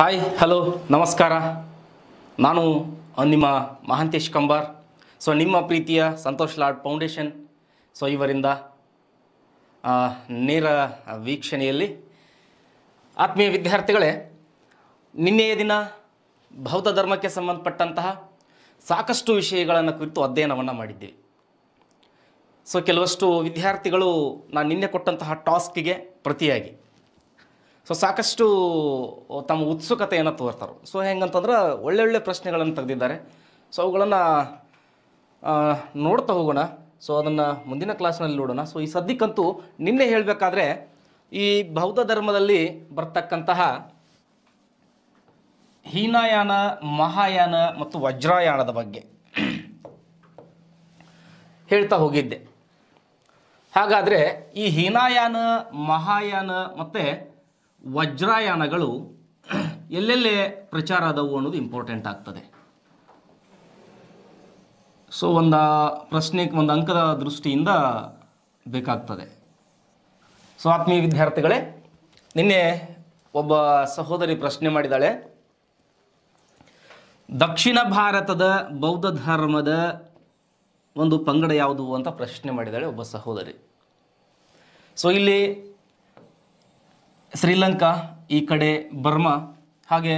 hi hello ನಮಸ್ಕಾರ ನಾನು ನಿಮ್ಮ ಮಹಾಂತೇಶ್ ಕಂಬಾರ್ ಸೊ ನಿಮ್ಮ ಪ್ರೀತಿಯ ಸಂತೋಷ್ ಲಾಡ್ ಫೌಂಡೇಶನ್ ಸೊ ಇವರಿಂದ ನೇರ ವೀಕ್ಷಣೆಯಲ್ಲಿ ಆತ್ಮೀಯ ವಿದ್ಯಾರ್ಥಿಗಳೇ ನಿನ್ನೆಯ ದಿನ ಬೌದ್ಧ ಧರ್ಮಕ್ಕೆ ಸಂಬಂಧಪಟ್ಟಂತಹ ಸಾಕಷ್ಟು ವಿಷಯಗಳನ್ನು ಕುರಿತು ಅಧ್ಯಯನವನ್ನು ಮಾಡಿದ್ದೀವಿ ಸೊ ಕೆಲವಷ್ಟು ವಿದ್ಯಾರ್ಥಿಗಳು ನಾನು ನಿನ್ನೆ ಕೊಟ್ಟಂತಹ ಟಾಸ್ಕ್ಗೆ ಪ್ರತಿಯಾಗಿ ಸೊ ಸಾಕಷ್ಟು ತಮ್ಮ ಉತ್ಸುಕತೆಯನ್ನು ತೋರ್ತಾರೆ ಸೊ ಹೆಂಗಂತಂದ್ರೆ ಒಳ್ಳೆ ಪ್ರಶ್ನೆಗಳನ್ನು ತೆಗೆದಿದ್ದಾರೆ ಸೊ ಅವುಗಳನ್ನು ನೋಡ್ತಾ ಹೋಗೋಣ ಸೊ ಅದನ್ನು ಮುಂದಿನ ಕ್ಲಾಸ್ನಲ್ಲಿ ನೋಡೋಣ ಸೊ ಈ ಸದ್ಯಕ್ಕಂತೂ ನಿನ್ನೆ ಹೇಳಬೇಕಾದ್ರೆ ಈ ಬೌದ್ಧ ಧರ್ಮದಲ್ಲಿ ಬರ್ತಕ್ಕಂತಹ ಹೀನಾಯಾನ ಮಹಾಯಾನ ಮತ್ತು ವಜ್ರಾಯಾನದ ಬಗ್ಗೆ ಹೇಳ್ತಾ ಹೋಗಿದ್ದೆ ಹಾಗಾದರೆ ಈ ಹೀನಾಯಾನ ಮಹಾಯಾನ ಮತ್ತು ವಜ್ರಾಯಾನಗಳು ಎಲ್ಲೆಲ್ಲೇ ಪ್ರಚಾರ ಆದವು ಅನ್ನೋದು ಇಂಪಾರ್ಟೆಂಟ್ ಆಗ್ತದೆ ಸೊ ಒಂದು ಪ್ರಶ್ನೆ ಒಂದು ಅಂಕದ ದೃಷ್ಟಿಯಿಂದ ಬೇಕಾಗ್ತದೆ ಸೊ ಆತ್ಮೀಯ ವಿದ್ಯಾರ್ಥಿಗಳೇ ನಿನ್ನೆ ಒಬ್ಬ ಸಹೋದರಿ ಪ್ರಶ್ನೆ ಮಾಡಿದಾಳೆ ದಕ್ಷಿಣ ಭಾರತದ ಬೌದ್ಧ ಧರ್ಮದ ಒಂದು ಪಂಗಡ ಯಾವುದು ಅಂತ ಪ್ರಶ್ನೆ ಮಾಡಿದಾಳೆ ಒಬ್ಬ ಸಹೋದರಿ ಸೊ ಇಲ್ಲಿ ಶ್ರೀಲಂಕಾ ಈ ಕಡೆ ಬರ್ಮಾ ಹಾಗೆ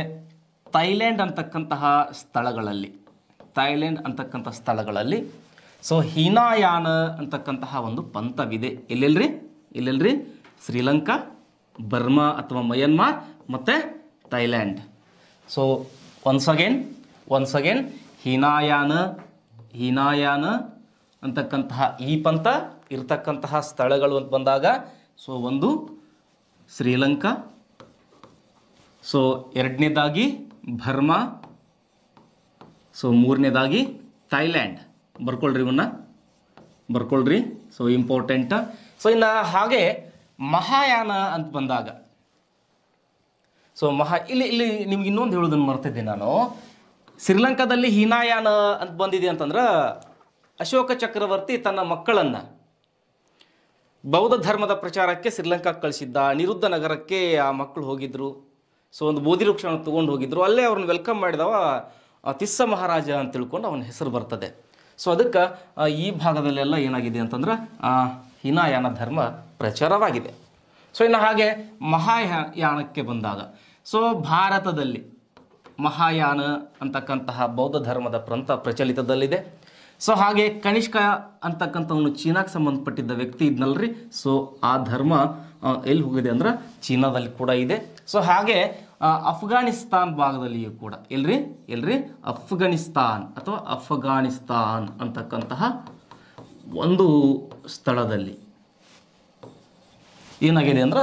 ಥೈಲ್ಯಾಂಡ್ ಅಂತಕ್ಕಂತಹ ಸ್ಥಳಗಳಲ್ಲಿ ಥೈಲ್ಯಾಂಡ್ ಅಂತಕ್ಕಂಥ ಸ್ಥಳಗಳಲ್ಲಿ ಸೊ ಹೀನಾಯಾನ ಅಂತಕ್ಕಂತಹ ಒಂದು ಪಂಥವಿದೆ ಎಲ್ಲೆಲ್ರಿ ಎಲ್ಲೆಲ್ರಿ ಶ್ರೀಲಂಕಾ ಬರ್ಮಾ ಅಥವಾ ಮಯನ್ಮಾರ್ ಮತ್ತು Thailand so once again once again Hinayana Hinayana ಅಂತಕ್ಕಂತಹ ಈ ಪಂಥ ಇರತಕ್ಕಂತಹ ಸ್ಥಳಗಳು ಅಂತ ಬಂದಾಗ ಸೊ ಒಂದು ಶ್ರೀಲಂಕಾ ಸೊ ಎರಡನೇದಾಗಿ ಬರ್ಮಾ ಸೊ ಮೂರನೇದಾಗಿ ಥೈಲ್ಯಾಂಡ್ ಬರ್ಕೊಳ್ರಿ ಇವನ್ನ ಬರ್ಕೊಳ್ರಿ ಸೊ ಇಂಪಾರ್ಟೆಂಟ್ ಸೊ ಇನ್ನು ಹಾಗೆ ಮಹಾಯಾನ ಅಂತ ಬಂದಾಗ ಸೊ ಮಹಾ ಇಲ್ಲಿ ಇಲ್ಲಿ ನಿಮ್ಗೆ ಇನ್ನೊಂದು ಹೇಳೋದನ್ನು ಮರ್ತಿದ್ದೆ ನಾನು ಶ್ರೀಲಂಕಾದಲ್ಲಿ ಹೀನಾಯಾನ ಅಂತ ಬಂದಿದೆ ಅಂತಂದ್ರೆ ಅಶೋಕ ಚಕ್ರವರ್ತಿ ತನ್ನ ಮಕ್ಕಳನ್ನು ಬೌದ್ಧ ಧರ್ಮದ ಪ್ರಚಾರಕ್ಕೆ ಶ್ರೀಲಂಕಾ ಕಳಿಸಿದ್ದ ಅನಿರುದ್ಧ ನಗರಕ್ಕೆ ಆ ಮಕ್ಕಳು ಹೋಗಿದ್ದರು ಸೊ ಒಂದು ಬೋಧಿ ವೃಕ್ಷವನ್ನು ತೊಗೊಂಡು ಹೋಗಿದ್ದರು ಅಲ್ಲೇ ಅವ್ರನ್ನ ವೆಲ್ಕಮ್ ಮಾಡಿದವ ತಿಸ್ಸ ಮಹಾರಾಜ ಅಂತ ತಿಳ್ಕೊಂಡು ಅವನ ಹೆಸರು ಬರ್ತದೆ ಸೊ ಅದಕ್ಕೆ ಈ ಭಾಗದಲ್ಲೆಲ್ಲ ಏನಾಗಿದೆ ಅಂತಂದ್ರೆ ಹಿನಾಯಾನ ಧರ್ಮ ಪ್ರಚಾರವಾಗಿದೆ ಸೊ ಇನ್ನು ಹಾಗೆ ಮಹಾಯಾನಕ್ಕೆ ಬಂದಾಗ ಸೊ ಭಾರತದಲ್ಲಿ ಮಹಾಯಾನ ಅಂತಕ್ಕಂತಹ ಬೌದ್ಧ ಧರ್ಮದ ಪ್ರಂಥ ಪ್ರಚಲಿತದಲ್ಲಿದೆ ಸೊ ಹಾಗೆ ಕನಿಷ್ಕ ಅಂತಕ್ಕಂಥವನು ಚೀನಾಕ್ಕೆ ಸಂಬಂಧಪಟ್ಟಿದ್ದ ವ್ಯಕ್ತಿ ಇದ್ನಲ್ರಿ ಸೊ ಆ ಧರ್ಮ ಎಲ್ಲಿ ಹೋಗಿದೆ ಅಂದ್ರೆ ಚೀನಾದಲ್ಲಿ ಕೂಡ ಇದೆ ಸೊ ಹಾಗೆ ಅಫ್ಘಾನಿಸ್ತಾನ್ ಭಾಗದಲ್ಲಿಯೂ ಕೂಡ ಎಲ್ರಿ ಎಲ್ರಿ ಅಫ್ಘಾನಿಸ್ತಾನ್ ಅಥವಾ ಅಫ್ಘಾನಿಸ್ತಾನ್ ಅಂತಕ್ಕಂತಹ ಒಂದು ಸ್ಥಳದಲ್ಲಿ ಏನಾಗಿದೆ ಅಂದ್ರೆ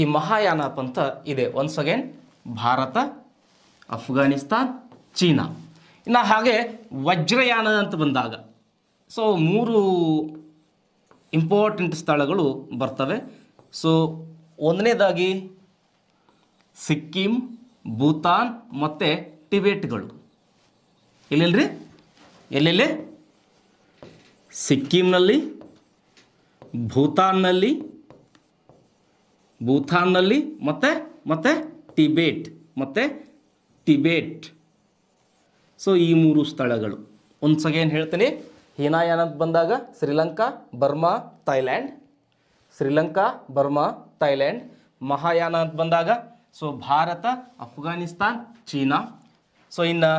ಈ ಮಹಾಯಾನ ಪಂಥ ಇದೆ once again Bharat Afghanistan China ಇನ್ನು ಹಾಗೆ ವಜ್ರಯಾನ ಅಂತ ಬಂದಾಗ ಸೊ ಮೂರು ಇಂಪಾರ್ಟೆಂಟ್ ಸ್ಥಳಗಳು ಬರ್ತವೆ ಸೊ ಒಂದನೇದಾಗಿ ಸಿಕ್ಕಿಂ ಭೂತಾನ್ ಮತ್ತು ಟಿಬೆಟ್ಗಳು ಎಲ್ಲೆಲ್ರಿ ಎಲ್ಲೆಲ್ಲಿ ಸಿಕ್ಕಿಂನಲ್ಲಿ ಭೂತಾನ್ನಲ್ಲಿ ಭೂತಾನ್ನಲ್ಲಿ ಮತ್ತು ಮತ್ತು ಟಿಬೇಟ್ ಮತ್ತು ಟಿಬೇಟ್ ಸೊ ಈ ಮೂರು ಸ್ಥಳಗಳು ಒಂದು ಸಗೇನು ಹೇಳ್ತೀನಿ ಹೀನಾಯಾನ ಅಂತ ಬಂದಾಗ Sri Lanka Burma Thailand Sri Lanka Burma Thailand Mahayana ಅಂತ ಬಂದಾಗ so Bharat Afghanistan China so ಇನ್ನು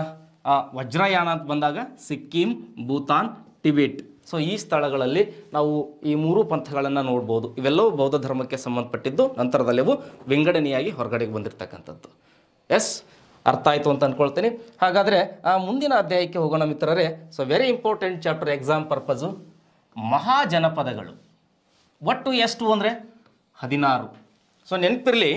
ವಜ್ರಯಾನ ಅಂತ ಬಂದಾಗ ಸಿಕ್ಕಿಂ ಭೂತಾನ್ ಟಿಬೆಟ್ ಸೊ ಈ ಸ್ಥಳಗಳಲ್ಲಿ ನಾವು ಈ ಮೂರು ಪಂಥಗಳನ್ನು ನೋಡ್ಬೋದು ಇವೆಲ್ಲವೂ ಬೌದ್ಧ ಧರ್ಮಕ್ಕೆ ಸಂಬಂಧಪಟ್ಟಿದ್ದು ನಂತರದಲ್ಲಿ ಅವು ವಿಂಗಡಣೆಯಾಗಿ ಹೊರಗಡೆಗೆ ಬಂದಿರತಕ್ಕಂಥದ್ದು ಎಸ್ ಅರ್ಥ ಆಯಿತು ಅಂತ ಅಂದ್ಕೊಳ್ತೀನಿ ಹಾಗಾದರೆ ಆ ಮುಂದಿನ ಅಧ್ಯಾಯಕ್ಕೆ ಹೋಗೋಣ ಮಿತ್ರರೇ so very important chapter exam purpose ಮಹಾಜನಪದಗಳು ಒಟ್ಟು ಎಷ್ಟು ಅಂದರೆ ಹದಿನಾರು ಸೊ ನೆನಪಿರಲಿ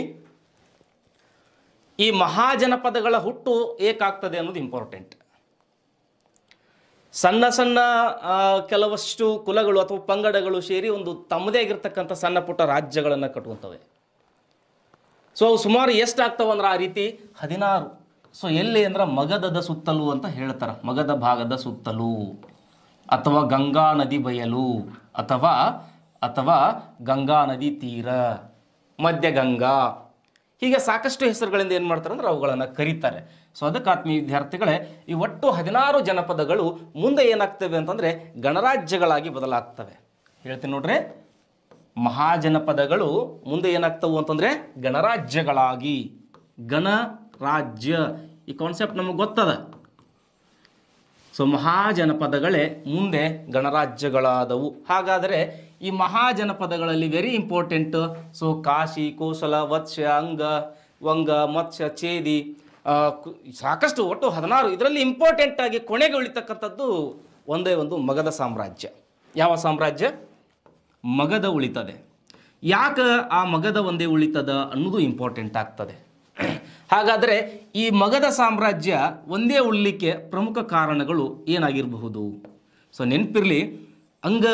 ಈ ಮಹಾಜನಪದಗಳ ಹುಟ್ಟು ಏಕಾಗ್ತದೆ ಅನ್ನೋದು ಇಂಪಾರ್ಟೆಂಟ್ ಸಣ್ಣ ಸಣ್ಣ ಕೆಲವಷ್ಟು ಕುಲಗಳು ಅಥವಾ ಪಂಗಡಗಳು ಸೇರಿ ಒಂದು ತಮ್ಮದೇ ಆಗಿರ್ತಕ್ಕಂಥ ಸಣ್ಣ ಪುಟ್ಟ ರಾಜ್ಯಗಳನ್ನು ಕಟ್ಟುವಂತವೆ ಸೊ ಅವು ಸುಮಾರು ಅಂದ್ರೆ ಆ ರೀತಿ ಹದಿನಾರು ಸೊ ಎಲ್ಲಿ ಅಂದ್ರೆ ಮಗದದ ಸುತ್ತಲೂ ಅಂತ ಹೇಳ್ತಾರೆ ಮಗದ ಭಾಗದ ಸುತ್ತಲೂ ಅಥವಾ ಗಂಗಾ ನದಿ ಬಯಲು ಅಥವಾ ಅಥವಾ ಗಂಗಾ ನದಿ ತೀರ ಮಧ್ಯ ಗಂಗಾ ಹೀಗೆ ಸಾಕಷ್ಟು ಹೆಸರುಗಳಿಂದ ಏನು ಮಾಡ್ತಾರೆ ಅಂದ್ರೆ ಅವುಗಳನ್ನು ಕರೀತಾರೆ ಸೊ ಅದಕ್ಕೆ ಆತ್ಮೀಯ ವಿದ್ಯಾರ್ಥಿಗಳೇ ಈ ಒಟ್ಟು ಹದಿನಾರು ಜನಪದಗಳು ಮುಂದೆ ಏನಾಗ್ತವೆ ಅಂತಂದರೆ ಗಣರಾಜ್ಯಗಳಾಗಿ ಬದಲಾಗ್ತವೆ ಹೇಳ್ತೀನಿ ನೋಡ್ರಿ ಮಹಾಜನಪದಗಳು ಮುಂದೆ ಏನಾಗ್ತವು ಅಂತಂದರೆ ಗಣರಾಜ್ಯಗಳಾಗಿ ಗಣರಾಜ್ಯ ಈ ಕಾನ್ಸೆಪ್ಟ್ ನಮಗೆ ಗೊತ್ತದ ಸೊ ಮಹಾಜನಪದಗಳೇ ಮುಂದೆ ಗಣರಾಜ್ಯಗಳಾದವು ಹಾಗಾದರೆ ಈ ಮಹಾಜನಪದಗಳಲ್ಲಿ very important so Kashi Kosala Vatsa Anga Vanga ಮತ್ಸ್ಯ ಚೇದಿ ಸಾಕಷ್ಟು ಒಟ್ಟು ಹದಿನಾರು ಇದರಲ್ಲಿ ಇಂಪಾರ್ಟೆಂಟ್ ಆಗಿ ಕೊನೆಗೆ ಉಳಿತಕ್ಕಂಥದ್ದು ಒಂದೇ ಒಂದು ಮಗದ ಸಾಮ್ರಾಜ್ಯ ಯಾವ ಸಾಮ್ರಾಜ್ಯ ಮಗದ ಉಳಿತದೆ ಯಾಕ ಆ ಮಗದ ಒಂದೇ ಉಳಿತದ ಅನ್ನೋದು ಇಂಪಾರ್ಟೆಂಟ್ ಆಗ್ತದೆ ಹಾಗಾದರೆ ಈ ಮಗದ ಸಾಮ್ರಾಜ್ಯ ಒಂದೇ ಉಳಿಲಿಕ್ಕೆ ಪ್ರಮುಖ ಕಾರಣಗಳು ಏನಾಗಿರಬಹುದು ಸೊ ನೆನಪಿರಲಿ ಅಂಗ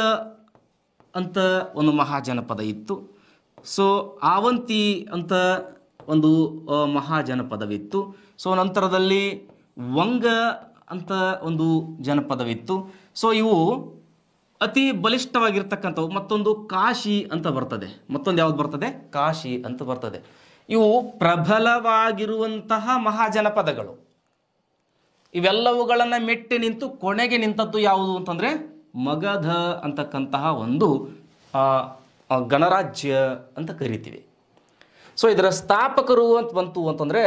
ಅಂತ ಒಂದು ಮಹಾಜನಪದ ಇತ್ತು ಸೊ ಆವಂತಿ ಅಂತ ಒಂದು ಮಹಾಜನಪದವಿತ್ತು ಸೊ ನಂತರದಲ್ಲಿ ವಂಗ ಅಂತ ಒಂದು ಜನಪದವಿತ್ತು ಸೊ ಇವು ಅತಿ ಬಲಿಷ್ಠವಾಗಿರ್ತಕ್ಕಂಥವು ಮತ್ತೊಂದು ಕಾಶಿ ಅಂತ ಬರ್ತದೆ ಮತ್ತೊಂದು ಯಾವ್ದು ಬರ್ತದೆ ಕಾಶಿ ಅಂತ ಬರ್ತದೆ ಇವು ಪ್ರಬಲವಾಗಿರುವಂತಹ ಮಹಾಜನಪದಗಳು ಇವೆಲ್ಲವುಗಳನ್ನು ಮೆಟ್ಟಿ ನಿಂತು ಕೊನೆಗೆ ನಿಂತದ್ದು ಯಾವುದು ಅಂತಂದರೆ ಮಗಧ ಅಂತಕ್ಕಂತಹ ಒಂದು ಗಣರಾಜ್ಯ ಅಂತ ಕರಿತೀವಿ ಸೊ ಇದರ ಸ್ಥಾಪಕರು ಅಂತ ಬಂತು ಅಂತಂದರೆ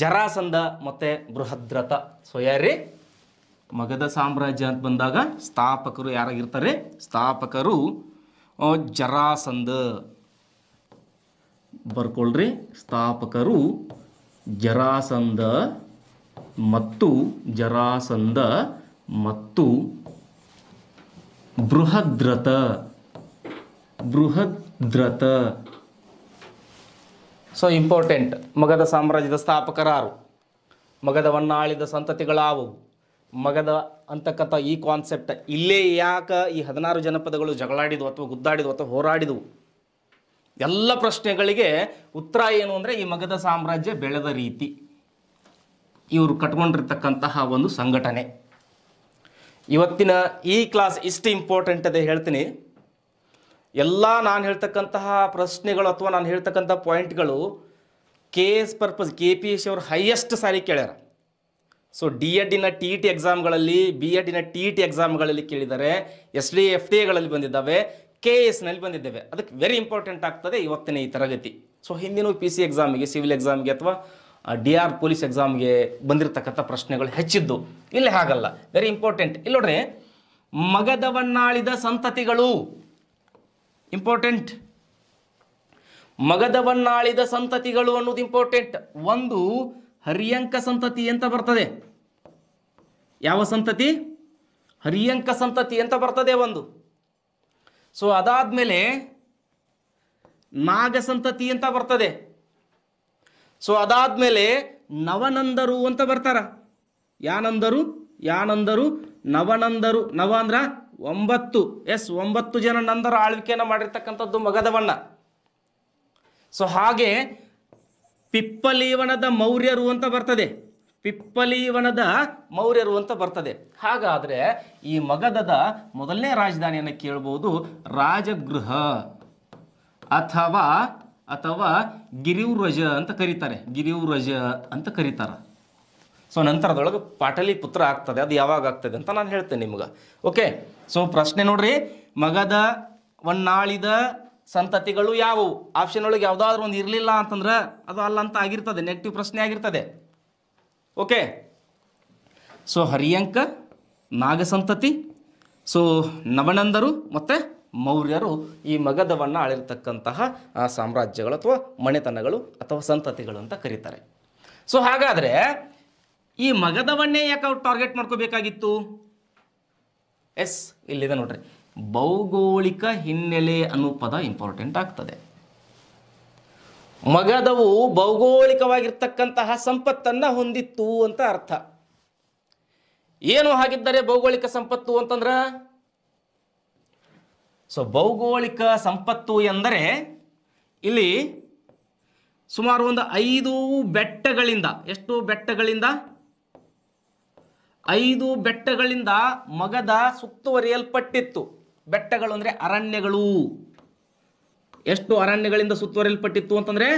ಜರಾಸಂದ ಮತ್ತು ಬೃಹದ್ರಥ ಸೊ ಮಗಧ ಸಾಮ್ರಾಜ್ಯ ಅಂತ ಬಂದಾಗ ಸ್ಥಾಪಕರು ಯಾರಾಗಿರ್ತಾರೆ ಸ್ಥಾಪಕರು ಜರಾಸಂದ ಬರ್ಕೊಳ್ರಿ ಸ್ಥಾಪಕರು ಜರಾಸಂದ ಮತ್ತು ಜರಾಸಂದ ಮತ್ತು ಬೃಹದ್ರತ ಬೃಹದ್ರತ ಸೊ ಇಂಪಾರ್ಟೆಂಟ್ ಮಗಧ ಸಾಮ್ರಾಜ್ಯದ ಸ್ಥಾಪಕರಾರು ಮಗಧವನ್ನು ಆಳಿದ ಸಂತತಿಗಳಾವು ಮಗದ ಅಂತಕ್ಕಂಥ ಈ ಕಾನ್ಸೆಪ್ಟ್ ಇಲ್ಲೇ ಯಾಕೆ ಈ ಹದಿನಾರು ಜನಪದಗಳು ಜಗಳಾಡಿದವು ಅಥವಾ ಗುದ್ದಾಡಿದವು ಅಥವಾ ಹೋರಾಡಿದವು ಎಲ್ಲ ಪ್ರಶ್ನೆಗಳಿಗೆ ಉತ್ತರ ಏನು ಅಂದರೆ ಈ ಮಗದ ಸಾಮ್ರಾಜ್ಯ ಬೆಳೆದ ರೀತಿ ಇವರು ಕಟ್ಕೊಂಡಿರ್ತಕ್ಕಂತಹ ಒಂದು ಸಂಘಟನೆ ಇವತ್ತಿನ ಈ ಕ್ಲಾಸ್ ಇಷ್ಟು ಇಂಪಾರ್ಟೆಂಟ್ ಅದೇ ಹೇಳ್ತೀನಿ ಎಲ್ಲ ನಾನು ಹೇಳ್ತಕ್ಕಂತಹ ಪ್ರಶ್ನೆಗಳು ಅಥವಾ ನಾನು ಹೇಳ್ತಕ್ಕಂಥ ಪಾಯಿಂಟ್ಗಳು K S purpose K P S ಅವರು ಹೈಯೆಸ್ಟ್ ಸಾರಿ ಕೇಳ್ಯಾರ ಸೊ ಡಿ ಎಡ್ಡಿನ ಟಿ ಇ ಟಿ ಎಕ್ಸಾಮ್ಗಳಲ್ಲಿ ಬಿ ಎಡ್ಡಿನ ಟಿ ಇ ಟಿ ಎಕ್ಸಾಮ್ಗಳಲ್ಲಿ ಕೇಳಿದರೆ ಎಸ್ ಡಿ ಎಫ್ ಡಿ ಎಗಳಲ್ಲಿ ಬಂದಿದ್ದಾವೆ ಕೆ ಎಸ್ನಲ್ಲಿ e ಬಂದಿದ್ದೇವೆ ಅದಕ್ಕೆ ವೆರಿ ಇಂಪಾರ್ಟೆಂಟ್ ಆಗ್ತದೆ ಇವತ್ತಿನ ಈ ತರಗತಿ ಸೊ ಹಿಂದಿನ ಪಿ ಸಿ ಎಕ್ಸಾಮಿಗೆ ಸಿವಿಲ್ ಎಕ್ಸಾಮ್ಗೆ ಅಥವಾ ಡಿ ಆರ್ ಪೊಲೀಸ್ ಎಕ್ಸಾಮ್ಗೆ ಬಂದಿರತಕ್ಕಂಥ ಪ್ರಶ್ನೆಗಳು ಹೆಚ್ಚಿದ್ದು ಇಲ್ಲಿ ಹಾಗಲ್ಲ ವೆರಿ ಇಂಪಾರ್ಟೆಂಟ್ ಇಲ್ಲಿ ನೋಡ್ರಿ ಮಗದವನ್ನಾಳಿದ ಸಂತತಿಗಳು ಇಂಪಾರ್ಟೆಂಟ್ ಮಗದವನ್ನಾಳಿದ ಸಂತತಿಗಳು ಅನ್ನೋದು ಇಂಪಾರ್ಟೆಂಟ್ ಒಂದು ಹರಿಯಂಕ ಸಂತತಿ ಅಂತ ಬರ್ತದೆ ಯಾವ ಸಂತತಿ ಹರಿಯಂಕ ಸಂತತಿ ಅಂತ ಬರ್ತದೆ ಒಂದು ಸೊ ಅದಾದ್ಮೇಲೆ ನಾಗ ಸಂತತಿ ಅಂತ ಬರ್ತದೆ ಸೊ ಅದಾದ್ಮೇಲೆ ನವನಂದರು ಅಂತ ಬರ್ತಾರ ಯಾನಂದರು ಯಾನಂದರು ನವನಂದರು ನವ ಅಂದ್ರ ಒಂಬತ್ತು ಎಸ್ ಒಂಬತ್ತು ಜನ ನಂದರ ಆಳ್ವಿಕೆಯನ್ನು ಮಾಡಿರ್ತಕ್ಕಂಥದ್ದು ಮಗದವಣ್ಣ ಸೊ ಹಾಗೆ ಪಿಪ್ಪಲೀವನದ ಮೌರ್ಯರು ಅಂತ ಬರ್ತದೆ ಪಿಪ್ಪಲೀವನದ ಮೌರ್ಯರು ಅಂತ ಬರ್ತದೆ ಹಾಗಾದರೆ ಈ ಮಗಧದ ಮೊದಲನೇ ರಾಜಧಾನಿಯನ್ನು ಕೇಳ್ಬೋದು ರಾಜಗೃಹ ಅಥವಾ ಅಥವಾ ಗಿರಿವ್ರಜ ಅಂತ ಕರೀತಾರೆ ಗಿರಿವ್ರಜ ಅಂತ ಕರೀತಾರೆ ಸೊ ನಂತರದೊಳಗೆ ಪಾಟಲಿ ಪುತ್ರ ಆಗ್ತದೆ ಅದು ಯಾವಾಗ ಆಗ್ತದೆ ಅಂತ ನಾನು ಹೇಳ್ತೇನೆ ನಿಮ್ಗೆ ಓಕೆ ಸೊ ಪ್ರಶ್ನೆ ನೋಡ್ರಿ ಮಗದ ಒನ್ನಾಳಿದ ಸಂತತಿಗಳು ಯಾವುವು ಆಪ್ಷನ್ ಒಳಗೆ ಯಾವುದಾದ್ರೂ ಒಂದು ಇರಲಿಲ್ಲ ಅಂತಂದ್ರೆ ಅದು ಅಲ್ಲ ಅಂತ ಆಗಿರ್ತದೆ ನೆಗೆಟಿವ್ ಪ್ರಶ್ನೆ ಆಗಿರ್ತದೆ ಓಕೆ ಸೊ ಹರಿಯಂಕ ನಾಗಸಂತತಿ ಸೊ ನವನಂದರು ಮತ್ತು ಮೌರ್ಯರು ಈ ಮಗಧವನ್ನು ಆಳಿರ್ತಕ್ಕಂತಹ ಸಾಮ್ರಾಜ್ಯಗಳು ಅಥವಾ ಮನೆತನಗಳು ಅಥವಾ ಸಂತತಿಗಳು ಅಂತ ಕರೀತಾರೆ ಸೊ ಹಾಗಾದರೆ ಈ ಮಗಧವನ್ನೇ ಯಾಕೆ ಅವ್ರು ಟಾರ್ಗೆಟ್ ಮಾಡ್ಕೋಬೇಕಾಗಿತ್ತು ಎಸ್ ಇಲ್ಲಿದೆ ನೋಡ್ರಿ ಭೌಗೋಳಿಕ ಹಿನ್ನೆಲೆ ಅನ್ನೋ ಪದ ಇಂಪಾರ್ಟೆಂಟ್ ಆಗ್ತದೆ ಮಗದವು ಭೌಗೋಳಿಕವಾಗಿರ್ತಕ್ಕಂತಹ ಸಂಪತ್ತನ್ನು ಹೊಂದಿತ್ತು ಅಂತ ಅರ್ಥ ಏನು ಹಾಗಿದ್ದರೆ ಭೌಗೋಳಿಕ ಸಂಪತ್ತು ಅಂತಂದ್ರೆ ಸೊ ಭೌಗೋಳಿಕ ಸಂಪತ್ತು ಎಂದರೆ ಇಲ್ಲಿ ಸುಮಾರು ಒಂದು ಐದು ಬೆಟ್ಟಗಳಿಂದ ಎಷ್ಟು ಬೆಟ್ಟಗಳಿಂದ ಐದು ಬೆಟ್ಟಗಳಿಂದ ಮಗದ ಸುತ್ತುವರಿಯಲ್ಪಟ್ಟಿತ್ತು ಬೆಟ್ಟಗಳು ಅಂದರೆ ಅರಣ್ಯಗಳು ಎಷ್ಟು ಅರಣ್ಯಗಳಿಂದ ಸುತ್ತುವರಿಯಲ್ಪಟ್ಟಿತ್ತು ಅಂತಂದರೆ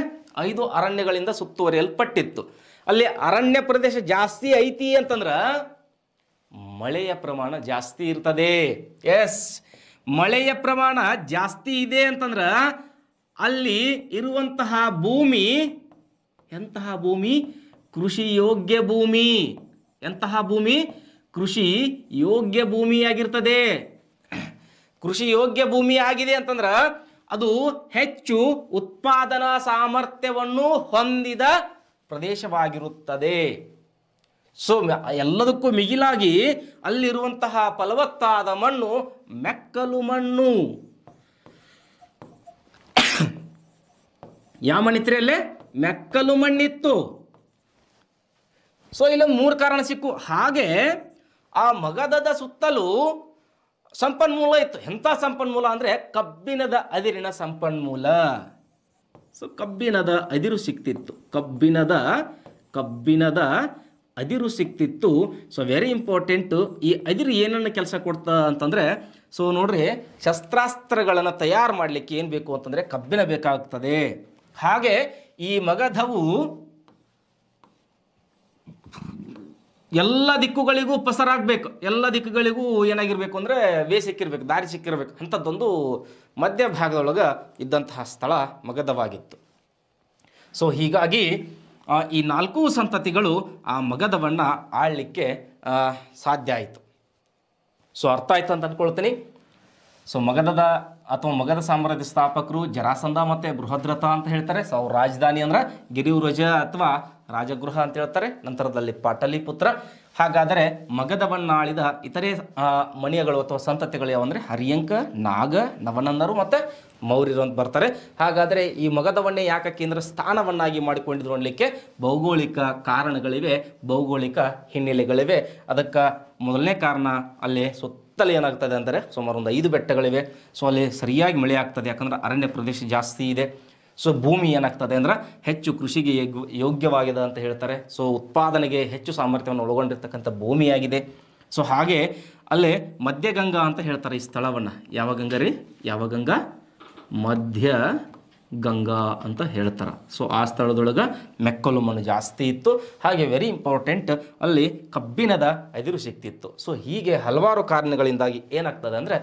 ಐದು ಅರಣ್ಯಗಳಿಂದ ಸುತ್ತುವರಿಯಲ್ಪಟ್ಟಿತ್ತು ಅಲ್ಲಿ ಅರಣ್ಯ ಪ್ರದೇಶ ಜಾಸ್ತಿ ಐತಿ ಅಂತಂದ್ರೆ ಮಳೆಯ ಪ್ರಮಾಣ ಜಾಸ್ತಿ ಇರ್ತದೆ ಎಸ್ ಮಳೆಯ ಪ್ರಮಾಣ ಜಾಸ್ತಿ ಇದೆ ಅಂತಂದ್ರೆ ಅಲ್ಲಿ ಇರುವಂತಹ ಭೂಮಿ ಎಂತಹ ಭೂಮಿ ಕೃಷಿ ಯೋಗ್ಯ ಭೂಮಿ ಎಂತಹ ಭೂಮಿ ಕೃಷಿ ಯೋಗ್ಯ ಭೂಮಿಯಾಗಿರ್ತದೆ ಕೃಷಿ ಯೋಗ್ಯ ಭೂಮಿ ಆಗಿದೆ ಅಂತಂದ್ರ ಅದು ಹೆಚ್ಚು ಉತ್ಪಾದನಾ ಸಾಮರ್ಥ್ಯವನ್ನು ಹೊಂದಿದ ಪ್ರದೇಶವಾಗಿರುತ್ತದೆ ಸೊ ಎಲ್ಲದಕ್ಕೂ ಮಿಗಿಲಾಗಿ ಅಲ್ಲಿರುವಂತಹ ಫಲವತ್ತಾದ ಮಣ್ಣು ಮೆಕ್ಕಲು ಮಣ್ಣು ಯಾವ ಮಣ್ಣಿತ್ರಿ ಅಲ್ಲೇ ಮೆಕ್ಕಲು ಮಣ್ಣಿತ್ತು ಸೊ ಇಲ್ಲೊಂದು ಮೂರು ಕಾರಣ ಸಿಕ್ಕು ಹಾಗೆ ಆ ಮಗದದ ಸುತ್ತಲೂ ಸಂಪನ್ಮೂಲ ಇತ್ತು ಎಂಥ ಸಂಪನ್ಮೂಲ ಅಂದರೆ ಕಬ್ಬಿನದ ಅದಿರಿನ ಸಂಪನ್ಮೂಲ ಸೊ ಕಬ್ಬಿನದ ಅದಿರು ಸಿಕ್ತಿತ್ತು ಕಬ್ಬಿನದ ಕಬ್ಬಿನದ ಅದಿರು ಸಿಕ್ತಿತ್ತು ಸೊ ವೆರಿ ಇಂಪಾರ್ಟೆಂಟು ಈ ಅದಿರು ಏನನ್ನು ಕೆಲಸ ಕೊಡ್ತಾ ಅಂತಂದರೆ ಸೊ ನೋಡ್ರಿ ಶಸ್ತ್ರಾಸ್ತ್ರಗಳನ್ನು ತಯಾರು ಮಾಡಲಿಕ್ಕೆ ಏನು ಬೇಕು ಅಂತಂದರೆ ಕಬ್ಬಿನ ಬೇಕಾಗ್ತದೆ ಹಾಗೆ ಈ ಮಗಧವು ಎಲ್ಲ ದಿಕ್ಕುಗಳಿಗೂ ಪಸರಾಗಬೇಕು ಎಲ್ಲ ದಿಕ್ಕುಗಳಿಗೂ ಏನಾಗಿರಬೇಕು ಅಂದರೆ ವೇ ಸಿಕ್ಕಿರ್ಬೇಕು ದಾರಿ ಸಿಕ್ಕಿರಬೇಕು ಅಂಥದ್ದೊಂದು ಭಾಗದೊಳಗ ಇದ್ದಂತಹ ಸ್ಥಳ ಮಗಧವಾಗಿತ್ತು ಸೊ ಹೀಗಾಗಿ ಈ ನಾಲ್ಕು ಸಂತತಿಗಳು ಆ ಮಗಧವನ್ನು ಆಳಲಿಕ್ಕೆ ಸಾಧ್ಯ ಆಯಿತು ಸೊ ಅರ್ಥ ಆಯಿತು ಅಂತ ಅಂದ್ಕೊಳ್ತೀನಿ ಸೊ ಮಗಧದ ಅಥವಾ ಮಗಧ ಸಾಮ್ರಾಜ್ಯ ಸ್ಥಾಪಕರು ಜರಾಸಂಧ ಮತ್ತು ಬೃಹದ್ರಥ ಅಂತ ಹೇಳ್ತಾರೆ ಸೊ ರಾಜಧಾನಿ ಅಂದರೆ ಗಿರಿವ್ರಜ ಅಥವಾ ರಾಜಗೃಹ ಅಂತ ಹೇಳ್ತಾರೆ ನಂತರದಲ್ಲಿ ಪಾಟಲಿಪುತ್ರ ಹಾಗಾದರೆ ಮಗದವನ್ನಾಳಿದ ಇತರೆ ಮಣಿಯಗಳು ಅಥವಾ ಸಂತತಿಗಳು ಯಾವಂದರೆ ಹರಿಯಂಕ ನಾಗ ನವನಂದರು ಮತ್ತು ಮೌರ್ಯರು ಅಂತ ಬರ್ತಾರೆ ಹಾಗಾದರೆ ಈ ಮಗದವನ್ನೇ ಯಾಕೆ ಕೇಂದ್ರ ಸ್ಥಾನವನ್ನಾಗಿ ಮಾಡಿಕೊಂಡಿದ್ರು ಅನ್ನಲಿಕ್ಕೆ ಭೌಗೋಳಿಕ ಕಾರಣಗಳಿವೆ ಭೌಗೋಳಿಕ ಹಿನ್ನೆಲೆಗಳಿವೆ ಅದಕ್ಕೆ ಮೊದಲನೇ ಕಾರಣ ಅಲ್ಲಿ ಸುತ್ತಲೇ ಏನಾಗ್ತದೆ ಅಂದರೆ ಸುಮಾರು ಒಂದು ಐದು ಬೆಟ್ಟಗಳಿವೆ ಸೊ ಅಲ್ಲಿ ಸರಿಯಾಗಿ ಮಳೆ ಆಗ್ತದೆ ಯಾಕಂದರೆ ಅರಣ್ಯ ಪ್ರದೇಶ ಜಾಸ್ತಿ ಇದೆ ಸೊ ಭೂಮಿ ಏನಾಗ್ತದೆ ಅಂದ್ರೆ ಹೆಚ್ಚು ಕೃಷಿಗೆ ಯೋಗ್ಯವಾಗಿದೆ ಅಂತ ಹೇಳ್ತಾರೆ ಸೊ ಉತ್ಪಾದನೆಗೆ ಹೆಚ್ಚು ಸಾಮರ್ಥ್ಯವನ್ನು ಒಳಗೊಂಡಿರ್ತಕ್ಕಂಥ ಭೂಮಿಯಾಗಿದೆ ಸೊ ಹಾಗೆ ಅಲ್ಲೇ ಮಧ್ಯಗಂಗಾ ಅಂತ ಹೇಳ್ತಾರೆ ಈ ಸ್ಥಳವನ್ನು ಯಾವ ಗಂಗಾ ರೀ ಯಾವ ಗಂಗಾ ಮಧ್ಯ ಗಂಗಾ ಅಂತ ಹೇಳ್ತಾರೆ ಸೊ ಆ ಸ್ಥಳದೊಳಗೆ ಮೆಕ್ಕಲು ಮಣ್ಣು ಜಾಸ್ತಿ ಇತ್ತು ಹಾಗೆ ವೆರಿ ಇಂಪಾರ್ಟೆಂಟ್ ಅಲ್ಲಿ ಕಬ್ಬಿಣದ ಎದುರು ಸಿಕ್ತಿತ್ತು ಸೊ ಹೀಗೆ ಹಲವಾರು ಕಾರಣಗಳಿಂದಾಗಿ ಏನಾಗ್ತದೆ ಅಂದರೆ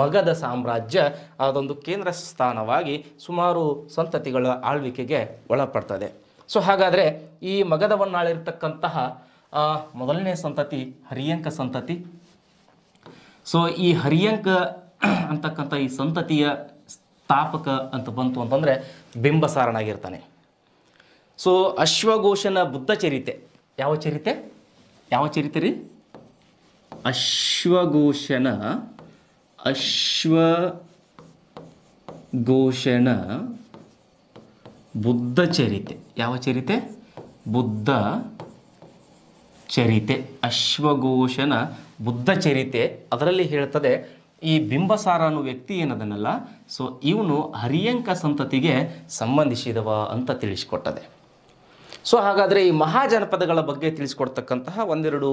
ಮಗದ ಸಾಮ್ರಾಜ್ಯ ಅದೊಂದು ಕೇಂದ್ರ ಸ್ಥಾನವಾಗಿ ಸುಮಾರು ಸಂತತಿಗಳ ಆಳ್ವಿಕೆಗೆ ಒಳಪಡ್ತದೆ ಸೊ ಹಾಗಾದರೆ ಈ ಮಗಧವನ್ನಾಳಿರ್ತಕ್ಕಂತಹ ಮೊದಲನೇ ಸಂತತಿ ಹರಿಯಂಕ ಸಂತತಿ ಸೊ ಈ ಹರಿಯಂಕ ಅಂತಕ್ಕಂಥ ಈ ಸಂತತಿಯ ತಾಪಕ ಅಂತ ಬಂತು ಅಂತಂದರೆ ಬಿಂಬಸಾರನಾಗಿರ್ತಾನೆ ಸೊ ಅಶ್ವಘೋಷನ ಬುದ್ಧ ಚರಿತೆ ಯಾವ ಚರಿತೆ ಯಾವ ಚರಿತೆ ರೀ ಅಶ್ವಘೋಷನ ಅಶ್ವಘೋಷಣ ಬುದ್ಧ ಚರಿತೆ ಯಾವ ಚರಿತೆ ಬುದ್ಧ ಚರಿತೆ ಅಶ್ವಘೋಷನ ಬುದ್ಧ ಚರಿತೆ ಅದರಲ್ಲಿ ಹೇಳ್ತದೆ ಈ ಬಿಂಬಸಾರ ಅನ್ನೋ ವ್ಯಕ್ತಿ ಏನದನಲ್ಲ ಸೊ ಇವನು ಹರಿಯಂಕ ಸಂತತಿಗೆ ಸಂಬಂಧಿಸಿದವ ಅಂತ ತಿಳಿಸಿಕೊಟ್ಟದೆ ಸೊ ಹಾಗಾದರೆ ಈ ಮಹಾಜನಪದಗಳ ಬಗ್ಗೆ ತಿಳಿಸ್ಕೊಡ್ತಕ್ಕಂತಹ ಒಂದೆರಡು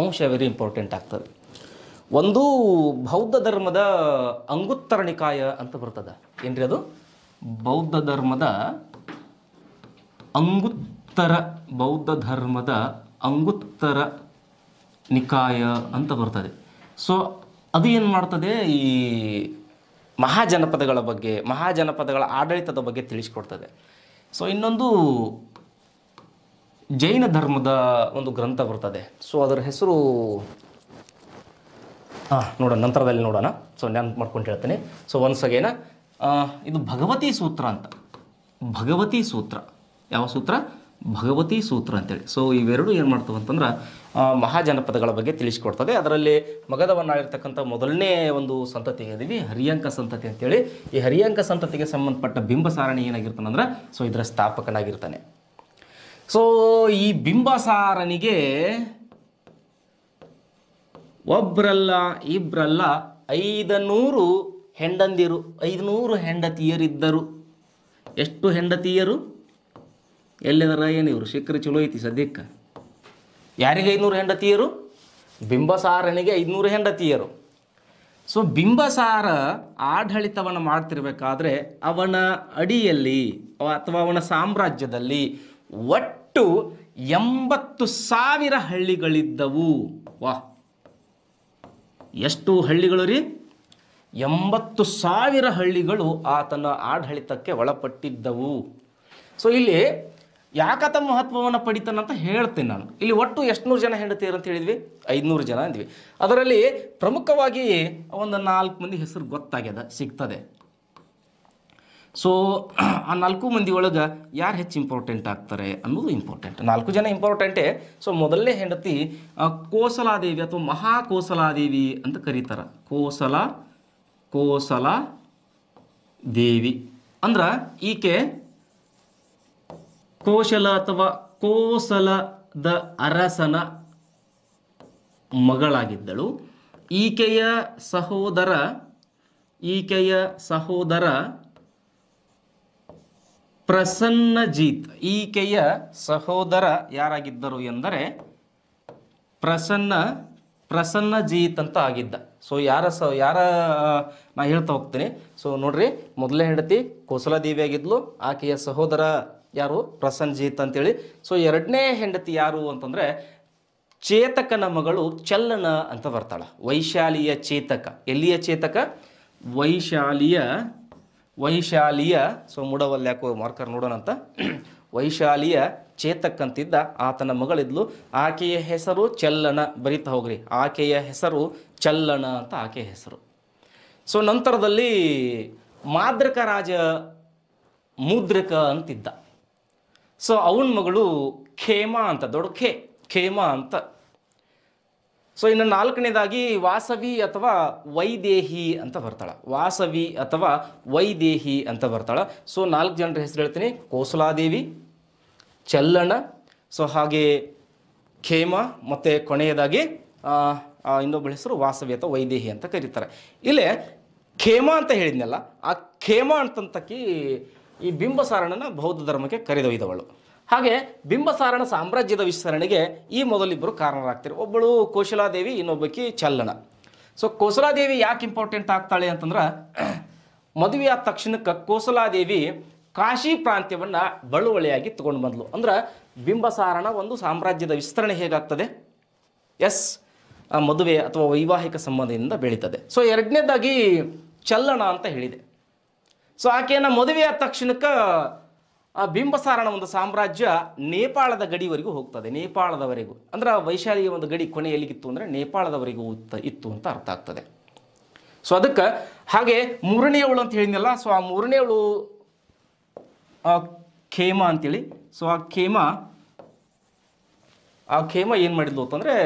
ಅಂಶ ವೆರಿ ಇಂಪಾರ್ಟೆಂಟ್ ಆಗ್ತದೆ ಒಂದು ಬೌದ್ಧ ಧರ್ಮದ ಅಂಗುತ್ತರ ನಿಕಾಯ ಅಂತ ಬರ್ತದೆ ಏನ್ರಿ ಅದು ಬೌದ್ಧ ಧರ್ಮದ ಅಂಗುತ್ತರ ಬೌದ್ಧ ಧರ್ಮದ ಅಂಗುತ್ತರ ನಿಕಾಯ ಅಂತ ಬರ್ತದೆ ಸೊ ಅದು ಏನು ಮಾಡ್ತದೆ ಈ ಮಹಾಜನಪದಗಳ ಬಗ್ಗೆ ಮಹಾಜನಪದಗಳ ಆಡಳಿತದ ಬಗ್ಗೆ ತಿಳಿಸ್ಕೊಡ್ತದೆ ಸೊ ಇನ್ನೊಂದು ಜೈನ ಧರ್ಮದ ಒಂದು ಗ್ರಂಥ ಬರ್ತದೆ ಸೊ ಅದರ ಹೆಸರು ಹಾಂ ನೋಡೋಣ ನಂತರದಲ್ಲಿ ನೋಡೋಣ ಸೊ ನಾನು ಮಾಡ್ಕೊಂಡು ಹೇಳ್ತೇನೆ ಸೊ ಒನ್ಸ್ ಅಗೇನ ಇದು ಭಗವತಿ ಸೂತ್ರ ಅಂತ ಭಗವತಿ ಸೂತ್ರ ಯಾವ ಸೂತ್ರ ಭಗವತಿ ಸೂತ್ರ ಅಂತೇಳಿ ಸೊ ಇವೆರಡು ಏನು ಮಾಡ್ತವೆ ಅಂತಂದ್ರೆ ಮಹಾಜನಪದಗಳ ಬಗ್ಗೆ ತಿಳಿಸಿಕೊಡ್ತದೆ ಅದರಲ್ಲಿ ಮಗದವನ್ನಾಗಿರ್ತಕ್ಕಂಥ ಮೊದಲನೇ ಒಂದು ಸಂತತಿ ಏನಿದೀವಿ ಹರಿಯಂಕ ಸಂತತಿ ಅಂತೇಳಿ ಈ ಹರಿಯಂಕ ಸಂತತಿಗೆ ಸಂಬಂಧಪಟ್ಟ ಬಿಂಬ ಸಾರಣಿ ಏನಾಗಿರ್ತಾನಂದ್ರೆ ಸೊ ಇದರ ಸ್ಥಾಪಕನಾಗಿರ್ತಾನೆ ಸೊ ಈ ಬಿಂಬಸಾರನಿಗೆ ಒಬ್ರಲ್ಲ ಇಬ್ರಲ್ಲ ಐದನೂರು ಹೆಂಡಂದಿರು ಐದುನೂರು ಹೆಂಡತಿಯರಿದ್ದರು ಎಷ್ಟು ಹೆಂಡತಿಯರು ಎಲ್ಲಿದಾರ ಏನು ಇವರು ಸಿಕ್ಕರೆ ಚಲೋ ಐತಿ ಸದ್ಯಕ್ಕ ಯಾರಿಗೆ ಐನೂರು ಹೆಂಡತಿಯರು ಬಿಂಬಸಾರನಿಗೆ ಐದುನೂರು ಹೆಂಡತಿಯರು ಸೊ ಬಿಂಬಸಾರ ಆಡಳಿತವನ್ನು ಮಾಡ್ತಿರ್ಬೇಕಾದ್ರೆ ಅವನ ಅಡಿಯಲ್ಲಿ ಅಥವಾ ಅವನ ಸಾಮ್ರಾಜ್ಯದಲ್ಲಿ ಒಟ್ಟು ಎಂಬತ್ತು ಸಾವಿರ ಹಳ್ಳಿಗಳಿದ್ದವು ವಾ ಎಷ್ಟು ಹಳ್ಳಿಗಳು ರೀ ಎಂಬತ್ತು ಸಾವಿರ ಹಳ್ಳಿಗಳು ಆತನ ಆಡಳಿತಕ್ಕೆ ಒಳಪಟ್ಟಿದ್ದವು ಸೊ ಇಲ್ಲಿ ಯಾಕತ ಮಹತ್ವವನ್ನು ಪಡಿತಾನಂತ ಹೇಳ್ತೇನೆ ನಾನು ಇಲ್ಲಿ ಒಟ್ಟು ಎಷ್ಟುನೂರು ಜನ ಹೆಂಡತಿಯರು ಅಂತ ಹೇಳಿದ್ವಿ ಐದುನೂರು ಜನ ಅಂದ್ವಿ ಅದರಲ್ಲಿ ಪ್ರಮುಖವಾಗಿ ಒಂದು ನಾಲ್ಕು ಮಂದಿ ಹೆಸರು ಗೊತ್ತಾಗ್ಯದ ಸಿಗ್ತದೆ ಸೊ ಆ ನಾಲ್ಕು ಮಂದಿ ಒಳಗೆ ಯಾರು ಹೆಚ್ಚು ಇಂಪಾರ್ಟೆಂಟ್ ಆಗ್ತಾರೆ ಅನ್ನೋದು ಇಂಪಾರ್ಟೆಂಟ್ ನಾಲ್ಕು ಜನ ಇಂಪಾರ್ಟೆಂಟೇ ಸೊ ಮೊದಲನೇ ಹೆಂಡತಿ ಕೋಸಲಾದೇವಿ ಅಥವಾ ಮಹಾಕೋಸಲಾದೇವಿ ಅಂತ ಕರೀತಾರೆ ಕೋಸಲ ಕೋಸಲ ದೇವಿ ಅಂದ್ರೆ ಈಕೆ ಕೋಶಲ ಅಥವಾ ಕೋಸಲದ ಅರಸನ ಮಗಳಾಗಿದ್ದಳು ಈಕೆಯ ಸಹೋದರ ಈಕೆಯ ಸಹೋದರ ಪ್ರಸನ್ನಜೀತ್ ಈಕೆಯ ಸಹೋದರ ಯಾರಾಗಿದ್ದರು ಎಂದರೆ ಪ್ರಸನ್ನ ಪ್ರಸನ್ನಜೀತ್ ಅಂತ ಆಗಿದ್ದ ಸೊ ಯಾರ ಸ ಯಾರ ನಾ ಹೇಳ್ತಾ ಹೋಗ್ತೀನಿ ಸೊ ನೋಡ್ರಿ ಮೊದಲೇ ಹೆಂಡತಿ ಕೋಸಲ ಆಗಿದ್ಲು ಆಕೆಯ ಸಹೋದರ ಯಾರು ಪ್ರಸನ್ಜಿತ್ ಅಂತೇಳಿ ಸೊ ಎರಡನೇ ಹೆಂಡತಿ ಯಾರು ಅಂತಂದರೆ ಚೇತಕನ ಮಗಳು ಚಲ್ಲನ ಅಂತ ಬರ್ತಾಳೆ ವೈಶಾಲಿಯ ಚೇತಕ ಎಲ್ಲಿಯ ಚೇತಕ ವೈಶಾಲಿಯ ವೈಶಾಲಿಯ ಸೊ ಮೂಡವಲ್ಲಿ ಯಾಕೋ ಮಾರ್ಕರ್ ನೋಡೋಣ ಅಂತ ವೈಶಾಲಿಯ ಚೇತಕ್ ಅಂತಿದ್ದ ಆತನ ಮಗಳಿದ್ಲು ಆಕೆಯ ಹೆಸರು ಚಲ್ಲನ ಬರಿತಾ ಹೋಗ್ರಿ ಆಕೆಯ ಹೆಸರು ಚಲ್ಲನ ಅಂತ ಆಕೆಯ ಹೆಸರು ಸೊ ನಂತರದಲ್ಲಿ ಮಾದ್ರಕ ರಾಜ ಮುದ್ರಕ ಅಂತಿದ್ದ ಸೊ ಅವನ ಮಗಳು ಖೇಮ ಅಂತ ದೊಡ್ಡ ಖೇ ಖೇಮ ಅಂತ ಸೊ ಇನ್ನು ನಾಲ್ಕನೇದಾಗಿ ವಾಸವಿ ಅಥವಾ ವೈದೇಹಿ ಅಂತ ಬರ್ತಾಳೆ ವಾಸವಿ ಅಥವಾ ವೈದೇಹಿ ಅಂತ ಬರ್ತಾಳೆ ಸೊ ನಾಲ್ಕು ಜನರ ಹೆಸರು ಹೇಳ್ತೀನಿ ಕೋಸಲಾದೇವಿ ಚಲ್ಲಣ ಸೊ ಹಾಗೆ ಖೇಮ ಮತ್ತು ಕೊನೆಯದಾಗಿ ಇನ್ನೊಬ್ಬಳ ಹೆಸರು ವಾಸವಿ ಅಥವಾ ವೈದೇಹಿ ಅಂತ ಕರೀತಾರೆ ಇಲ್ಲೇ ಖೇಮ ಅಂತ ಹೇಳಿದ್ನಲ್ಲ ಆ ಖೇಮ ಅಂತಂತಕ್ಕಿ ಈ ಬಿಂಬಸಾರಣನ ಬೌದ್ಧ ಧರ್ಮಕ್ಕೆ ಕರೆದೊಯ್ದವಳು ಹಾಗೆ ಬಿಂಬಸಾರಣ ಸಾಮ್ರಾಜ್ಯದ ವಿಸ್ತರಣೆಗೆ ಈ ಮೊದಲಿಬ್ಬರು ಕಾರಣರಾಗ್ತಾರೆ ಒಬ್ಬಳು ಕೋಶಲಾದೇವಿ ಇನ್ನೊಬ್ಬಕ್ಕೆ ಚಲ್ಲಣ ಸೊ ಕೋಸಲಾದೇವಿ ಯಾಕೆ ಇಂಪಾರ್ಟೆಂಟ್ ಆಗ್ತಾಳೆ ಅಂತಂದ್ರೆ ಮದುವೆ ಆದ ತಕ್ಷಣಕ್ಕೆ ಕೋಸಲಾದೇವಿ ಕಾಶಿ ಪ್ರಾಂತ್ಯವನ್ನು ಬಳುವಳಿಯಾಗಿ ತಗೊಂಡು ಬಂದಳು ಅಂದ್ರೆ ಬಿಂಬಸಾರಣ ಒಂದು ಸಾಮ್ರಾಜ್ಯದ ವಿಸ್ತರಣೆ ಹೇಗಾಗ್ತದೆ ಎಸ್ ಮದುವೆ ಅಥವಾ ವೈವಾಹಿಕ ಸಂಬಂಧದಿಂದ ಬೆಳೀತದೆ ಸೊ ಎರಡನೇದಾಗಿ ಚಲ್ಲಣ ಅಂತ ಹೇಳಿದೆ ಸೊ ಆಕೆಯನ್ನು ಮದುವೆಯ ತಕ್ಷಣಕ್ಕೆ ಆ ಬಿಂಬಸಾರಣ ಒಂದು ಸಾಮ್ರಾಜ್ಯ ನೇಪಾಳದ ಗಡಿವರೆಗೂ ಹೋಗ್ತದೆ ನೇಪಾಳದವರೆಗೂ ಅಂದ್ರೆ ವೈಶಾಲಿಯ ಒಂದು ಗಡಿ ಕೊನೆ ಅಂದರೆ ನೇಪಾಳದವರೆಗೂ ಇತ್ತು ಅಂತ ಅರ್ಥ ಆಗ್ತದೆ ಸೊ ಅದಕ್ಕೆ ಹಾಗೆ ಮೂರನೆಯವಳು ಅಂತ ಹೇಳಿದ್ನಲ್ಲ ಸೊ ಆ ಮೂರನೆಯವಳು ಖೇಮ ಅಂತೇಳಿ ಸೊ ಆ ಖೇಮ ಆ ಖೇಮ ಏನು ಮಾಡಿದ್ಲು ಅಂತಂದರೆ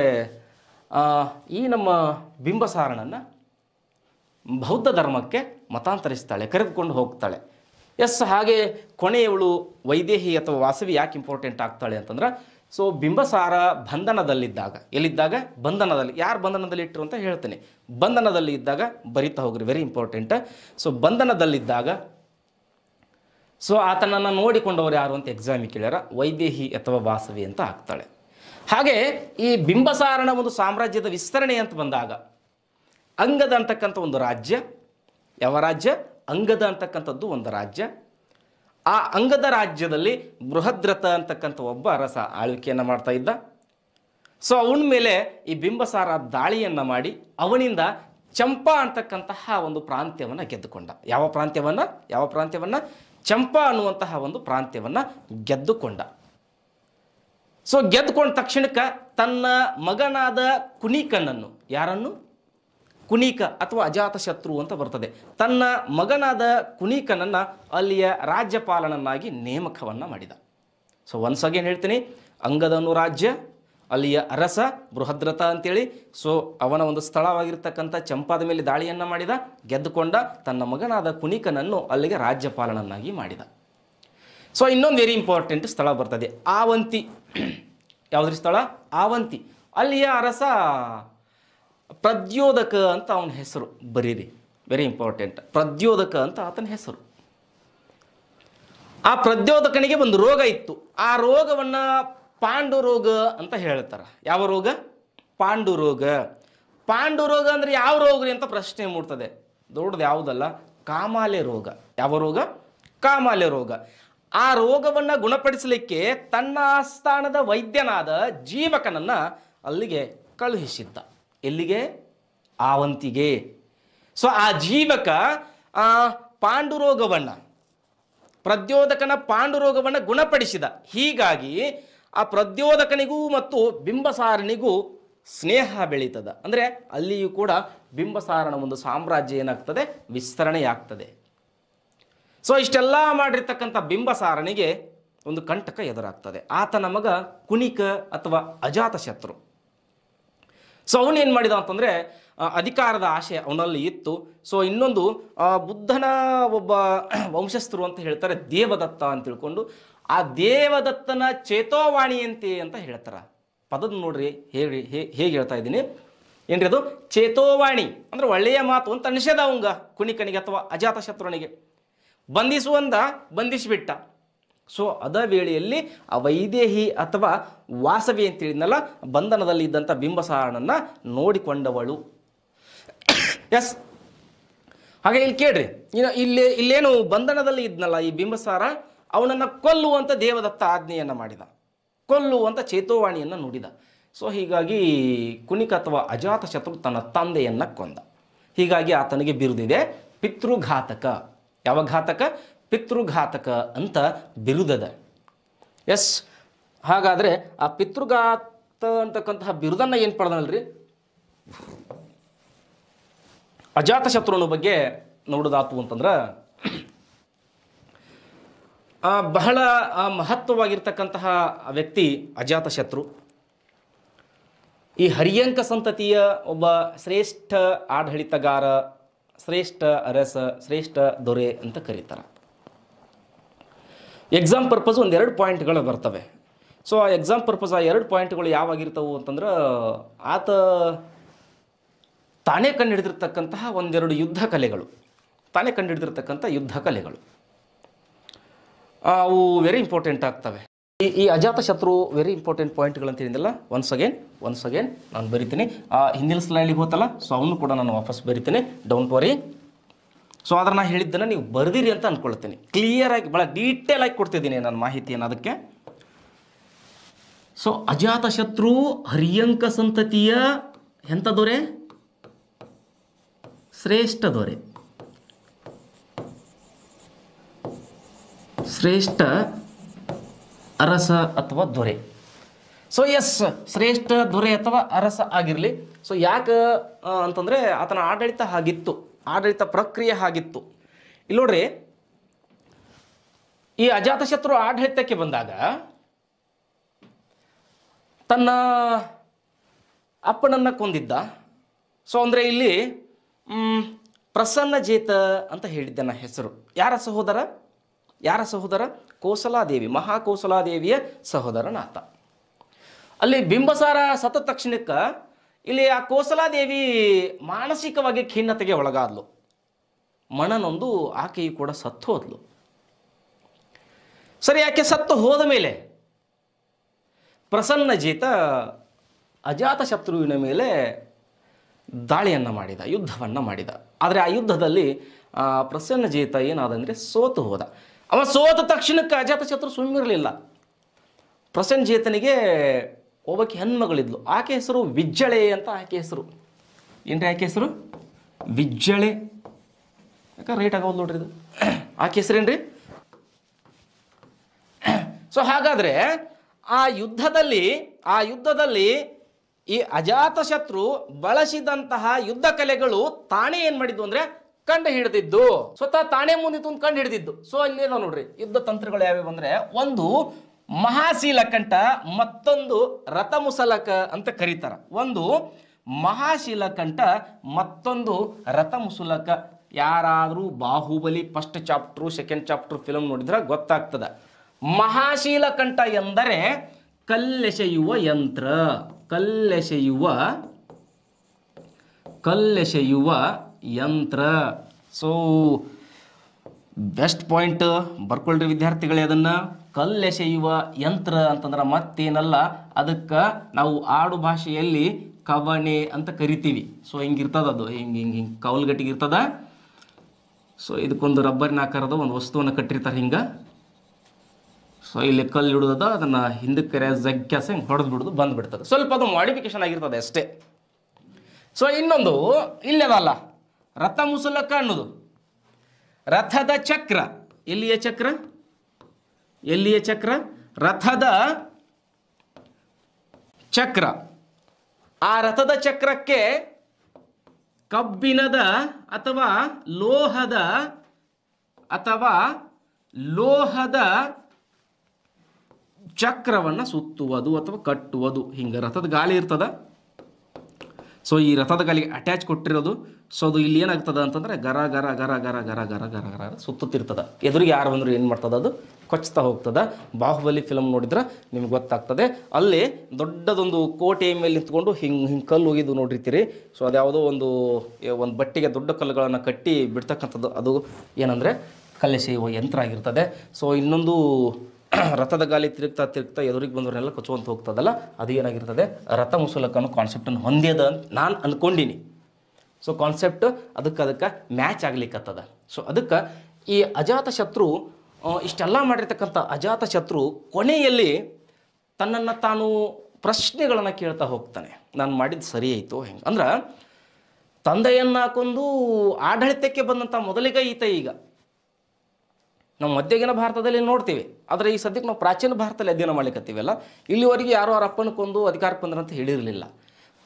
ಈ ನಮ್ಮ ಬಿಂಬಸಾರನನ್ನು ಬೌದ್ಧ ಧರ್ಮಕ್ಕೆ ಮತಾಂತರಿಸ್ತಾಳೆ ಕರೆದುಕೊಂಡು ಹೋಗ್ತಾಳೆ ಎಸ್ ಹಾಗೆ ಕೊನೆಯವಳು ವೈದೇಹಿ ಅಥವಾ ವಾಸವಿ ಯಾಕೆ ಇಂಪಾರ್ಟೆಂಟ್ ಆಗ್ತಾಳೆ ಅಂತಂದ್ರೆ ಸೊ ಬಿಂಬಸಾರ ಬಂಧನದಲ್ಲಿದ್ದಾಗ ಎಲ್ಲಿದ್ದಾಗ ಬಂಧನದಲ್ಲಿ ಯಾರು ಬಂಧನದಲ್ಲಿ ಇಟ್ಟರು ಅಂತ ಹೇಳ್ತೇನೆ ಬಂಧನದಲ್ಲಿ ಇದ್ದಾಗ ಬರಿತಾ ಹೋಗ್ರಿ ವೆರಿ ಇಂಪಾರ್ಟೆಂಟ್ ಸೊ ಬಂಧನದಲ್ಲಿದ್ದಾಗ ಸೊ ಆತನನ್ನು ನೋಡಿಕೊಂಡವರು ಯಾರು ಅಂತ ಎಕ್ಸಾಮಿಗೆ ಕೇಳ್ಯಾರ ವೈದೇಹಿ ಅಥವಾ ವಾಸವಿ ಅಂತ ಆಗ್ತಾಳೆ ಹಾಗೆ ಈ ಬಿಂಬಸಾರನ ಒಂದು ಸಾಮ್ರಾಜ್ಯದ ವಿಸ್ತರಣೆ ಅಂತ ಬಂದಾಗ ಅಂಗದ ಅಂತಕ್ಕಂಥ ಒಂದು ರಾಜ್ಯ ಯಾವ ರಾಜ್ಯ ಅಂಗದ ಅಂತಕ್ಕಂಥದ್ದು ಒಂದು ರಾಜ್ಯ ಆ ಅಂಗದ ರಾಜ್ಯದಲ್ಲಿ ಬೃಹದ್ರಥ ಅಂತಕ್ಕಂಥ ಒಬ್ಬ ಅರಸ ಆಳ್ವಿಕೆಯನ್ನು ಮಾಡ್ತಾ ಇದ್ದ ಸೊ ಅವನ ಮೇಲೆ ಈ ಬಿಂಬಸಾರ ದಾಳಿಯನ್ನು ಮಾಡಿ ಅವನಿಂದ ಚಂಪಾ ಅಂತಕ್ಕಂತಹ ಒಂದು ಪ್ರಾಂತ್ಯವನ್ನು ಗೆದ್ದುಕೊಂಡ ಯಾವ ಪ್ರಾಂತ್ಯವನ್ನು ಯಾವ ಪ್ರಾಂತ್ಯವನ್ನು ಚಂಪಾ ಅನ್ನುವಂತಹ ಒಂದು ಪ್ರಾಂತ್ಯವನ್ನು ಗೆದ್ದುಕೊಂಡ ಸೊ ಗೆದ್ದುಕೊಂಡ ತಕ್ಷಣಕ್ಕೆ ತನ್ನ ಮಗನಾದ ಕುನಿಕನನ್ನು ಯಾರನ್ನು ಕುನೀಕ ಅಥವಾ ಅಜಾತ ಶತ್ರು ಅಂತ ಬರ್ತದೆ ತನ್ನ ಮಗನಾದ ಕುನೀಕನನ್ನು ಅಲ್ಲಿಯ ರಾಜ್ಯಪಾಲನನ್ನಾಗಿ ನೇಮಕವನ್ನು ಮಾಡಿದ ಸೊ ಒನ್ಸ್ ಅಗೇನ್ ಹೇಳ್ತೀನಿ ಅಂಗದನು ರಾಜ್ಯ ಅಲ್ಲಿಯ ಅರಸ ಬೃಹದ್ರಥ ಅಂತೇಳಿ ಸೊ ಅವನ ಒಂದು ಸ್ಥಳವಾಗಿರ್ತಕ್ಕಂಥ ಚಂಪಾದ ಮೇಲೆ ದಾಳಿಯನ್ನು ಮಾಡಿದ ಗೆದ್ದುಕೊಂಡ ತನ್ನ ಮಗನಾದ ಕುನಿಕನನ್ನು ಅಲ್ಲಿಗೆ ರಾಜ್ಯಪಾಲನನ್ನಾಗಿ ಮಾಡಿದ ಸೊ ಇನ್ನೊಂದು ವೆರಿ ಇಂಪಾರ್ಟೆಂಟ್ ಸ್ಥಳ ಬರ್ತದೆ ಆವಂತಿ ಯಾವುದ್ರ ಸ್ಥಳ ಆವಂತಿ ಅಲ್ಲಿಯ ಅರಸ ಪ್ರದ್ಯೋದಕ ಅಂತ ಅವನ ಹೆಸರು ಬರೀರಿ ವೆರಿ ಇಂಪಾರ್ಟೆಂಟ್ ಪ್ರದ್ಯೋದಕ ಅಂತ ಆತನ ಹೆಸರು ಆ ಪ್ರದ್ಯೋದಕನಿಗೆ ಒಂದು ರೋಗ ಇತ್ತು ಆ ರೋಗವನ್ನು ಪಾಂಡು ರೋಗ ಅಂತ ಹೇಳ್ತಾರೆ ಯಾವ ರೋಗ ಪಾಂಡು ರೋಗ ಪಾಂಡು ರೋಗ ಅಂದರೆ ಯಾವ ರೋಗ ಅಂತ ಪ್ರಶ್ನೆ ಮೂಡ್ತದೆ ದೊಡ್ಡದು ಯಾವುದಲ್ಲ ಕಾಮಾಲೆ ರೋಗ ಯಾವ ರೋಗ ಕಾಮಾಲೆ ರೋಗ ಆ ರೋಗವನ್ನು ಗುಣಪಡಿಸಲಿಕ್ಕೆ ತನ್ನ ಆಸ್ಥಾನದ ವೈದ್ಯನಾದ ಜೀವಕನನ್ನು ಅಲ್ಲಿಗೆ ಕಳುಹಿಸಿದ್ದ ಎಲ್ಲಿಗೆ ಆವಂತಿಗೆ ಸೊ ಆ ಜೀವಕ ಆ ಪಾಂಡುರೋಗವನ್ನು ಪ್ರದ್ಯೋದಕನ ಪಾಂಡುರೋಗವನ್ನು ಗುಣಪಡಿಸಿದ ಹೀಗಾಗಿ ಆ ಪ್ರದ್ಯೋದಕನಿಗೂ ಮತ್ತು ಬಿಂಬಸಾರನಿಗೂ ಸ್ನೇಹ ಬೆಳೀತದ ಅಂದರೆ ಅಲ್ಲಿಯೂ ಕೂಡ ಬಿಂಬಸಾರನ ಒಂದು ಸಾಮ್ರಾಜ್ಯ ಏನಾಗ್ತದೆ ವಿಸ್ತರಣೆಯಾಗ್ತದೆ ಸೊ ಇಷ್ಟೆಲ್ಲ ಮಾಡಿರ್ತಕ್ಕಂಥ ಬಿಂಬಸಾರನಿಗೆ ಒಂದು ಕಂಟಕ ಎದುರಾಗ್ತದೆ ಆತನ ಮಗ ಕುಣಿಕ ಅಥವಾ ಅಜಾತಶತ್ರು ಸೊ ಅವನೇನು ಮಾಡಿದ ಅಂತಂದರೆ ಅಧಿಕಾರದ ಆಶೆ ಅವನಲ್ಲಿ ಇತ್ತು ಸೊ ಇನ್ನೊಂದು ಬುದ್ಧನ ಒಬ್ಬ ವಂಶಸ್ಥರು ಅಂತ ಹೇಳ್ತಾರೆ ದೇವದತ್ತ ಅಂತ ತಿಳ್ಕೊಂಡು ಆ ದೇವದತ್ತನ ಚೇತೋವಾಣಿಯಂತೆ ಅಂತ ಹೇಳ್ತಾರೆ ಪದದ ನೋಡ್ರಿ ಹೇಳಿ ಹೇಗೆ ಹೇಳ್ತಾ ಇದ್ದೀನಿ ಏನ್ರಿ ಅದು ಚೇತೋವಾಣಿ ಅಂದ್ರೆ ಒಳ್ಳೆಯ ಮಾತು ಅಂತ ಅನಿಸದ ಅವಂಗ ಕುಣಿಕನಿಗೆ ಅಥವಾ ಅಜಾತ ಶತ್ರುನಿಗೆ ಬಂಧಿಸುವಂದ ಬಂಧಿಸಿಬಿಟ್ಟ ಸೊ ಅದ ವೇಳೆಯಲ್ಲಿ ಆ ವೈದೇಹಿ ಅಥವಾ ವಾಸವಿ ಅಂತೇಳಿದ್ನಲ್ಲ ಬಂಧನದಲ್ಲಿ ಇದ್ದಂಥ ಬಿಂಬಸಾರನನ್ನು ನೋಡಿಕೊಂಡವಳು ಎಸ್ ಹಾಗೆ ಇಲ್ಲಿ ಕೇಳ್ರಿ ಇನ್ನು ಇಲ್ಲಿ ಇಲ್ಲೇನು ಬಂಧನದಲ್ಲಿ ಇದ್ನಲ್ಲ ಈ ಬಿಂಬಸಾರ ಅವನನ್ನು ಕೊಲ್ಲುವಂಥ ದೇವದತ್ತ ಆಜ್ಞೆಯನ್ನು ಮಾಡಿದ ಕೊಲ್ಲುವಂಥ ಚೇತೋವಾಣಿಯನ್ನು ನೋಡಿದ ಸೊ ಹೀಗಾಗಿ ಕುಣಿಕ ಅಥವಾ ಅಜಾತ ಶತ್ರು ತನ್ನ ತಂದೆಯನ್ನು ಕೊಂದ ಹೀಗಾಗಿ ಆತನಿಗೆ ಬಿರುದಿದೆ ಪಿತೃಘಾತಕ ಯಾವ ಘಾತಕ ಪಿತೃಘಾತಕ ಅಂತ ಬಿರುದದ ಎಸ್ ಹಾಗಾದರೆ ಆ ಪಿತೃಘಾತ ಅಂತಕ್ಕಂತಹ ಬಿರುದನ್ನು ಏನು ಪಡೆದನಲ್ರಿ ಅಜಾತಶತ್ರುವನ ಬಗ್ಗೆ ನೋಡೋದಾತು ಅಂತಂದ್ರೆ ಬಹಳ ಮಹತ್ವವಾಗಿರ್ತಕ್ಕಂತಹ ವ್ಯಕ್ತಿ ಅಜಾತಶತ್ರು ಈ ಹರಿಯಂಕ ಸಂತತಿಯ ಒಬ್ಬ ಶ್ರೇಷ್ಠ ಆಡಳಿತಗಾರ ಶ್ರೇಷ್ಠ ಅರಸ ಶ್ರೇಷ್ಠ ದೊರೆ ಅಂತ ಕರೀತಾರೆ ಎಕ್ಸಾಮ್ ಪರ್ಪಸ್ ಒಂದು ಎರಡು ಪಾಯಿಂಟ್ಗಳು ಬರ್ತವೆ ಸೊ ಆ ಎಕ್ಸಾಮ್ ಪರ್ಪಸ್ ಆ ಎರಡು ಪಾಯಿಂಟ್ಗಳು ಯಾವಾಗಿರ್ತವು ಅಂತಂದ್ರೆ ಆತ ತಾನೇ ಕಂಡುಹಿಡಿದಿರ್ತಕ್ಕಂತಹ ಒಂದೆರಡು ಯುದ್ಧ ಕಲೆಗಳು ತಾನೇ ಕಂಡುಹಿಡಿದಿರ್ತಕ್ಕಂಥ ಯುದ್ಧ ಕಲೆಗಳು ಅವು ವೆರಿ ಇಂಪಾರ್ಟೆಂಟ್ ಆಗ್ತವೆ ಈ ಈ ಅಜಾತಶತ್ರು ವೆರಿ ಇಂಪಾರ್ಟೆಂಟ್ ಪಾಯಿಂಟ್ಗಳಂತ ಹೇಳಿದಲ್ಲ ಒನ್ಸ್ ಅಗೇನ್ ಒನ್ಸ್ ಅಗೇನ್ ನಾನು ಬರಿತೀನಿ ಆ ಹಿಂದಿನ ಸ್ಲೈಡಿಗೆ ಹೋತಲ್ಲ ಸೊ ಅವನು ಕೂಡ ನಾನು ವಾಪಸ್ ಬರಿತೀನಿ ಡೌನ್ ವರಿ ಸೊ ಆದ್ರೆ ನಾನು ಹೇಳಿದ್ದನ್ನು ನೀವು ಬರ್ದಿರಿ ಅಂತ ಕ್ಲಿಯರ್ ಕ್ಲಿಯರಾಗಿ ಭಾಳ ಡೀಟೇಲ್ ಆಗಿ ಕೊಡ್ತಿದ್ದೀನಿ ನನ್ನ ಮಾಹಿತಿಯನ್ನು ಅದಕ್ಕೆ ಸೊ ಶತ್ರು ಹರಿಯಂಕ ಸಂತತಿಯ ಎಂಥ ದೊರೆ ಶ್ರೇಷ್ಠ ದೊರೆ ಶ್ರೇಷ್ಠ ಅರಸ ಅಥವಾ ದೊರೆ ಸೊ ಎಸ್ ಶ್ರೇಷ್ಠ ದೊರೆ ಅಥವಾ ಅರಸ ಆಗಿರಲಿ ಸೊ ಯಾಕೆ ಅಂತಂದರೆ ಆತನ ಆಡಳಿತ ಹಾಗಿತ್ತು ಆಡಳಿತ ಪ್ರಕ್ರಿಯೆ ಆಗಿತ್ತು ಇಲ್ಲಿ ನೋಡ್ರಿ ಈ ಅಜಾತಶತ್ರು ಆಡಳಿತಕ್ಕೆ ಬಂದಾಗ ತನ್ನ ಅಪ್ಪನನ್ನು ಕೊಂದಿದ್ದ ಸೊ ಅಂದರೆ ಇಲ್ಲಿ ಪ್ರಸನ್ನ ಜೇತ ಅಂತ ನನ್ನ ಹೆಸರು ಯಾರ ಸಹೋದರ ಯಾರ ಸಹೋದರ ಕೋಸಲಾದೇವಿ ಮಹಾಕೋಸಲಾದೇವಿಯ ಸಹೋದರನಾಥ ಅಲ್ಲಿ ಬಿಂಬಸಾರ ಸತ ತಕ್ಷಣಕ್ಕೆ ಇಲ್ಲಿ ಆ ಕೋಸಲಾದೇವಿ ಮಾನಸಿಕವಾಗಿ ಖಿನ್ನತೆಗೆ ಒಳಗಾದ್ಲು ಮಣನೊಂದು ಆಕೆಯು ಕೂಡ ಸತ್ತು ಹೋದ್ಲು ಸರಿ ಆಕೆ ಸತ್ತು ಹೋದ ಮೇಲೆ ಅಜಾತ ಶತ್ರುವಿನ ಮೇಲೆ ದಾಳಿಯನ್ನು ಮಾಡಿದ ಯುದ್ಧವನ್ನು ಮಾಡಿದ ಆದರೆ ಆ ಯುದ್ಧದಲ್ಲಿ ಜೀತ ಏನಾದಂದರೆ ಸೋತು ಹೋದ ಅವ ಸೋತ ತಕ್ಷಣಕ್ಕೆ ಅಜಾತ ಶತ್ರು ಸುಮ್ಮಿರಲಿಲ್ಲ ಪ್ರಸನ್ನ ಪ್ರಸನ್ನಜೇತನಿಗೆ ಒಬ್ಬಾಕಿ ಹೆಣ್ಮಗಳಿದ್ಲು ಆಕೆ ಹೆಸರು ವಿಜ್ಜಳೆ ಅಂತ ಆಕೆ ಹೆಸರು ಏನ್ರಿ ಆಕೆ ಹೆಸರು ವಿಜ್ಜಳೆ ಯಾಕೆ ರೈಟ್ ಆಗೋದು ನೋಡ್ರಿ ಇದು ಆಕೆ ಹೆಸರೇನ್ರಿ ಸೊ ಹಾಗಾದ್ರೆ ಆ ಯುದ್ಧದಲ್ಲಿ ಆ ಯುದ್ಧದಲ್ಲಿ ಈ ಅಜಾತ ಶತ್ರು ಬಳಸಿದಂತಹ ಯುದ್ಧ ಕಲೆಗಳು ತಾನೇ ಏನು ಮಾಡಿದ್ದು ಅಂದ್ರೆ ಕಂಡು ಹಿಡಿದಿದ್ದು ಸ್ವತಃ ತಾನೇ ಮುಂದೆ ತಂದು ಕಂಡು ಹಿಡಿದಿದ್ದು ಸೊ ಇಲ್ಲಿ ನೋಡ್ರಿ ಯುದ್ಧ ತಂತ್ರಗಳು ಯಾವ್ಯಾವ ಅಂದ್ರೆ ಒಂದು ಮಹಾಶೀಲಕಂಠ ಮತ್ತೊಂದು ರಥಮುಸಲಕ ಅಂತ ಕರೀತಾರ ಒಂದು ಮಹಾಶೀಲಕಂಠ ಮತ್ತೊಂದು ರಥಮುಸುಲಕ ಯಾರಾದರೂ Bahubali first chapter second chapter film ನೋಡಿದ್ರೆ ಗೊತ್ತಾಗ್ತದ ಮಹಾಶೀಲಕಂಠ ಎಂದರೆ ಕಲ್ಲೆಸೆಯುವ ಯಂತ್ರ ಕಲ್ಲೆಸೆಯುವ ಕಲ್ಲೆಸೆಯುವ ಯಂತ್ರ ಸೋ ಬೆಸ್ಟ್ ಪಾಯಿಂಟ್ ಬರ್ಕೊಳ್ರಿ ವಿದ್ಯಾರ್ಥಿಗಳೇ ಅದನ್ನು ಕಲ್ಲೆಸೆಯುವ ಯಂತ್ರ ಅಂತಂದ್ರೆ ಮತ್ತೇನಲ್ಲ ಅದಕ್ಕೆ ನಾವು ಆಡು ಭಾಷೆಯಲ್ಲಿ ಕವಣೆ ಅಂತ ಕರಿತೀವಿ ಸೊ ಹಿಂಗಿರ್ತದ ಅದು ಹಿಂಗೆ ಹಿಂಗೆ ಹಿಂಗೆ ಕೌಲ್ಗಟ್ಟಿಗೆ ಇರ್ತದ ಸೊ ಇದಕ್ಕೊಂದು ರಬ್ಬರಿನ ಆಕಾರದ ಒಂದು ವಸ್ತುವನ್ನು ಕಟ್ಟಿರ್ತಾರೆ ಹಿಂಗೆ ಸೊ ಇಲ್ಲಿ ಕಲ್ಲು ಹಿಡಿದದ ಅದನ್ನು ಹಿಂದಕ್ಕೆ ಕರೆ ಹಿಂಗೆ ಹೊಡೆದು ಬಿಡೋದು ಬಂದುಬಿಡ್ತದೆ ಸ್ವಲ್ಪ ಅದು ಮಾಡಿಫಿಕೇಶನ್ ಆಗಿರ್ತದೆ ಅಷ್ಟೇ ಸೊ ಇನ್ನೊಂದು ಇಲ್ಲದಲ್ಲ ರಥ ಮುಸುಲಕ ಅನ್ನೋದು ರಥದ ಚಕ್ರ ಎಲ್ಲಿಯ ಚಕ್ರ ಎಲ್ಲಿಯ ಚಕ್ರ ರಥದ ಚಕ್ರ ಆ ರಥದ ಚಕ್ರಕ್ಕೆ ಕಬ್ಬಿನದ ಅಥವಾ ಲೋಹದ ಅಥವಾ ಲೋಹದ ಚಕ್ರವನ್ನು ಸುತ್ತುವುದು ಅಥವಾ ಕಟ್ಟುವುದು ಹಿಂಗೆ ರಥದ ಗಾಳಿ ಇರ್ತದ ಸೊ ಈ ರಥದ ಕಾಲಿಗೆ ಅಟ್ಯಾಚ್ ಕೊಟ್ಟಿರೋದು ಸೊ ಅದು ಇಲ್ಲಿ ಏನಾಗ್ತದ ಅಂತಂದರೆ ಗರ ಗರ ಗರ ಗರ ಗರ ಗರ ಗರ ಗರ ಸುತ್ತುತ್ತಿರ್ತದೆ ಎದುರಿಗೆ ಯಾರು ಬಂದರೂ ಏನು ಮಾಡ್ತದೆ ಅದು ಕೊಚ್ತಾ ಹೋಗ್ತದೆ ಬಾಹುಬಲಿ ಫಿಲಮ್ ನೋಡಿದ್ರೆ ನಿಮ್ಗೆ ಗೊತ್ತಾಗ್ತದೆ ಅಲ್ಲಿ ದೊಡ್ಡದೊಂದು ಕೋಟೆಯ ಮೇಲೆ ನಿಂತ್ಕೊಂಡು ಹಿಂಗೆ ಹಿಂಗೆ ಕಲ್ಲು ಒಗಿದು ನೋಡಿರ್ತೀರಿ ಸೊ ಅದ್ಯಾವುದೋ ಒಂದು ಒಂದು ಬಟ್ಟೆಗೆ ದೊಡ್ಡ ಕಲ್ಲುಗಳನ್ನು ಕಟ್ಟಿ ಬಿಡ್ತಕ್ಕಂಥದ್ದು ಅದು ಏನಂದರೆ ಕಲ್ಲೆಸೆಯುವ ಯಂತ್ರ ಆಗಿರ್ತದೆ ಸೊ ಇನ್ನೊಂದು ರಥದ ಗಾಲಿ ತಿರುಗ್ತಾ ತಿರುಗ್ತಾ ಎದುರಿಗೆ ಬಂದವರೆಲ್ಲ ಕೊಚ್ಕೊಂತ ಹೋಗ್ತದಲ್ಲ ಅದು ಏನಾಗಿರ್ತದೆ ರಥ ಮುಸುಲಕ ಅನ್ನೋ ಕಾನ್ಸೆಪ್ಟನ್ನು ಹೊಂದ್ಯದ ಅಂತ ನಾನು ಅಂದ್ಕೊಂಡಿನಿ ಸೊ ಕಾನ್ಸೆಪ್ಟ್ ಅದಕ್ಕೆ ಅದಕ್ಕೆ ಮ್ಯಾಚ್ ಆಗ್ಲಿಕ್ಕದ ಸೊ ಅದಕ್ಕೆ ಈ ಅಜಾತ ಶತ್ರು ಇಷ್ಟೆಲ್ಲ ಮಾಡಿರ್ತಕ್ಕಂಥ ಅಜಾತ ಶತ್ರು ಕೊನೆಯಲ್ಲಿ ತನ್ನನ್ನು ತಾನು ಪ್ರಶ್ನೆಗಳನ್ನು ಕೇಳ್ತಾ ಹೋಗ್ತಾನೆ ನಾನು ಮಾಡಿದ್ದು ಸರಿ ಆಯಿತು ಹೆಂಗೆ ಅಂದ್ರೆ ತಂದೆಯನ್ನು ಹಾಕೊಂಡು ಆಡಳಿತಕ್ಕೆ ಬಂದಂಥ ಮೊದಲಿಗ ಈತ ಈಗ ನಾವು ಮಧ್ಯಗಿನ ಭಾರತದಲ್ಲಿ ನೋಡ್ತೀವಿ ಆದರೆ ಈ ಸದ್ಯಕ್ಕೆ ನಾವು ಪ್ರಾಚೀನ ಭಾರತದಲ್ಲಿ ಅಧ್ಯಯನ ಮಾಡ್ಲಿಕ್ಕತ್ತೀವಲ್ಲ ಇಲ್ಲಿವರೆಗೆ ಯಾರು ಅವರ ಅಪ್ಪನ ಕೊಂದು ಅಧಿಕಾರಕ್ಕೆ ಬಂದ್ರಂತ ಹೇಳಿರಲಿಲ್ಲ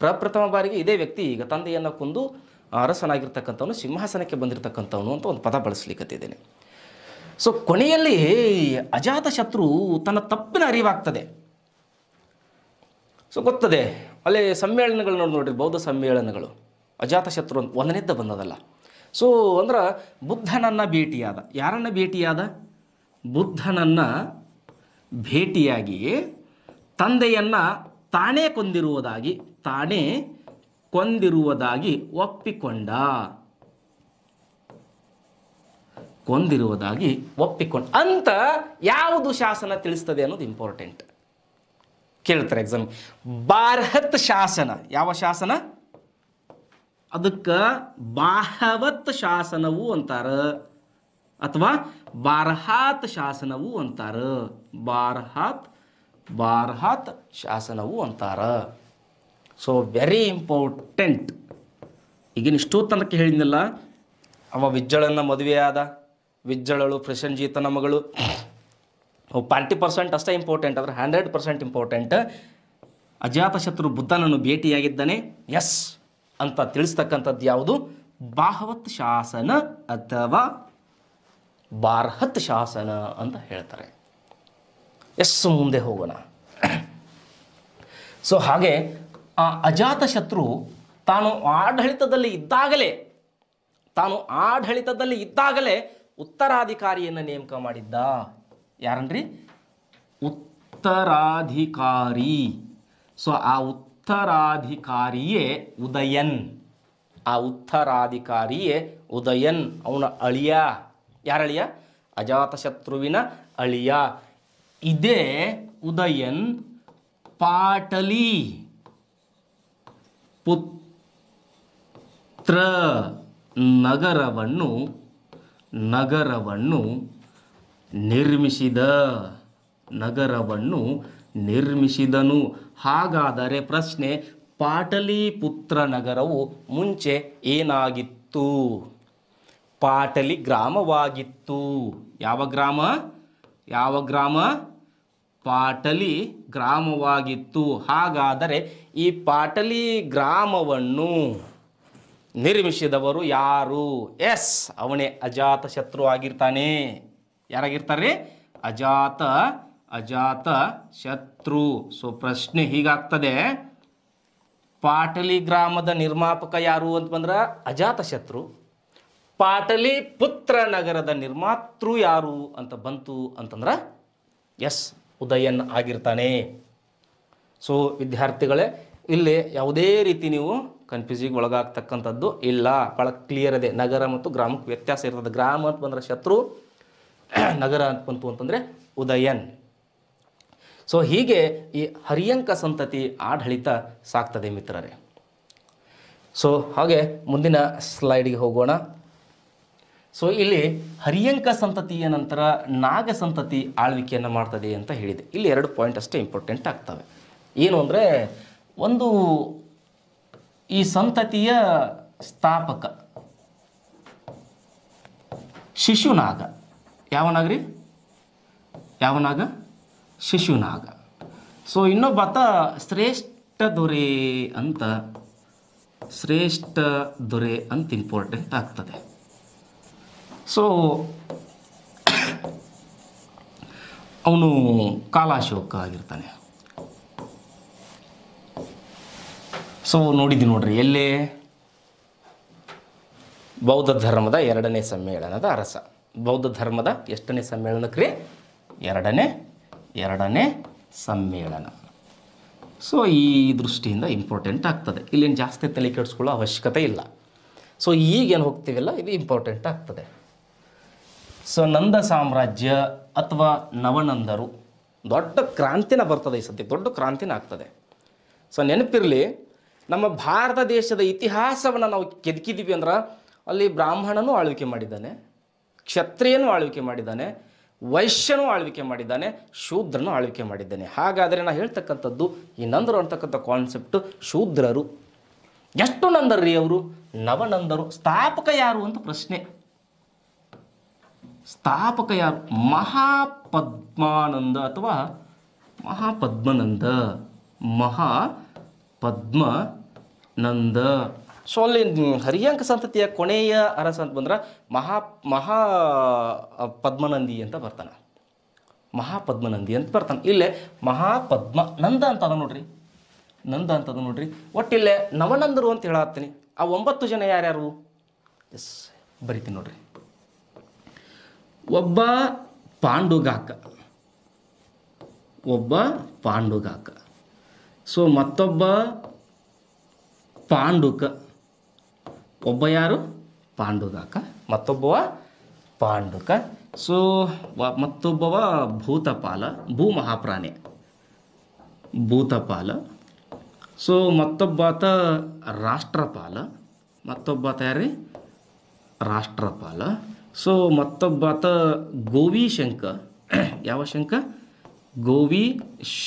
ಪ್ರಪ್ರಥಮ ಬಾರಿಗೆ ಇದೇ ವ್ಯಕ್ತಿ ಈಗ ತಂದೆಯನ್ನು ಕೊಂದು ಅರಸನಾಗಿರ್ತಕ್ಕಂಥವನು ಸಿಂಹಾಸನಕ್ಕೆ ಬಂದಿರತಕ್ಕಂಥವನು ಅಂತ ಒಂದು ಪದ ಬಳಸಲಿಕ್ಕತ್ತಿದ್ದೇನೆ ಸೊ ಕೊನೆಯಲ್ಲಿ ಅಜಾತ ಶತ್ರು ತನ್ನ ತಪ್ಪಿನ ಅರಿವಾಗ್ತದೆ ಸೊ ಗೊತ್ತದೆ ಅಲ್ಲೇ ಸಮ್ಮೇಳನಗಳು ನೋಡಿ ನೋಡಿರಿ ಬೌದ್ಧ ಸಮ್ಮೇಳನಗಳು ಅಜಾತ ಶತ್ರು ಅಂತ ಒಂದನೇದ್ದ ಬಂದದಲ್ಲ ಸೊ ಅಂದ್ರೆ ಬುದ್ಧನನ್ನು ಭೇಟಿಯಾದ ಯಾರನ್ನು ಭೇಟಿಯಾದ ಬುದ್ಧನನ್ನು ಭೇಟಿಯಾಗಿ ತಂದೆಯನ್ನು ತಾನೇ ಕೊಂದಿರುವುದಾಗಿ ತಾನೇ ಕೊಂದಿರುವುದಾಗಿ ಒಪ್ಪಿಕೊಂಡ ಕೊಂದಿರುವುದಾಗಿ ಒಪ್ಪಿಕೊಂಡ ಅಂತ ಯಾವುದು ಶಾಸನ ತಿಳಿಸ್ತದೆ ಅನ್ನೋದು ಇಂಪಾರ್ಟೆಂಟ್ ಕೇಳ್ತಾರೆ ಎಕ್ಸಾಮ್ ಬಾರ್ಹತ್ ಶಾಸನ ಯಾವ ಶಾಸನ ಅದಕ್ಕೆ ಬಾಹವತ್ ಶಾಸನವು ಅಂತಾರೆ ಅಥವಾ ಬಾರ್ಹಾತ್ ಶಾಸನವು ಅಂತಾರ ಬಾರ್ಹಾತ್ ಬಾರ್ಹಾತ್ ಶಾಸನವು ಅಂತಾರ ಸೊ ವೆರಿ ಇಂಪಾರ್ಟೆಂಟ್ ಈಗಿನ ಇಷ್ಟೋ ತನಕ ಹೇಳಿದ್ನಲ್ಲ ಅವ ವಿಜ್ಜಳನ್ನು ಮದುವೆಯಾದ ವಿಜ್ಜಳಳು ಪ್ರಶಂಜಿತನ ಮಗಳು ಫಾರ್ಟಿ ಪರ್ಸೆಂಟ್ ಅಷ್ಟೇ ಇಂಪಾರ್ಟೆಂಟ್ ಆದರೆ ಹಂಡ್ರೆಡ್ ಪರ್ಸೆಂಟ್ ಇಂಪಾರ್ಟೆಂಟ್ ಅಜಾತಶತ್ರು ಬುದ್ಧನನ್ನು ಭೇಟಿಯಾಗಿದ್ದಾನೆ ಎಸ್ ಅಂತ ತಿಳಿಸ್ತಕ್ಕಂಥದ್ದು ಯಾವುದು ಬಾಹವತ್ ಶಾಸನ ಅಥವಾ ಬಾರ್ಹತ್ ಶಾಸನ ಅಂತ ಹೇಳ್ತಾರೆ ಎಸ್ ಮುಂದೆ ಹೋಗೋಣ ಸೊ ಹಾಗೆ ಆ ಅಜಾತ ಶತ್ರು ತಾನು ಆಡಳಿತದಲ್ಲಿ ಇದ್ದಾಗಲೇ ತಾನು ಆಡಳಿತದಲ್ಲಿ ಇದ್ದಾಗಲೇ ಉತ್ತರಾಧಿಕಾರಿಯನ್ನು ನೇಮಕ ಮಾಡಿದ್ದ ಯಾರನ್ರಿ ಉತ್ತರಾಧಿಕಾರಿ ಸೊ ಆ ಉತ್ತರಾಧಿಕಾರಿಯೇ ಉದಯನ್ ಆ ಉತ್ತರಾಧಿಕಾರಿಯೇ ಉದಯನ್ ಅವನ ಅಳಿಯ ಯಾರಳಿಯ ಅಜಾತಶತ್ರುವಿನ ಅಳಿಯ ಇದೇ ಉದಯನ್ ಪಾಟಲಿ ಪುತ್ರ ನಗರವನ್ನು ನಗರವನ್ನು ನಿರ್ಮಿಸಿದ ನಗರವನ್ನು ನಿರ್ಮಿಸಿದನು ಹಾಗಾದರೆ ಪ್ರಶ್ನೆ ಪುತ್ರ ನಗರವು ಮುಂಚೆ ಏನಾಗಿತ್ತು ಪಾಟಲಿ ಗ್ರಾಮವಾಗಿತ್ತು ಯಾವ ಗ್ರಾಮ ಯಾವ ಗ್ರಾಮ ಪಾಟಲಿ ಗ್ರಾಮವಾಗಿತ್ತು ಹಾಗಾದರೆ ಈ ಪಾಟಲಿ ಗ್ರಾಮವನ್ನು ನಿರ್ಮಿಸಿದವರು ಯಾರು ಎಸ್ ಅವನೇ ಅಜಾತ ಶತ್ರು ಆಗಿರ್ತಾನೆ ಯಾರಾಗಿರ್ತಾರೆ ಅಜಾತ ಅಜಾತ ಶತ್ರು ಸೊ ಪ್ರಶ್ನೆ ಹೀಗಾಗ್ತದೆ ಪಾಟಲಿ ಗ್ರಾಮದ ನಿರ್ಮಾಪಕ ಯಾರು ಅಂತ ಬಂದ್ರೆ ಅಜಾತ ಶತ್ರು ಪುತ್ರ ನಗರದ ನಿರ್ಮಾತೃ ಯಾರು ಅಂತ ಬಂತು ಅಂತಂದ್ರೆ ಎಸ್ ಉದಯನ್ ಆಗಿರ್ತಾನೆ ಸೊ ವಿದ್ಯಾರ್ಥಿಗಳೇ ಇಲ್ಲಿ ಯಾವುದೇ ರೀತಿ ನೀವು ಕನ್ಫ್ಯೂಸಿಗೆ ಒಳಗಾಗ್ತಕ್ಕಂಥದ್ದು ಇಲ್ಲ ಭಾಳ ಕ್ಲಿಯರ್ ಇದೆ ನಗರ ಮತ್ತು ಗ್ರಾಮಕ್ಕೆ ವ್ಯತ್ಯಾಸ ಇರ್ತದೆ ಗ್ರಾಮ ಅಂತ ಬಂದರೆ ಶತ್ರು ನಗರ ಅಂತ ಬಂತು ಅಂತಂದರೆ ಉದಯನ್ ಸೊ ಹೀಗೆ ಈ ಹರಿಯಂಕ ಸಂತತಿ ಆಡಳಿತ ಸಾಕ್ತದೆ ಮಿತ್ರರೇ ಸೊ ಹಾಗೆ ಮುಂದಿನ ಸ್ಲೈಡ್ಗೆ ಹೋಗೋಣ ಸೊ ಇಲ್ಲಿ ಹರಿಯಂಕ ಸಂತತಿಯ ನಂತರ ನಾಗ ಸಂತತಿ ಆಳ್ವಿಕೆಯನ್ನು ಮಾಡ್ತದೆ ಅಂತ ಹೇಳಿದೆ ಇಲ್ಲಿ ಎರಡು ಪಾಯಿಂಟ್ ಅಷ್ಟೇ ಇಂಪಾರ್ಟೆಂಟ್ ಆಗ್ತವೆ ಏನು ಅಂದರೆ ಒಂದು ಈ ಸಂತತಿಯ ಸ್ಥಾಪಕ ಶಿಶುನಾಗ ಯಾವನಾಗ ರೀ ಯಾವನಾಗ ಶಿಶುನಾಗ ಸೊ ಇನ್ನೊಬ್ಬಾತ ಶ್ರೇಷ್ಠ ದೊರೆ ಅಂತ ಶ್ರೇಷ್ಠ ದೊರೆ ಅಂತ ಇಂಪಾರ್ಟೆಂಟ್ ಆಗ್ತದೆ ಸೊ ಅವನು ಕಾಲಾಶೋಕ ಆಗಿರ್ತಾನೆ ಸೊ ನೋಡಿದ್ವಿ ನೋಡ್ರಿ ಎಲ್ಲಿ ಬೌದ್ಧ ಧರ್ಮದ ಎರಡನೇ ಸಮ್ಮೇಳನದ ಅರಸ ಬೌದ್ಧ ಧರ್ಮದ ಎಷ್ಟನೇ ಸಮ್ಮೇಳನಕ್ಕೆ ಎರಡನೇ ಎರಡನೇ ಸಮ್ಮೇಳನ ಸೊ ಈ ದೃಷ್ಟಿಯಿಂದ ಇಂಪಾರ್ಟೆಂಟ್ ಆಗ್ತದೆ ಇಲ್ಲೇನು ಜಾಸ್ತಿ ತಲೆ ಕೆಡಿಸ್ಕೊಳ್ಳೋ ಅವಶ್ಯಕತೆ ಇಲ್ಲ ಸೊ ಈಗೇನು ಹೋಗ್ತೀವಲ್ಲ ಇದು ಇಂಪಾರ್ಟೆಂಟ್ ಆಗ್ತದೆ ಸೊ ನಂದ ಸಾಮ್ರಾಜ್ಯ ಅಥವಾ ನವನಂದರು ದೊಡ್ಡ ಕ್ರಾಂತಿನ ಬರ್ತದೆ ಈ ಸದ್ಯಕ್ಕೆ ದೊಡ್ಡ ಕ್ರಾಂತಿನ ಆಗ್ತದೆ ಸೊ ನೆನಪಿರಲಿ ನಮ್ಮ ಭಾರತ ದೇಶದ ಇತಿಹಾಸವನ್ನು ನಾವು ಕೆದಕಿದ್ದೀವಿ ಅಂದ್ರೆ ಅಲ್ಲಿ ಬ್ರಾಹ್ಮಣನೂ ಆಳ್ವಿಕೆ ಮಾಡಿದ್ದಾನೆ ಕ್ಷತ್ರಿಯನೂ ಆಳ್ವಿಕೆ ಮಾಡಿದ್ದಾನೆ ವೈಶ್ಯನೂ ಆಳ್ವಿಕೆ ಮಾಡಿದ್ದಾನೆ ಶೂದ್ರನೂ ಆಳ್ವಿಕೆ ಮಾಡಿದ್ದಾನೆ ಹಾಗಾದರೆ ನಾನು ಹೇಳ್ತಕ್ಕಂಥದ್ದು ಈ ನಂದರು ಅಂತಕ್ಕಂಥ ಕಾನ್ಸೆಪ್ಟು ಶೂದ್ರರು ಎಷ್ಟು ರೀ ಅವರು ನವನಂದರು ಸ್ಥಾಪಕ ಯಾರು ಅಂತ ಪ್ರಶ್ನೆ ಸ್ಥಾಪಕ ಯಾರು ಮಹಾಪದ್ಮಾನಂದ ಅಥವಾ ಮಹಾಪದ್ಮನಂದ ಮಹಾ ಪದ್ಮ ಸೊ ಅಲ್ಲಿ ಹರಿಯಾಂಕ ಸಂತತಿಯ ಕೊನೆಯ ಅರಸ ಅಂತ ಬಂದ್ರೆ ಮಹಾ ಮಹಾ ಪದ್ಮನಂದಿ ಅಂತ ಬರ್ತಾನೆ ಮಹಾಪದ್ಮನಂದಿ ಅಂತ ಬರ್ತಾನೆ ಇಲ್ಲೇ ಮಹಾಪದ್ಮ ನಂದ ಅಂತ ನೋಡ್ರಿ ನಂದ ಅಂತದ ನೋಡ್ರಿ ಒಟ್ಟಿಲ್ಲೇ ನವನಂದರು ಅಂತ ಹೇಳತ್ತೀನಿ ಆ ಒಂಬತ್ತು ಜನ ಯಾರ್ಯಾರು ಎಸ್ ಬರಿತೀನಿ ನೋಡ್ರಿ ಒಬ್ಬ ಪಾಂಡುಗಾಕ ಒಬ್ಬ ಪಾಂಡುಗಾಕ ಸೊ ಮತ್ತೊಬ್ಬ ಪಾಂಡುಕ ಒಬ್ಬ ಯಾರು ಪಾಂಡುಗಾಕ ಮತ್ತೊಬ್ಬವ ಪಾಂಡುಕ ಸೊ ಮತ್ತೊಬ್ಬವ ಭೂತಪಾಲ ಭೂ ಮಹಾಪ್ರಾಣಿ ಭೂತಪಾಲ ಸೊ ಮತ್ತೊಬ್ಬಾತ ರಾಷ್ಟ್ರಪಾಲ ಮತ್ತೊಬ್ಬಾತ ಯಾರೀ ರಾಷ್ಟ್ರಪಾಲ ಸೊ ಮತ್ತೊಬ್ಬ ಆತ ಗೋವಿ ಶಂಕ ಯಾವ ಶಂಕ ಗೋವಿ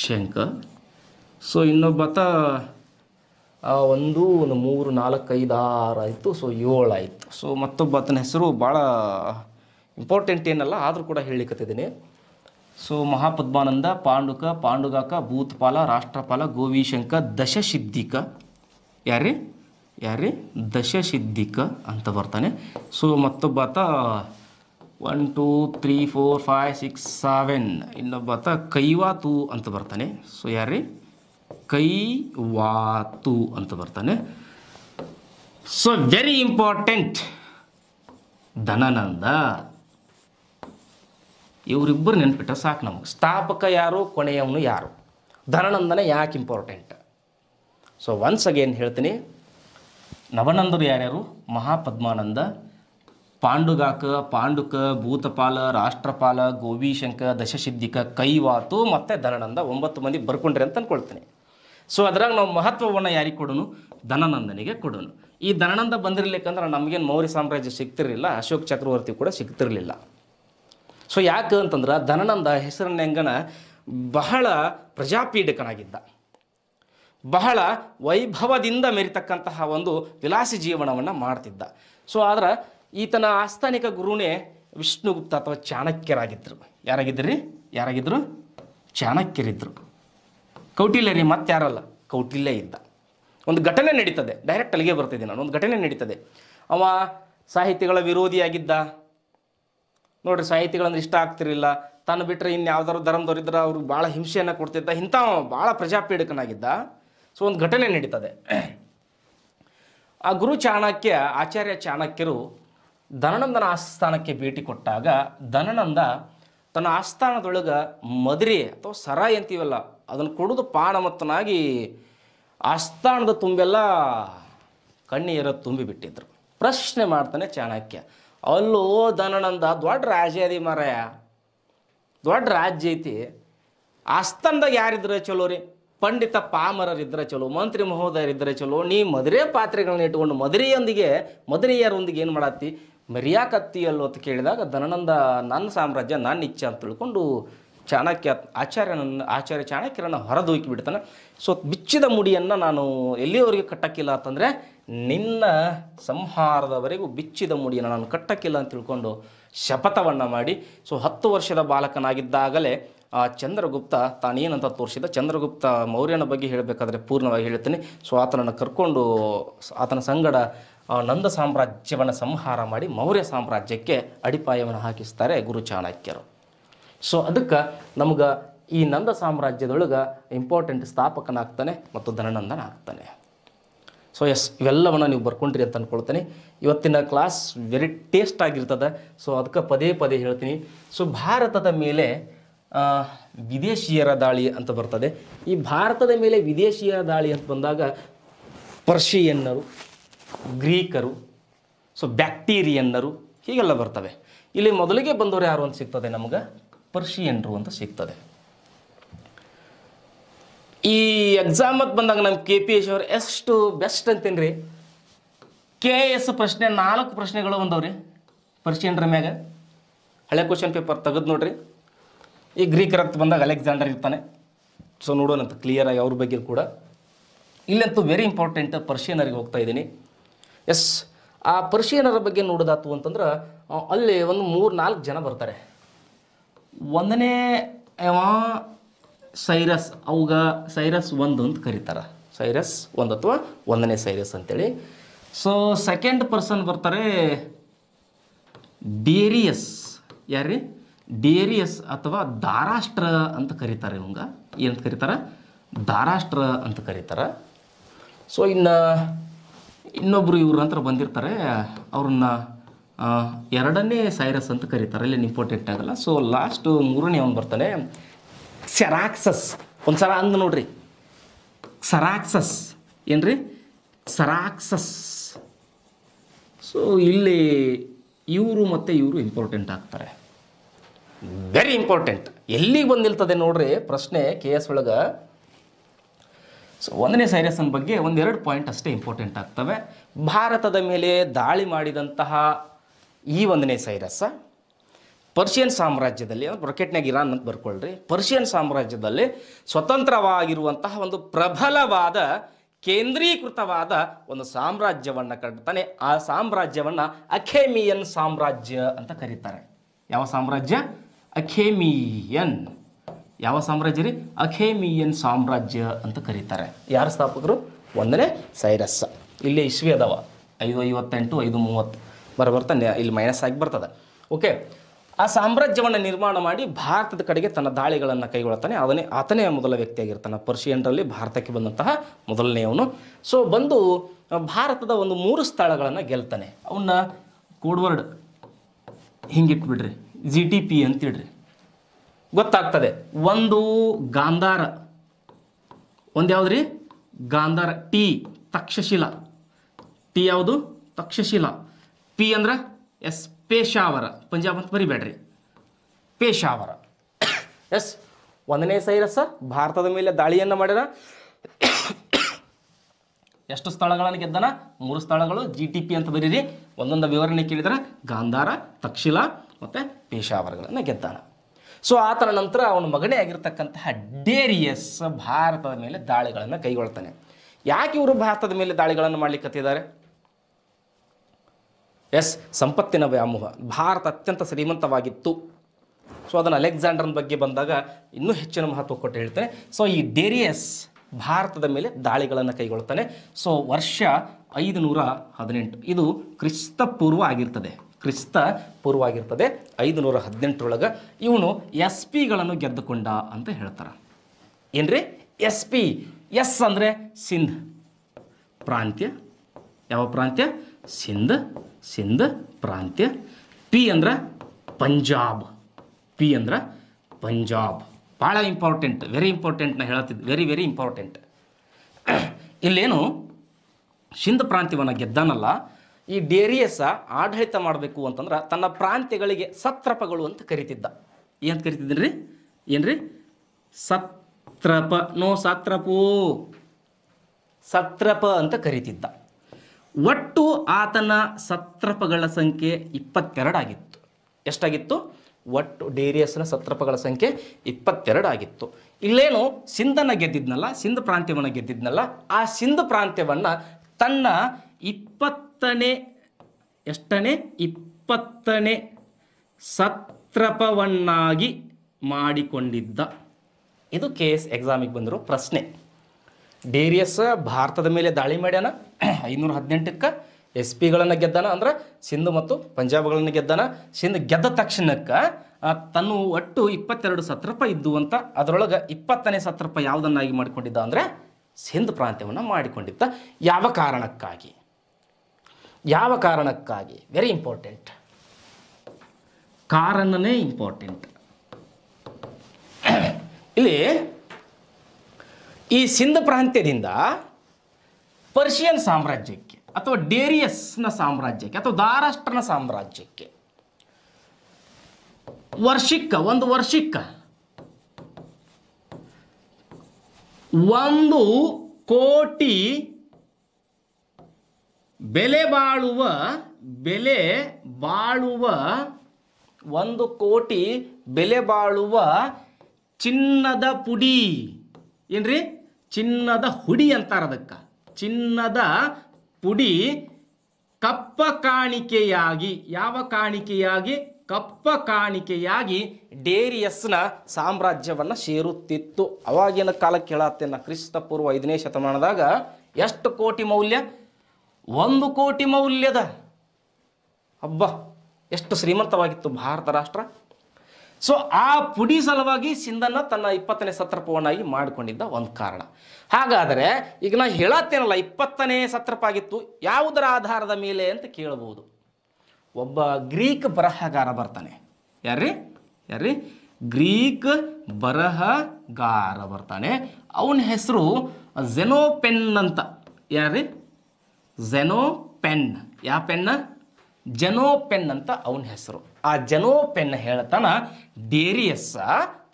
ಶಂಕ ಸೊ ಇನ್ನೊಬ್ಬಾತ ಒಂದು ಒಂದು ಮೂರು ನಾಲ್ಕು ಐದು ಆರು ಆಯಿತು ಸೊ ಏಳು ಆಯಿತು ಸೊ ಮತ್ತೊಬ್ಬ ಆತನ ಹೆಸರು ಭಾಳ ಇಂಪಾರ್ಟೆಂಟ್ ಏನಲ್ಲ ಆದರೂ ಕೂಡ ಹೇಳಲಿಕ್ಕತ್ತಿದ್ದೀನಿ ಸೊ ಮಹಾಪದ್ಮಾನಂದ ಪಾಂಡುಕ ಪಾಂಡುಗಾಕ ಭೂತ್ಪಾಲ ರಾಷ್ಟ್ರಪಾಲ ಗೋವಿಶಂಕ ದಶಸಿದ್ಧಿಕ ಯಾರೇ ಯಾರ್ರೀ ದಶಸಿದ್ಧಿಕ ಅಂತ ಬರ್ತಾನೆ ಸೊ ಮತ್ತೊಬ್ಬಾತ one two three four five six seven ಇನ್ನೊಬ್ಬಾತ ಕೈವಾತು ಅಂತ ಬರ್ತಾನೆ ಸೊ ಯಾರ್ರೀ ಕೈವಾತು ಅಂತ ಬರ್ತಾನೆ ಸೊ ವೆರಿ ಇಂಪಾರ್ಟೆಂಟ್ ಧನನಂದ ಇವರಿಬ್ಬರು ನೆನ್ಪಿಟ್ಟ ಸಾಕು ನಮಗೆ ಸ್ಥಾಪಕ ಯಾರು ಕೊನೆಯವನು ಯಾರು ಧನನಂದನ ಯಾಕೆ ಇಂಪಾರ್ಟೆಂಟ್ ಸೊ ಒನ್ಸ್ ಅಗೇನ್ ಹೇಳ್ತೀನಿ ನವನಂದರು ಯಾರ್ಯಾರು ಮಹಾಪದ್ಮಾನಂದ ಪಾಂಡುಗಾಕ ಪಾಂಡುಕ ಭೂತಪಾಲ ರಾಷ್ಟ್ರಪಾಲ ಗೋವಿಶಂಕ ದಶಸಿದ್ಧಿಕ ಕೈವಾತು ಮತ್ತು ಧನನಂದ ಒಂಬತ್ತು ಮಂದಿ ಬರ್ಕೊಂಡ್ರಿ ಅಂತ ಅಂದ್ಕೊಳ್ತೀನಿ ಸೊ ಅದ್ರಾಗ ನಾವು ಮಹತ್ವವನ್ನು ಯಾರಿಗೆ ಕೊಡೋನು ಧನನಂದನಿಗೆ ಕೊಡೋನು ಈ ಧನನಂದ ಬಂದಿರ್ಲಿಕ್ಕಂದ್ರೆ ನಮಗೇನು ಮೌರ್ಯ ಸಾಮ್ರಾಜ್ಯ ಸಿಗ್ತಿರಲಿಲ್ಲ ಅಶೋಕ್ ಚಕ್ರವರ್ತಿ ಕೂಡ ಸಿಗ್ತಿರಲಿಲ್ಲ ಸೊ ಯಾಕೆ ಅಂತಂದ್ರೆ ಧನನಂದ ಹೆಸರನ್ನೆಂಗನ ಬಹಳ ಪ್ರಜಾಪೀಡಕನಾಗಿದ್ದ ಬಹಳ ವೈಭವದಿಂದ ಮೆರಿತಕ್ಕಂತಹ ಒಂದು ವಿಲಾಸಿ ಜೀವನವನ್ನು ಮಾಡ್ತಿದ್ದ ಸೊ ಆದ್ರೆ ಈತನ ಆಸ್ಥಾನಿಕ ಗುರುನೇ ವಿಷ್ಣುಗುಪ್ತ ಅಥವಾ ಚಾಣಕ್ಯರಾಗಿದ್ದರು ಯಾರಾಗಿದ್ದರಿ ಯಾರಾಗಿದ್ದರು ಚಾಣಕ್ಯರಿದ್ದರು ಕೌಟಿಲ್ಯ ರೀ ಯಾರಲ್ಲ ಕೌಟಿಲ್ಯ ಇದ್ದ ಒಂದು ಘಟನೆ ನಡೀತದೆ ಡೈರೆಕ್ಟ್ ಅಲ್ಲಿಗೆ ಬರ್ತಿದ್ದೆ ನಾನು ಒಂದು ಘಟನೆ ನಡೀತದೆ ಅವ ಸಾಹಿತಿಗಳ ವಿರೋಧಿಯಾಗಿದ್ದ ನೋಡ್ರಿ ಸಾಹಿತಿಗಳಂದ್ರೆ ಇಷ್ಟ ಆಗ್ತಿರಲಿಲ್ಲ ತಾನು ಬಿಟ್ಟರೆ ಇನ್ನು ಯಾವ್ದಾದ್ರು ಧರ್ಮದವರಿದ್ರೆ ಅವ್ರಿಗೆ ಭಾಳ ಹಿಂಸೆಯನ್ನು ಕೊಡ್ತಿದ್ದ ಇಂಥ ಭಾಳ ಪ್ರಜಾಪೀಡಕನಾಗಿದ್ದ ಸೊ ಒಂದು ಘಟನೆ ನಡೀತದೆ ಆ ಗುರು ಚಾಣಕ್ಯ ಆಚಾರ್ಯ ಚಾಣಕ್ಯರು ಧನನಂದನ ಆಸ್ಥಾನಕ್ಕೆ ಭೇಟಿ ಕೊಟ್ಟಾಗ ಧನನಂದ ತನ್ನ ಆಸ್ಥಾನದೊಳಗೆ ಮದ್ರಿ ಅಥವಾ ಸರಾಯಿ ಅಂತೀವಲ್ಲ ಅದನ್ನು ಕುಡಿದು ಪಾಣಮತ್ತನಾಗಿ ಆಸ್ಥಾನದ ತುಂಬೆಲ್ಲ ಕಣ್ಣೀರ ತುಂಬಿಬಿಟ್ಟಿದ್ರು ಪ್ರಶ್ನೆ ಮಾಡ್ತಾನೆ ಚಾಣಕ್ಯ ಅಲ್ಲೋ ಧನನಂದ ದೊಡ್ಡ ರಾಜ್ಯ ಅದಿ ಮಾರಾಯ ದೊಡ್ಡ ರಾಜ್ಯ ಐತಿ ಆಸ್ಥಾನದಾಗ ಯಾರಿದ್ರೆ ಚಲೋ ರೀ ಪಂಡಿತ ಪಾಮರರಿದ್ದರೆ ಚಲೋ ಮಂತ್ರಿ ಮಹೋದಯರಿದ್ದರೆ ಚಲೋ ನೀ ಮದುವೆ ಪಾತ್ರೆಗಳನ್ನ ಇಟ್ಕೊಂಡು ಮದುವೆಯೊಂದಿಗೆ ಮದುವೆಯರೊಂದಿಗೆ ಏನು ಮಾಡತ್ತಿ ಮೆರಿಯಾಕತ್ತಿಯಲ್ಲೋ ಅಂತ ಕೇಳಿದಾಗ ಧನನಂದ ನನ್ನ ಸಾಮ್ರಾಜ್ಯ ನನ್ನ ಇಚ್ಛೆ ಅಂತ ತಿಳ್ಕೊಂಡು ಚಾಣಕ್ಯ ಆಚಾರ್ಯನನ್ನು ಆಚಾರ್ಯ ಚಾಣಕ್ಯರನ್ನು ಹೊರದೂಕಿ ಬಿಡ್ತಾನೆ ಸೊ ಬಿಚ್ಚಿದ ಮುಡಿಯನ್ನು ನಾನು ಎಲ್ಲಿಯವರೆಗೆ ಕಟ್ಟಕ್ಕಿಲ್ಲ ಅಂತಂದರೆ ನಿನ್ನ ಸಂಹಾರದವರೆಗೂ ಬಿಚ್ಚಿದ ಮುಡಿಯನ್ನು ನಾನು ಕಟ್ಟಕ್ಕಿಲ್ಲ ಅಂತ ತಿಳ್ಕೊಂಡು ಶಪಥವನ್ನು ಮಾಡಿ ಸೊ ಹತ್ತು ವರ್ಷದ ಬಾಲಕನಾಗಿದ್ದಾಗಲೇ ಆ ಚಂದ್ರಗುಪ್ತ ತಾನೇನಂತ ತೋರಿಸಿದ ಚಂದ್ರಗುಪ್ತ ಮೌರ್ಯನ ಬಗ್ಗೆ ಹೇಳಬೇಕಾದ್ರೆ ಪೂರ್ಣವಾಗಿ ಹೇಳ್ತೀನಿ ಸೊ ಆತನನ್ನು ಕರ್ಕೊಂಡು ಆತನ ಸಂಗಡ ನಂದ ಸಾಮ್ರಾಜ್ಯವನ್ನು ಸಂಹಾರ ಮಾಡಿ ಮೌರ್ಯ ಸಾಮ್ರಾಜ್ಯಕ್ಕೆ ಅಡಿಪಾಯವನ್ನು ಹಾಕಿಸ್ತಾರೆ ಗುರು ಚಾಣಕ್ಯರು ಸೊ ಅದಕ್ಕೆ ನಮ್ಗೆ ಈ ನಂದ ಸಾಮ್ರಾಜ್ಯದೊಳಗೆ ಇಂಪಾರ್ಟೆಂಟ್ ಸ್ಥಾಪಕನಾಗ್ತಾನೆ ಮತ್ತು ಧನನಂದನ ಆಗ್ತಾನೆ ಸೊ ಎಸ್ ಇವೆಲ್ಲವನ್ನು ನೀವು ಬರ್ಕೊಂಡ್ರಿ ಅಂತ ಅಂದ್ಕೊಳ್ತೇನೆ ಇವತ್ತಿನ ಕ್ಲಾಸ್ ವೆರಿ ಟೇಸ್ಟ್ ಆಗಿರ್ತದೆ ಸೊ ಅದಕ್ಕೆ ಪದೇ ಪದೇ ಹೇಳ್ತೀನಿ ಸೊ ಭಾರತದ ಮೇಲೆ ವಿದೇಶಿಯರ ದಾಳಿ ಅಂತ ಬರ್ತದೆ ಈ ಭಾರತದ ಮೇಲೆ ವಿದೇಶಿಯರ ದಾಳಿ ಅಂತ ಬಂದಾಗ ಪರ್ಷಿಯನ್ನರು ಗ್ರೀಕರು ಸೊ ಬ್ಯಾಕ್ಟೀರಿಯನ್ನರು ಹೀಗೆಲ್ಲ ಬರ್ತವೆ ಇಲ್ಲಿ ಮೊದಲಿಗೆ ಬಂದವರು ಯಾರು ಅಂತ ಸಿಗ್ತದೆ ನಮಗೆ ಪರ್ಷಿಯನ್ರು ಅಂತ ಸಿಗ್ತದೆ ಈ ಎಕ್ಸಾಮ್ ಅಂತ ಬಂದಾಗ ನಮ್ಮ ಕೆ ಪಿ ಎಸ್ ಅವ್ರು ಎಷ್ಟು ಬೆಸ್ಟ್ ಅಂತೇನ್ರಿ ಕೆ ಎಸ್ ಪ್ರಶ್ನೆ ನಾಲ್ಕು ಪ್ರಶ್ನೆಗಳು ಬಂದವ್ರಿ ಪರ್ಷಿಯನ್ರ ಮ್ಯಾಗ ಹಳೆ ಕ್ವಶನ್ ಪೇಪರ್ ತೆಗೆದು ನೋಡ್ರಿ ಈ ಗ್ರೀಕರ ರಕ್ತ ಬಂದಾಗ ಅಲೆಕ್ಸಾಂಡರ್ ಇರ್ತಾನೆ ಸೊ ಕ್ಲಿಯರ್ ಆಗಿ ಅವ್ರ ಬಗ್ಗೆ ಕೂಡ ಇಲ್ಲಂತೂ ವೆರಿ ಇಂಪಾರ್ಟೆಂಟ್ ಪರ್ಷಿಯನರಿಗೆ ಹೋಗ್ತಾ ಇದ್ದೀನಿ ಎಸ್ ಆ ಪರ್ಷಿಯನರ ಬಗ್ಗೆ ನೋಡೋದಾತು ಅಂತಂದ್ರೆ ಅಲ್ಲಿ ಒಂದು ಮೂರು ನಾಲ್ಕು ಜನ ಬರ್ತಾರೆ ಒಂದನೇ ಯಾವ ಸೈರಸ್ ಅವಾಗ ಸೈರಸ್ ಒಂದು ಅಂತ ಕರೀತಾರೆ ಸೈರಸ್ ಒಂದು ಅಥವಾ ಒಂದನೇ ಸೈರಸ್ ಅಂತೇಳಿ ಸೊ ಸೆಕೆಂಡ್ ಪರ್ಸನ್ ಬರ್ತಾರೆ ಡೇರಿಯಸ್ ಯಾರ್ರೀ ಡೇರಿಯಸ್ ಅಥವಾ ಧಾರಾಷ್ಟ್ರ ಅಂತ ಕರೀತಾರೆ ಇವಂಗ ಏನಂತ ಕರೀತಾರೆ ದಾರಾಷ್ಟ್ರ ಅಂತ ಕರೀತಾರೆ ಸೊ ಇನ್ನು ಇನ್ನೊಬ್ಬರು ಇವ್ರ ನಂತರ ಬಂದಿರ್ತಾರೆ ಅವ್ರನ್ನ ಎರಡನೇ ಸೈರಸ್ ಅಂತ ಕರೀತಾರೆ ಇಲ್ಲಿ ಇಂಪಾರ್ಟೆಂಟ್ ಆಗಲ್ಲ ಸೊ ಲಾಸ್ಟು ಮೂರನೇ ಅವನು ಬರ್ತಾನೆ ಸೆರಾಕ್ಸಸ್ ಒಂದು ಸಲ ಹಂಗೆ ನೋಡ್ರಿ ಸರಾಕ್ಸಸ್ ಏನ್ರಿ ಸರಾಕ್ಸಸ್ ಸೊ ಇಲ್ಲಿ ಇವರು ಮತ್ತು ಇವರು ಇಂಪಾರ್ಟೆಂಟ್ ಆಗ್ತಾರೆ ವೆರಿ ಇಂಪಾರ್ಟೆಂಟ್ ಎಲ್ಲಿಗೆ ಬಂದು ನಿಲ್ತದೆ ನೋಡ್ರಿ ಪ್ರಶ್ನೆ ಕೆ ಎಸ್ ಒಳಗೆ ಸೊ ಒಂದನೇ ಸೈರಸನ್ ಬಗ್ಗೆ ಒಂದೆರಡು ಪಾಯಿಂಟ್ ಅಷ್ಟೇ ಇಂಪಾರ್ಟೆಂಟ್ ಆಗ್ತವೆ ಭಾರತದ ಮೇಲೆ ದಾಳಿ ಮಾಡಿದಂತಹ ಈ ಒಂದನೇ ಸೈರಸ ಪರ್ಷಿಯನ್ ಸಾಮ್ರಾಜ್ಯದಲ್ಲಿ ಬ್ರಕೆಟ್ನಾಗ ಇರಾನ್ ಅಂತ ಬರ್ಕೊಳ್ಳ್ರಿ ಪರ್ಷಿಯನ್ ಸಾಮ್ರಾಜ್ಯದಲ್ಲಿ ಸ್ವತಂತ್ರವಾಗಿರುವಂತಹ ಒಂದು ಪ್ರಬಲವಾದ ಕೇಂದ್ರೀಕೃತವಾದ ಒಂದು ಸಾಮ್ರಾಜ್ಯವನ್ನು ಕಟ್ತಾನೆ ಆ ಸಾಮ್ರಾಜ್ಯವನ್ನು ಅಖೇಮಿಯನ್ ಸಾಮ್ರಾಜ್ಯ ಅಂತ ಕರೀತಾರೆ ಯಾವ ಸಾಮ್ರಾಜ್ಯ ಅಖೇಮಿಯನ್ ಯಾವ ಸಾಮ್ರಾಜ್ಯ ರೀ ಅಖೇಮಿಯನ್ ಸಾಮ್ರಾಜ್ಯ ಅಂತ ಕರೀತಾರೆ ಯಾರು ಸ್ಥಾಪಕರು ಒಂದನೇ ಸೈರಸ್ ಇಲ್ಲಿ ಇಸ್ವಿ ಅದಾವ ಐದು ಐವತ್ತೆಂಟು ಐದು ಮೂವತ್ತು ಬರ ಬರ್ತಾನೆ ಇಲ್ಲಿ ಮೈನಸ್ ಆಗಿ ಬರ್ತದೆ ಓಕೆ ಆ ಸಾಮ್ರಾಜ್ಯವನ್ನು ನಿರ್ಮಾಣ ಮಾಡಿ ಭಾರತದ ಕಡೆಗೆ ತನ್ನ ದಾಳಿಗಳನ್ನು ಕೈಗೊಳ್ತಾನೆ ಅದನ್ನೇ ಆತನೇ ಮೊದಲ ವ್ಯಕ್ತಿಯಾಗಿರ್ತಾನೆ ಪರ್ಷಿಯನ್ರಲ್ಲಿ ಭಾರತಕ್ಕೆ ಬಂದಂತಹ ಮೊದಲನೆಯವನು ಸೊ ಬಂದು ಭಾರತದ ಒಂದು ಮೂರು ಸ್ಥಳಗಳನ್ನು ಗೆಲ್ತಾನೆ ಅವನ್ನ ಕೋಡ್ವರ್ಡ್ ಹಿಂಗಿಟ್ಬಿಡ್ರಿ ಜಿ ಟಿ ಪಿ ಅಂತಿಡ್ರಿ ಗೊತ್ತಾಗ್ತದೆ ಒಂದು ಗಾಂಧಾರ ಒಂದು ಯಾವುದ್ರಿ ಗಾಂಧಾರ ಟಿ ತಕ್ಷಶಿಲಾ ಟಿ ಯಾವುದು ತಕ್ಷಶಿಲಾ ಪಿ ಅಂದ್ರೆ ಎಸ್ ಪೇಶಾವರ ಪಂಜಾಬ್ ಅಂತ ಬರಿಬೇಡ್ರಿ ಪೇಶಾವರ ಎಸ್ ಒಂದನೇ ಸೈರಸ ಭಾರತದ ಮೇಲೆ ದಾಳಿಯನ್ನು ಮಾಡಿದ ಎಷ್ಟು ಸ್ಥಳಗಳನ್ನು ಗೆದ್ದನ ಮೂರು ಸ್ಥಳಗಳು ಜಿ ಟಿ ಪಿ ಅಂತ ಬರೀರಿ ಒಂದೊಂದು ವಿವರಣೆ ಕೇಳಿದ್ರೆ ಗಾಂಧಾರ ತಕ್ಷಿಲ ಮತ್ತು ಪೇಶಾವರ್ಗಳನ್ನು ಗೆದ್ದಾನ ಸೊ ಆತನ ನಂತರ ಅವನ ಮಗನೇ ಆಗಿರ್ತಕ್ಕಂತಹ ಡೇರಿಯಸ್ ಭಾರತದ ಮೇಲೆ ದಾಳಿಗಳನ್ನು ಕೈಗೊಳ್ತಾನೆ ಯಾಕೆ ಇವರು ಭಾರತದ ಮೇಲೆ ದಾಳಿಗಳನ್ನು ಮಾಡಲಿಕ್ಕತ್ತಿದ್ದಾರೆ ಎಸ್ ಸಂಪತ್ತಿನ ವ್ಯಾಮೋಹ ಭಾರತ ಅತ್ಯಂತ ಶ್ರೀಮಂತವಾಗಿತ್ತು ಸೊ ಅದನ್ನು ಅಲೆಕ್ಸಾಂಡರ್ನ ಬಗ್ಗೆ ಬಂದಾಗ ಇನ್ನೂ ಹೆಚ್ಚಿನ ಮಹತ್ವ ಕೊಟ್ಟು ಹೇಳ್ತೇನೆ ಸೊ ಈ ಡೇರಿಯಸ್ ಭಾರತದ ಮೇಲೆ ದಾಳಿಗಳನ್ನು ಕೈಗೊಳ್ತಾನೆ ಸೊ ವರ್ಷ ನೂರ ಹದಿನೆಂಟು ಇದು ಕ್ರಿಸ್ತಪೂರ್ವ ಆಗಿರ್ತದೆ ಕ್ರಿಸ್ತ ಪೂರ್ವವಾಗಿರ್ತದೆ ನೂರ ಹದಿನೆಂಟರೊಳಗೆ ಇವನು ಎಸ್ ಪಿಗಳನ್ನು ಗೆದ್ದುಕೊಂಡ ಅಂತ ಹೇಳ್ತಾರೆ ಏನ್ರಿ ಎಸ್ ಪಿ ಎಸ್ ಅಂದರೆ ಸಿಂಧ್ ಪ್ರಾಂತ್ಯ ಯಾವ ಪ್ರಾಂತ್ಯ ಸಿಂಧ್ ಸಿಂಧ್ ಪ್ರಾಂತ್ಯ ಪಿ ಅಂದ್ರೆ ಪಂಜಾಬ್ ಪಿ ಅಂದ್ರೆ ಪಂಜಾಬ್ ಭಾಳ ಇಂಪಾರ್ಟೆಂಟ್ ವೆರಿ ಇಂಪಾರ್ಟೆಂಟ್ ನಾ ಹೇಳ್ತಿದ್ದೆ ವೆರಿ ವೆರಿ ಇಂಪಾರ್ಟೆಂಟ್ ಇಲ್ಲೇನು ಸಿಂಧ್ ಪ್ರಾಂತ್ಯವನ್ನು ಗೆದ್ದಾನಲ್ಲ ಈ ಡೇರಿಯಸ ಆಡಳಿತ ಮಾಡಬೇಕು ಅಂತಂದ್ರೆ ತನ್ನ ಪ್ರಾಂತ್ಯಗಳಿಗೆ ಸತ್ರಪಗಳು ಅಂತ ಕರಿತಿದ್ದ ಏನು ಕರಿತಿದ್ದೀನಿ ರೀ ರೀ ಸತ್ರಪ ನೋ ಸತ್ರಪೋ ಸತ್ರಪ ಅಂತ ಕರಿತಿದ್ದ ಒಟ್ಟು ಆತನ ಸತ್ರಪಗಳ ಸಂಖ್ಯೆ ಇಪ್ಪತ್ತೆರಡಾಗಿತ್ತು ಎಷ್ಟಾಗಿತ್ತು ಒಟ್ಟು ಡೇರಿಯಸ್ನ ಸತ್ರಪಗಳ ಸಂಖ್ಯೆ ಇಪ್ಪತ್ತೆರಡಾಗಿತ್ತು ಇಲ್ಲೇನು ಸಿಂಧನ ಗೆದ್ದಿದ್ನಲ್ಲ ಸಿಂಧ ಪ್ರಾಂತ್ಯವನ್ನು ಗೆದ್ದಿದ್ನಲ್ಲ ಆ ಸಿಂಧ ಪ್ರಾಂತ್ಯವನ್ನು ತನ್ನ ಇಪ್ಪತ್ ಎಷ್ಟನೇ ಎಷ್ಟನೇ ಇಪ್ಪತ್ತನೇ ಸತ್ರಪವನ್ನಾಗಿ ಮಾಡಿಕೊಂಡಿದ್ದ ಇದು ಕೆ ಎಸ್ ಎಕ್ಸಾಮಿಗೆ ಬಂದಿರೋ ಪ್ರಶ್ನೆ ಡೇರಿಯಸ್ ಭಾರತದ ಮೇಲೆ ದಾಳಿ ಮಾಡ್ಯಾನ ಐನೂರ ಹದಿನೆಂಟಕ್ಕೆ ಎಸ್ ಪಿಗಳನ್ನು ಗೆದ್ದಾನ ಅಂದ್ರೆ ಸಿಂಧು ಮತ್ತು ಪಂಜಾಬ್ಗಳನ್ನು ಗೆದ್ದಾನ ಸಿಂಧು ಗೆದ್ದ ತಕ್ಷಣಕ್ಕೆ ತನ್ನ ಒಟ್ಟು ಇಪ್ಪತ್ತೆರಡು ಸತ್ರಪ ಇದ್ದು ಅಂತ ಅದರೊಳಗೆ ಇಪ್ಪತ್ತನೇ ಸತ್ರಪ ಯಾವುದನ್ನಾಗಿ ಮಾಡಿಕೊಂಡಿದ್ದ ಅಂದರೆ ಸಿಂಧ್ ಪ್ರಾಂತ್ಯವನ್ನು ಮಾಡಿಕೊಂಡಿದ್ದ ಯಾವ ಕಾರಣಕ್ಕಾಗಿ ಯಾವ ಕಾರಣಕ್ಕಾಗಿ ವೆರಿ ಇಂಪಾರ್ಟೆಂಟ್ ಕಾರಣನೇ ಇಂಪಾರ್ಟೆಂಟ್ ಇಲ್ಲಿ ಈ ಸಿಂಧ ಪ್ರಾಂತ್ಯದಿಂದ ಪರ್ಷಿಯನ್ ಸಾಮ್ರಾಜ್ಯಕ್ಕೆ ಅಥವಾ ಡೇರಿಯಸ್ನ ಸಾಮ್ರಾಜ್ಯಕ್ಕೆ ಅಥವಾ ದಾರಾಷ್ಟ್ರನ ಸಾಮ್ರಾಜ್ಯಕ್ಕೆ ವರ್ಷಿಕ್ಕ ಒಂದು ವರ್ಷಿಕ್ಕ ಒಂದು ಕೋಟಿ ಬೆಲೆ ಬಾಳುವ ಬೆಲೆ ಬಾಳುವ ಒಂದು ಕೋಟಿ ಬೆಲೆ ಬಾಳುವ ಚಿನ್ನದ ಪುಡಿ ಏನ್ರಿ ಚಿನ್ನದ ಹುಡಿ ಅಂತಾರ ಅದಕ್ಕೆ ಚಿನ್ನದ ಪುಡಿ ಕಪ್ಪ ಕಾಣಿಕೆಯಾಗಿ ಯಾವ ಕಾಣಿಕೆಯಾಗಿ ಕಪ್ಪ ಕಾಣಿಕೆಯಾಗಿ ಡೇರಿಯಸ್ನ ಸಾಮ್ರಾಜ್ಯವನ್ನು ಸೇರುತ್ತಿತ್ತು ಅವಾಗಿನ ಕಾಲಕ್ಕೆ ಹೇಳತ್ತೆ ಕ್ರಿಸ್ತ ಪೂರ್ವ ಐದನೇ ಶತಮಾನದಾಗ ಎಷ್ಟು ಕೋಟಿ ಮೌಲ್ಯ ಒಂದು ಕೋಟಿ ಮೌಲ್ಯದ ಹಬ್ಬ ಎಷ್ಟು ಶ್ರೀಮಂತವಾಗಿತ್ತು ಭಾರತ ರಾಷ್ಟ್ರ ಸೊ ಆ ಪುಡಿ ಸಲುವಾಗಿ ಸಿಂಧನ್ನ ತನ್ನ ಇಪ್ಪತ್ತನೇ ಸತ್ರಪವನ್ನಾಗಿ ಮಾಡಿಕೊಂಡಿದ್ದ ಒಂದು ಕಾರಣ ಹಾಗಾದರೆ ಈಗ ನಾನು ಹೇಳತ್ತೇನಲ್ಲ ಇಪ್ಪತ್ತನೇ ಸತ್ರಪಾಗಿತ್ತು ಯಾವುದರ ಆಧಾರದ ಮೇಲೆ ಅಂತ ಕೇಳಬಹುದು ಒಬ್ಬ ಗ್ರೀಕ್ ಬರಹಗಾರ ಬರ್ತಾನೆ ಯಾರ್ರಿ ಯಾರ್ರಿ ಗ್ರೀಕ್ ಬರಹಗಾರ ಬರ್ತಾನೆ ಅವನ ಹೆಸರು ಜೆನೋಪೆನ್ ಅಂತ ಯಾರ್ರಿ ಝೆನೋ ಪೆನ್ ಯಾವ ಪೆನ್ನ ಜೆನೋ ಪೆನ್ ಅಂತ ಅವನ ಹೆಸರು ಆ ಜೆನೋ ಪೆನ್ ಹೇಳ್ತಾನ ಡೇರಿಯಸ್ಸ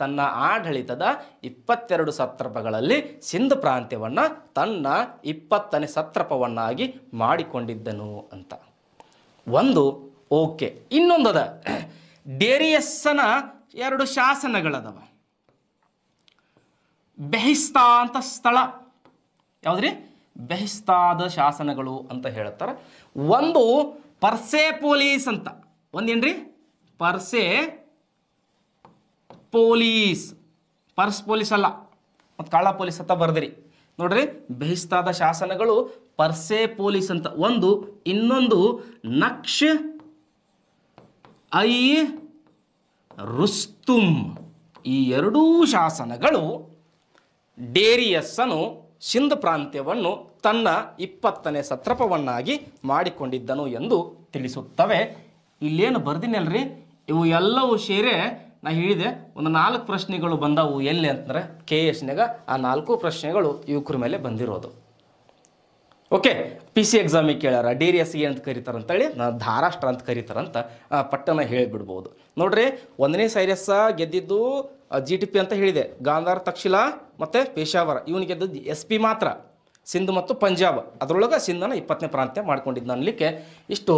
ತನ್ನ ಆಡಳಿತದ ಇಪ್ಪತ್ತೆರಡು ಸತ್ರಪಗಳಲ್ಲಿ ಸಿಂಧ್ ಪ್ರಾಂತ್ಯವನ್ನು ತನ್ನ ಇಪ್ಪತ್ತನೇ ಸತ್ರಪವನ್ನಾಗಿ ಮಾಡಿಕೊಂಡಿದ್ದನು ಅಂತ ಒಂದು ಓಕೆ ಇನ್ನೊಂದದ ಡೇರಿಯಸ್ಸನ ಎರಡು ಶಾಸನಗಳದವ ಬೆಹಿಸ್ತಾ ಅಂತ ಸ್ಥಳ ಯಾವುದ್ರಿ ಬೆಹಿಸ್ತಾದ ಶಾಸನಗಳು ಅಂತ ಹೇಳ್ತಾರೆ ಒಂದು ಪರ್ಸೆ ಪೊಲೀಸ್ ಅಂತ ಒಂದೇನ್ರಿ ಪರ್ಸೆ ಪೊಲೀಸ್ ಪರ್ಸ್ ಪೊಲೀಸ್ ಅಲ್ಲ ಮತ್ತು ಕಳ್ಳ ಪೊಲೀಸ್ ಅಂತ ಬರ್ದಿರಿ ನೋಡ್ರಿ ಬೆಹಿಸ್ತಾದ ಶಾಸನಗಳು ಪರ್ಸೆ ಪೊಲೀಸ್ ಅಂತ ಒಂದು ಇನ್ನೊಂದು ನಕ್ಷ ಐ ರುಸ್ತುಮ್ ಈ ಎರಡೂ ಶಾಸನಗಳು ಡೇರಿಯಸ್ಸನು ಸಿಂಧ್ ಪ್ರಾಂತ್ಯವನ್ನು ತನ್ನ ಇಪ್ಪತ್ತನೇ ಸತ್ರಪವನ್ನಾಗಿ ಮಾಡಿಕೊಂಡಿದ್ದನು ಎಂದು ತಿಳಿಸುತ್ತವೆ ಇಲ್ಲೇನು ಬರ್ದಿನಲ್ರಿ ಇವು ಎಲ್ಲವೂ ಸೇರೇ ನಾ ಹೇಳಿದೆ ಒಂದು ನಾಲ್ಕು ಪ್ರಶ್ನೆಗಳು ಬಂದವು ಎಲ್ಲಿ ಅಂತಂದರೆ ಕೆ ಎಸ್ನಾಗ ಆ ನಾಲ್ಕು ಪ್ರಶ್ನೆಗಳು ಯುವಕರ ಮೇಲೆ ಬಂದಿರೋದು ಓಕೆ ಪಿ ಸಿ ಎಕ್ಸಾಮಿಗೆ ಕೇಳ್ಯಾರ ಡಿ ರಿ ಎಸ್ ಅಂತ ಕರೀತಾರಂತೇಳಿ ನಾನು ಧಾರಾಷ್ಟ್ರ ಅಂತ ಕರೀತಾರಂತ ಪಟ್ಟನ ಹೇಳಿಬಿಡ್ಬೋದು ನೋಡ್ರಿ ಒಂದನೇ ಸೈರಸ್ಸ ಗೆದ್ದಿದ್ದು ಜಿ ಟಿ ಪಿ ಅಂತ ಹೇಳಿದೆ ಗಾಂಧಾರ್ ತಕ್ಷಿಲಾ ಮತ್ತು ಪೇಶಾವರ ಇವನು ಗೆದ್ದದ್ದು ಎಸ್ ಪಿ ಮಾತ್ರ ಸಿಂಧು ಮತ್ತು ಪಂಜಾಬ್ ಅದರೊಳಗೆ ಸಿಂಧನ ಇಪ್ಪತ್ತನೇ ಪ್ರಾಂತ್ಯ ಮಾಡ್ಕೊಂಡಿದ್ದು ಅನ್ಲಿಕ್ಕೆ ಇಷ್ಟು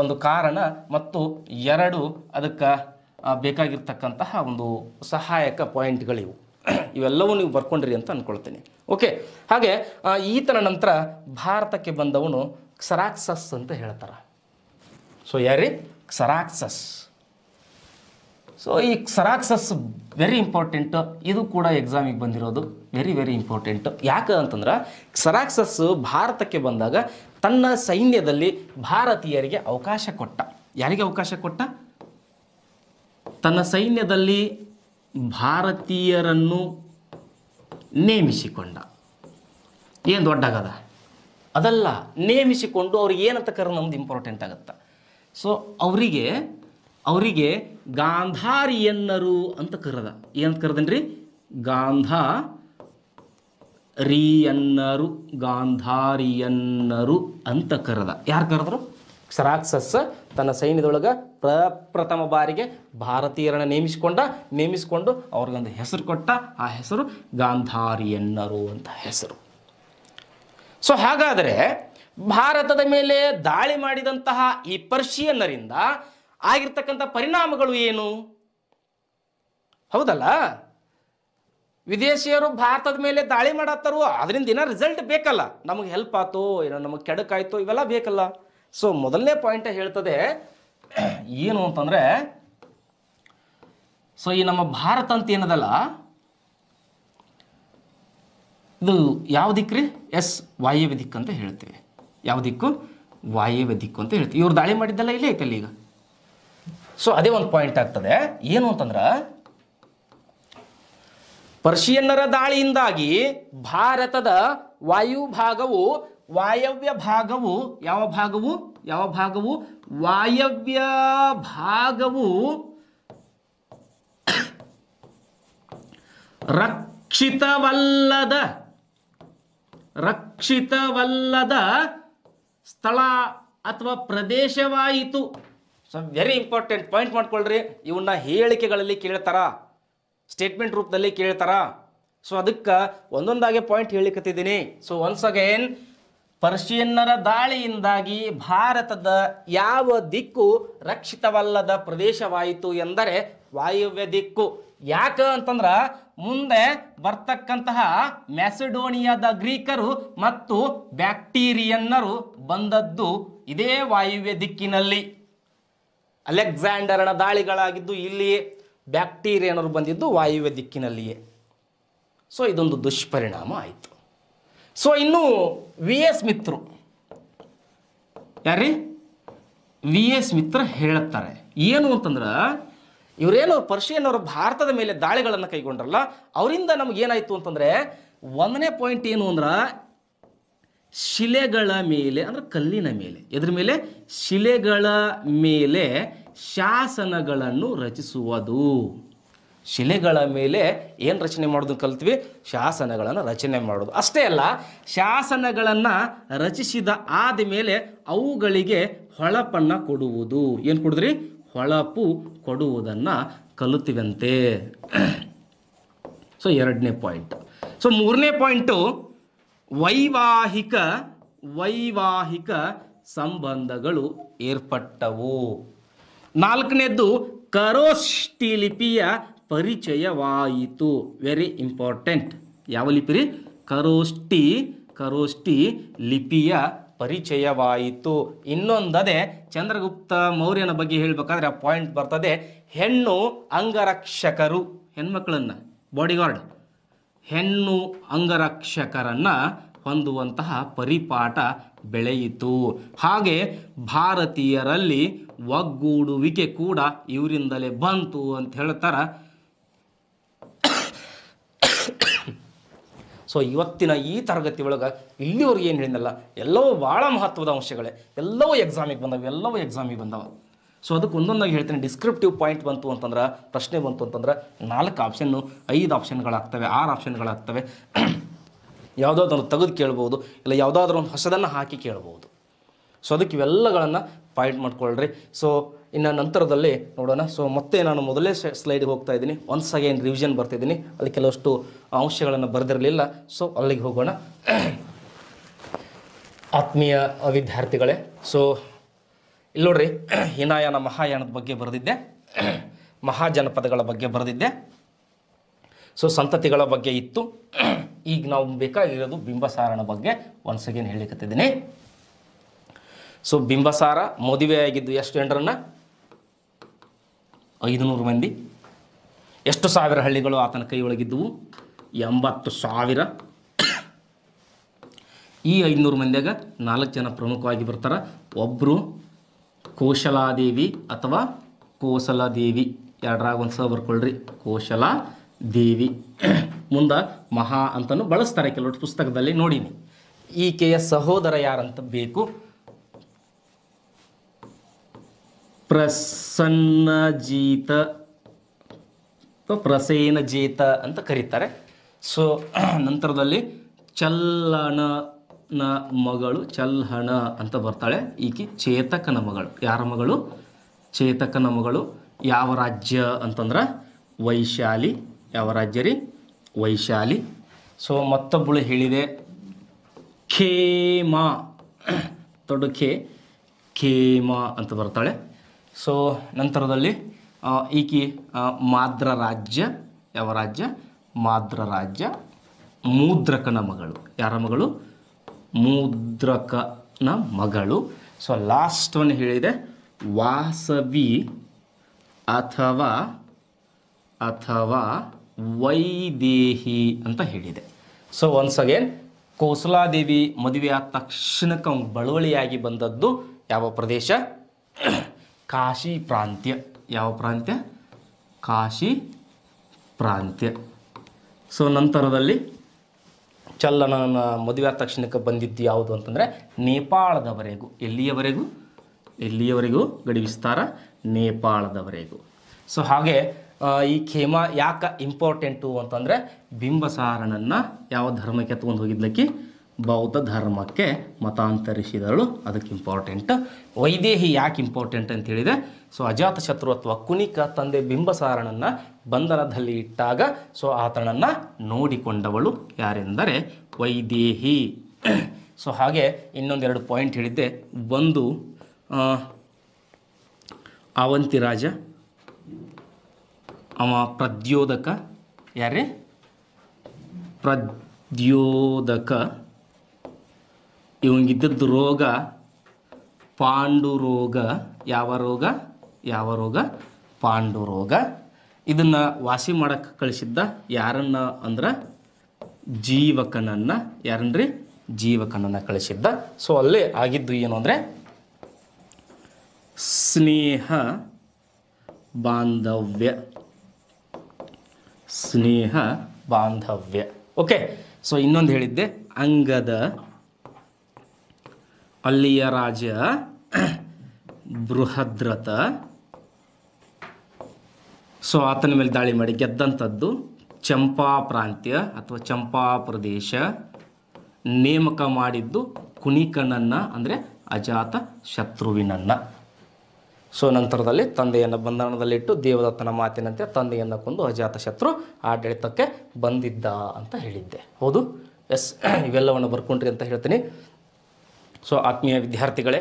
ಒಂದು ಕಾರಣ ಮತ್ತು ಎರಡು ಅದಕ್ಕೆ ಬೇಕಾಗಿರ್ತಕ್ಕಂತಹ ಒಂದು ಸಹಾಯಕ ಪಾಯಿಂಟ್ಗಳಿವು ಇವೆಲ್ಲವೂ ನೀವು ಬರ್ಕೊಂಡ್ರಿ ಅಂತ ಅಂದ್ಕೊಳ್ತೀನಿ ಓಕೆ ಹಾಗೆ ಈತನ ನಂತರ ಭಾರತಕ್ಕೆ ಬಂದವನು ಕ್ಸರಾಕ್ಸಸ್ ಅಂತ ಹೇಳ್ತಾರೆ ಸೊ ಯಾರೀ ಕ್ಸರಾಕ್ಸಸ್ ಸೊ ಈ ಕ್ಸರಾಕ್ಸಸ್ ವೆರಿ ಇಂಪಾರ್ಟೆಂಟ್ ಇದು ಕೂಡ ಎಕ್ಸಾಮಿಗೆ ಬಂದಿರೋದು ವೆರಿ ವೆರಿ ಇಂಪಾರ್ಟೆಂಟ್ ಯಾಕೆ ಅಂತಂದ್ರೆ ಸರಾಕ್ಸಸ್ ಭಾರತಕ್ಕೆ ಬಂದಾಗ ತನ್ನ ಸೈನ್ಯದಲ್ಲಿ ಭಾರತೀಯರಿಗೆ ಅವಕಾಶ ಕೊಟ್ಟ ಯಾರಿಗೆ ಅವಕಾಶ ಕೊಟ್ಟ ತನ್ನ ಸೈನ್ಯದಲ್ಲಿ ಭಾರತೀಯರನ್ನು ನೇಮಿಸಿಕೊಂಡ ಏನು ದೊಡ್ಡಾಗದ ಅದಲ್ಲ ನೇಮಿಸಿಕೊಂಡು ಅವ್ರಿಗೆ ಏನಂತ ಕರೆ ನಮ್ದು ಇಂಪಾರ್ಟೆಂಟ್ ಆಗತ್ತೆ ಸೊ ಅವರಿಗೆ ಅವರಿಗೆ ಗಾಂಧಾರಿಯನ್ನರು ಅಂತ ಕರೆದ ಏನಂತ ಕರೆದನ್ರಿ ಗಾಂಧಾ ರೀಯನ್ನರು ಗಾಂಧಾರಿಯನ್ನರು ಅಂತ ಕರೆದ ಯಾರು ಕರೆದ್ರು ಕ್ಷರಾಕ್ಷಸ್ ತನ್ನ ಸೈನ್ಯದೊಳಗೆ ಪ್ರಪ್ರಥಮ ಬಾರಿಗೆ ಭಾರತೀಯರನ್ನು ನೇಮಿಸಿಕೊಂಡ ನೇಮಿಸಿಕೊಂಡು ಅವ್ರಿಗೊಂದು ಹೆಸರು ಕೊಟ್ಟ ಆ ಹೆಸರು ಗಾಂಧಾರಿಯನ್ನರು ಅಂತ ಹೆಸರು ಸೊ ಹಾಗಾದರೆ ಭಾರತದ ಮೇಲೆ ದಾಳಿ ಮಾಡಿದಂತಹ ಈ ಪರ್ಷಿಯನ್ನರಿಂದ ಆಗಿರ್ತಕ್ಕಂಥ ಪರಿಣಾಮಗಳು ಏನು ಹೌದಲ್ಲ ವಿದೇಶಿಯರು ಭಾರತದ ಮೇಲೆ ದಾಳಿ ಮಾಡತ್ತಾರೋ ಅದರಿಂದ ಏನೋ ರಿಸಲ್ಟ್ ಬೇಕಲ್ಲ ನಮಗೆ ಹೆಲ್ಪ್ ಆಯ್ತು ಏನೋ ನಮಗೆ ಕೆಡಕಾಯ್ತು ಇವೆಲ್ಲ ಬೇಕಲ್ಲ ಸೊ ಮೊದಲನೇ ಪಾಯಿಂಟ್ ಹೇಳ್ತದೆ ಏನು ಅಂತಂದ್ರೆ ಸೊ ಈ ನಮ್ಮ ಭಾರತ ಅಂತ ಏನದಲ್ಲ ಇದು ಯಾವ ರೀ ಎಸ್ ವಾಯವ್ಯ ದಿಕ್ಕು ಅಂತ ಹೇಳ್ತೇವೆ ಯಾವ ದಿಕ್ಕು ವಾಯುವ ದಿಕ್ಕು ಅಂತ ಹೇಳ್ತೀವಿ ಇವ್ರು ದಾಳಿ ಮಾಡಿದ್ದಲ್ಲ ಇಲ್ಲೇ ಐತಲ್ಲ ಈಗ ಸೊ ಅದೇ ಒಂದು ಪಾಯಿಂಟ್ ಆಗ್ತದೆ ಏನು ಅಂತಂದ್ರೆ ಪರ್ಷಿಯನ್ನರ ದಾಳಿಯಿಂದಾಗಿ ಭಾರತದ ವಾಯುಭಾಗವು ವಾಯವ್ಯ ಭಾಗವು ಯಾವ ಭಾಗವು ಯಾವ ಭಾಗವು ವಾಯವ್ಯ ಭಾಗವು ರಕ್ಷಿತವಲ್ಲದ ರಕ್ಷಿತವಲ್ಲದ ಸ್ಥಳ ಅಥವಾ ಪ್ರದೇಶವಾಯಿತು ಸೊ ವೆರಿ ಇಂಪಾರ್ಟೆಂಟ್ ಪಾಯಿಂಟ್ ಮಾಡ್ಕೊಳ್ರಿ ಇವನ್ನ ಹೇಳಿಕೆಗಳಲ್ಲಿ ಕೇಳ್ತಾರ ಸ್ಟೇಟ್ಮೆಂಟ್ ರೂಪದಲ್ಲಿ ಕೇಳ್ತಾರ ಸೊ ಅದಕ್ಕೆ ಒಂದೊಂದಾಗೆ ಪಾಯಿಂಟ್ ಹೇಳಿಕತ್ತಿದ್ದೀನಿ ಸೊ ಒನ್ಸ್ ಅಗೇನ್ ಪರ್ಷಿಯನ್ನರ ದಾಳಿಯಿಂದಾಗಿ ಭಾರತದ ಯಾವ ದಿಕ್ಕು ರಕ್ಷಿತವಲ್ಲದ ಪ್ರದೇಶವಾಯಿತು ಎಂದರೆ ವಾಯುವ್ಯ ದಿಕ್ಕು ಯಾಕ ಅಂತಂದ್ರ ಮುಂದೆ ಬರ್ತಕ್ಕಂತಹ ಮ್ಯಾಸಿಡೋನಿಯಾದ ಗ್ರೀಕರು ಮತ್ತು ಬ್ಯಾಕ್ಟೀರಿಯನ್ನರು ಬಂದದ್ದು ಇದೇ ವಾಯುವ್ಯ ದಿಕ್ಕಿನಲ್ಲಿ ಅಲೆಕ್ಸಾಂಡರ್ನ ದಾಳಿಗಳಾಗಿದ್ದು ಇಲ್ಲಿ ಬ್ಯಾಕ್ಟೀರಿಯಾನರು ಬಂದಿದ್ದು ವಾಯುವ್ಯ ದಿಕ್ಕಿನಲ್ಲಿಯೇ ಸೊ ಇದೊಂದು ದುಷ್ಪರಿಣಾಮ ಆಯಿತು ಸೊ ಇನ್ನು ವಿ ಎಸ್ ಮಿತ್ರು ಯಾರೀ ವಿ ಎಸ್ ಮಿತ್ರ ಹೇಳುತ್ತಾರೆ ಏನು ಅಂತಂದ್ರೆ ಇವರೇನು ಪರ್ಷಿಯನ್ ಅವರು ಭಾರತದ ಮೇಲೆ ದಾಳಿಗಳನ್ನು ಕೈಗೊಂಡ್ರಲ್ಲ ಅವರಿಂದ ನಮಗೇನಾಯಿತು ಅಂತಂದರೆ ಒಂದನೇ ಪಾಯಿಂಟ್ ಏನು ಅಂದ್ರೆ ಶಿಲೆಗಳ ಮೇಲೆ ಅಂದರೆ ಕಲ್ಲಿನ ಮೇಲೆ ಎದ್ರ ಮೇಲೆ ಶಿಲೆಗಳ ಮೇಲೆ ಶಾಸನಗಳನ್ನು ರಚಿಸುವುದು ಶಿಲೆಗಳ ಮೇಲೆ ಏನು ರಚನೆ ಮಾಡೋದು ಕಲ್ತ್ವಿ ಶಾಸನಗಳನ್ನು ರಚನೆ ಮಾಡೋದು ಅಷ್ಟೇ ಅಲ್ಲ ಶಾಸನಗಳನ್ನು ರಚಿಸಿದ ಆದ ಮೇಲೆ ಅವುಗಳಿಗೆ ಹೊಳಪನ್ನು ಕೊಡುವುದು ಏನು ಕೊಡಿದ್ರಿ ಹೊಳಪು ಕೊಡುವುದನ್ನು ಕಲಿತಿವಂತೆ ಸೊ ಎರಡನೇ ಪಾಯಿಂಟ್ ಸೊ ಮೂರನೇ ಪಾಯಿಂಟು ವೈವಾಹಿಕ ವೈವಾಹಿಕ ಸಂಬಂಧಗಳು ಏರ್ಪಟ್ಟವು ನಾಲ್ಕನೇದ್ದು ಕರೋಷ್ಟಿ ಲಿಪಿಯ ಪರಿಚಯವಾಯಿತು ವೆರಿ ಇಂಪಾರ್ಟೆಂಟ್ ಯಾವ ಲಿಪಿ ರೀ ಕರೋಷ್ಟಿ ಕರೋಷ್ಟಿ ಲಿಪಿಯ ಪರಿಚಯವಾಯಿತು ಇನ್ನೊಂದದೆ ಚಂದ್ರಗುಪ್ತ ಮೌರ್ಯನ ಬಗ್ಗೆ ಹೇಳಬೇಕಾದ್ರೆ ಆ ಪಾಯಿಂಟ್ ಬರ್ತದೆ ಹೆಣ್ಣು ಅಂಗರಕ್ಷಕರು ಹೆಣ್ಮಕ್ಳನ್ನು ಬಾಡಿಗಾರ್ಡ್ ಹೆಣ್ಣು ಅಂಗರಕ್ಷಕರನ್ನು ಹೊಂದುವಂತಹ ಪರಿಪಾಠ ಬೆಳೆಯಿತು ಹಾಗೆ ಭಾರತೀಯರಲ್ಲಿ ಒಗ್ಗೂಡುವಿಕೆ ಕೂಡ ಇವರಿಂದಲೇ ಬಂತು ಅಂತ ಹೇಳ್ತಾರೆ ಸೊ ಇವತ್ತಿನ ಈ ತರಗತಿ ಒಳಗೆ ಇಲ್ಲಿವರೆಗೆ ಏನು ಹೇಳಿದಲ್ಲ ಎಲ್ಲವೂ ಭಾಳ ಮಹತ್ವದ ಅಂಶಗಳೇ ಎಲ್ಲವೂ ಎಕ್ಸಾಮಿಗೆ ಬಂದವು ಎಲ್ಲವೂ ಎಕ್ಸಾಮಿಗೆ ಬಂದಾವ ಸೊ ಅದಕ್ಕೆ ಒಂದೊಂದಾಗಿ ಹೇಳ್ತೀನಿ ಡಿಸ್ಕ್ರಿಪ್ಟಿವ್ ಪಾಯಿಂಟ್ ಬಂತು ಅಂತಂದ್ರೆ ಪ್ರಶ್ನೆ ಬಂತು ಅಂತಂದ್ರೆ ನಾಲ್ಕು ಆಪ್ಷನ್ನು ಐದು ಆಪ್ಷನ್ಗಳಾಗ್ತವೆ ಆರು ಆಪ್ಷನ್ಗಳಾಗ್ತವೆ ಯಾವುದಾದ್ರೂ ತೆಗೆದು ಕೇಳ್ಬೋದು ಇಲ್ಲ ಯಾವುದಾದ್ರೂ ಒಂದು ಹೊಸದನ್ನು ಹಾಕಿ ಕೇಳ್ಬೋದು ಸೊ ಅದಕ್ಕೆ ಇವೆಲ್ಲಗಳನ್ನು ಪಾಯಿಂಟ್ ಮಾಡ್ಕೊಳ್ರಿ ಸೊ ಇನ್ನು ನಂತರದಲ್ಲಿ ನೋಡೋಣ ಸೊ ಮತ್ತೆ ನಾನು ಮೊದಲೇ ಸ್ಲೈಡ್ಗೆ ಹೋಗ್ತಾ ಇದ್ದೀನಿ ಒನ್ಸ್ ಅಗೇನ್ ರಿವಿಷನ್ ಬರ್ತಿದ್ದೀನಿ ಅಲ್ಲಿ ಕೆಲವಷ್ಟು ಅಂಶಗಳನ್ನು ಬರೆದಿರಲಿಲ್ಲ ಸೊ ಅಲ್ಲಿಗೆ ಹೋಗೋಣ ಆತ್ಮೀಯ ವಿದ್ಯಾರ್ಥಿಗಳೇ ಸೊ ಇಲ್ಲಿ ನೋಡ್ರಿ ಹಿನಾಯನ ಮಹಾಯಾನದ ಬಗ್ಗೆ ಬರೆದಿದ್ದೆ ಮಹಾಜನಪದಗಳ ಬಗ್ಗೆ ಬರೆದಿದ್ದೆ ಸೊ ಸಂತತಿಗಳ ಬಗ್ಗೆ ಇತ್ತು ಈಗ ನಾವು ಬೇಕಾಗಿರೋದು ಬಿಂಬಸಾರನ ಬಗ್ಗೆ ಒನ್ಸ್ ಅಗೇನ್ ಹೇಳಿಕತ್ತಿದ್ದೀನಿ ಸೊ ಬಿಂಬಸಾರ ಆಗಿದ್ದು ಎಷ್ಟು ಜನರನ್ನ ಐದುನೂರು ಮಂದಿ ಎಷ್ಟು ಸಾವಿರ ಹಳ್ಳಿಗಳು ಆತನ ಒಳಗಿದ್ದವು ಎಂಬತ್ತು ಸಾವಿರ ಈ ಐದುನೂರು ಮಂದಿಯಾಗ ನಾಲ್ಕು ಜನ ಪ್ರಮುಖವಾಗಿ ಬರ್ತಾರೆ ಒಬ್ಬರು ಕೋಶಲಾದೇವಿ ಅಥವಾ ಕೋಸಲಾದೇವಿ ಎರಡರಾಗ ಒಂದು ಸಹ ಬರ್ಕೊಳ್ರಿ ಕೋಶಲ ದೇವಿ ಮುಂದ ಮಹಾ ಅಂತಲೂ ಬಳಸ್ತಾರೆ ಕೆಲವೊಟ್ಟು ಪುಸ್ತಕದಲ್ಲಿ ನೋಡೀನಿ ಈಕೆಯ ಸಹೋದರ ಯಾರಂತ ಬೇಕು ಪ್ರಸನ್ನಜೀತ ಅಥವಾ ಜೇತ ಅಂತ ಕರೀತಾರೆ ಸೊ ನಂತರದಲ್ಲಿ ಚಲ್ಲಣನ ಮಗಳು ಚಲ್ಹಣ ಅಂತ ಬರ್ತಾಳೆ ಈಕೆ ಚೇತಕನ ಮಗಳು ಯಾರ ಮಗಳು ಚೇತಕನ ಮಗಳು ಯಾವ ರಾಜ್ಯ ಅಂತಂದ್ರೆ ವೈಶಾಲಿ ಯಾವ ರಾಜ್ಯ ರೀ ವೈಶಾಲಿ ಸೊ ಮತ್ತೊಬ್ಬಳು ಹೇಳಿದೆ ಖೇಮ ದೊಡ್ಡ ಖೇ ಖೇಮ ಅಂತ ಬರ್ತಾಳೆ ಸೊ ನಂತರದಲ್ಲಿ ಈಕಿ ಮಾದ್ರ ರಾಜ್ಯ ಯಾವ ರಾಜ್ಯ ಮಾದ್ರ ರಾಜ್ಯ ಮೂದ್ರಕನ ಮಗಳು ಯಾರ ಮಗಳು ಮೂದ್ರಕನ ಮಗಳು ಸೊ ಲಾಸ್ಟ್ ಒನ್ ಹೇಳಿದೆ ವಾಸವಿ ಅಥವಾ ಅಥವಾ ವೈದೇಹಿ ಅಂತ ಹೇಳಿದೆ ಸೊ ಒನ್ಸ್ ಅಗೇನ್ ಕೋಸಲಾದೇವಿ ಮದುವೆ ಆದ ತಕ್ಷಣಕ್ಕೆ ಬಳುವಳಿಯಾಗಿ ಬಂದದ್ದು ಯಾವ ಪ್ರದೇಶ ಕಾಶಿ ಪ್ರಾಂತ್ಯ ಯಾವ ಪ್ರಾಂತ್ಯ ಕಾಶಿ ಪ್ರಾಂತ್ಯ ಸೊ ನಂತರದಲ್ಲಿ ಚಲ್ಲನನ ಮದುವೆ ಆದ ತಕ್ಷಣಕ್ಕೆ ಬಂದಿದ್ದು ಯಾವುದು ಅಂತಂದರೆ ನೇಪಾಳದವರೆಗೂ ಎಲ್ಲಿಯವರೆಗೂ ಎಲ್ಲಿಯವರೆಗೂ ಗಡಿ ವಿಸ್ತಾರ ನೇಪಾಳದವರೆಗೂ ಸೊ ಹಾಗೆ ಈ ಖೇಮ ಯಾಕೆ ಇಂಪಾರ್ಟೆಂಟು ಅಂತಂದರೆ ಬಿಂಬಸಾರನನ್ನು ಯಾವ ಧರ್ಮಕ್ಕೆ ತಗೊಂಡು ಹೋಗಿದ್ಲಕ್ಕಿ ಬೌದ್ಧ ಧರ್ಮಕ್ಕೆ ಮತಾಂತರಿಸಿದಳು ಅದಕ್ಕೆ ಇಂಪಾರ್ಟೆಂಟ್ ವೈದೇಹಿ ಯಾಕೆ ಇಂಪಾರ್ಟೆಂಟ್ ಅಂತ ಹೇಳಿದೆ ಸೊ ಶತ್ರು ಅಥವಾ ಕುನಿಕ ತಂದೆ ಬಿಂಬಸಾರನನ್ನು ಬಂಧನದಲ್ಲಿ ಇಟ್ಟಾಗ ಸೊ ಆತನನ್ನು ನೋಡಿಕೊಂಡವಳು ಯಾರೆಂದರೆ ವೈದೇಹಿ ಸೊ ಹಾಗೆ ಇನ್ನೊಂದೆರಡು ಪಾಯಿಂಟ್ ಹೇಳಿದ್ದೆ ಒಂದು ಅವಂತಿ ರಾಜ ಅವ ಪ್ರದ್ಯೋದಕ ಯಾರೆ ಪ್ರದ್ಯೋದಕ ಇವಂಗಿದ್ದದ್ದು ರೋಗ ಪಾಂಡು ರೋಗ ಯಾವ ರೋಗ ಯಾವ ರೋಗ ಪಾಂಡು ರೋಗ ಇದನ್ನು ವಾಸಿ ಮಾಡಕ್ಕೆ ಕಳಿಸಿದ್ದ ಯಾರನ್ನ ಅಂದ್ರೆ ಜೀವಕನನ್ನು ಯಾರನ್ರಿ ಜೀವಕನನ್ನು ಕಳಿಸಿದ್ದ ಸೊ ಅಲ್ಲಿ ಆಗಿದ್ದು ಏನು ಅಂದರೆ ಸ್ನೇಹ ಬಾಂಧವ್ಯ ಸ್ನೇಹ ಬಾಂಧವ್ಯ ಓಕೆ ಸೊ ಇನ್ನೊಂದು ಹೇಳಿದ್ದೆ ಅಂಗದ ಅಲ್ಲಿಯ ರಾಜ ಬೃಹದ್ರತ ಸೊ ಆತನ ಮೇಲೆ ದಾಳಿ ಮಾಡಿ ಗೆದ್ದಂಥದ್ದು ಚಂಪಾ ಪ್ರಾಂತ್ಯ ಅಥವಾ ಚಂಪಾ ಪ್ರದೇಶ ನೇಮಕ ಮಾಡಿದ್ದು ಕುಣಿಕನನ್ನ ಅಂದರೆ ಅಜಾತ ಶತ್ರುವಿನನ್ನು ಸೊ ನಂತರದಲ್ಲಿ ತಂದೆಯನ್ನು ಬಂಧನದಲ್ಲಿಟ್ಟು ದೇವದತ್ತನ ಮಾತಿನಂತೆ ತಂದೆಯನ್ನು ಕೊಂದು ಅಜಾತ ಶತ್ರು ಆಡಳಿತಕ್ಕೆ ಬಂದಿದ್ದ ಅಂತ ಹೇಳಿದ್ದೆ ಹೌದು ಎಸ್ ಇವೆಲ್ಲವನ್ನು ಬರ್ಕೊಂಡ್ರಿ ಅಂತ ಹೇಳ್ತೀನಿ ಸೊ ಆತ್ಮೀಯ ವಿದ್ಯಾರ್ಥಿಗಳೇ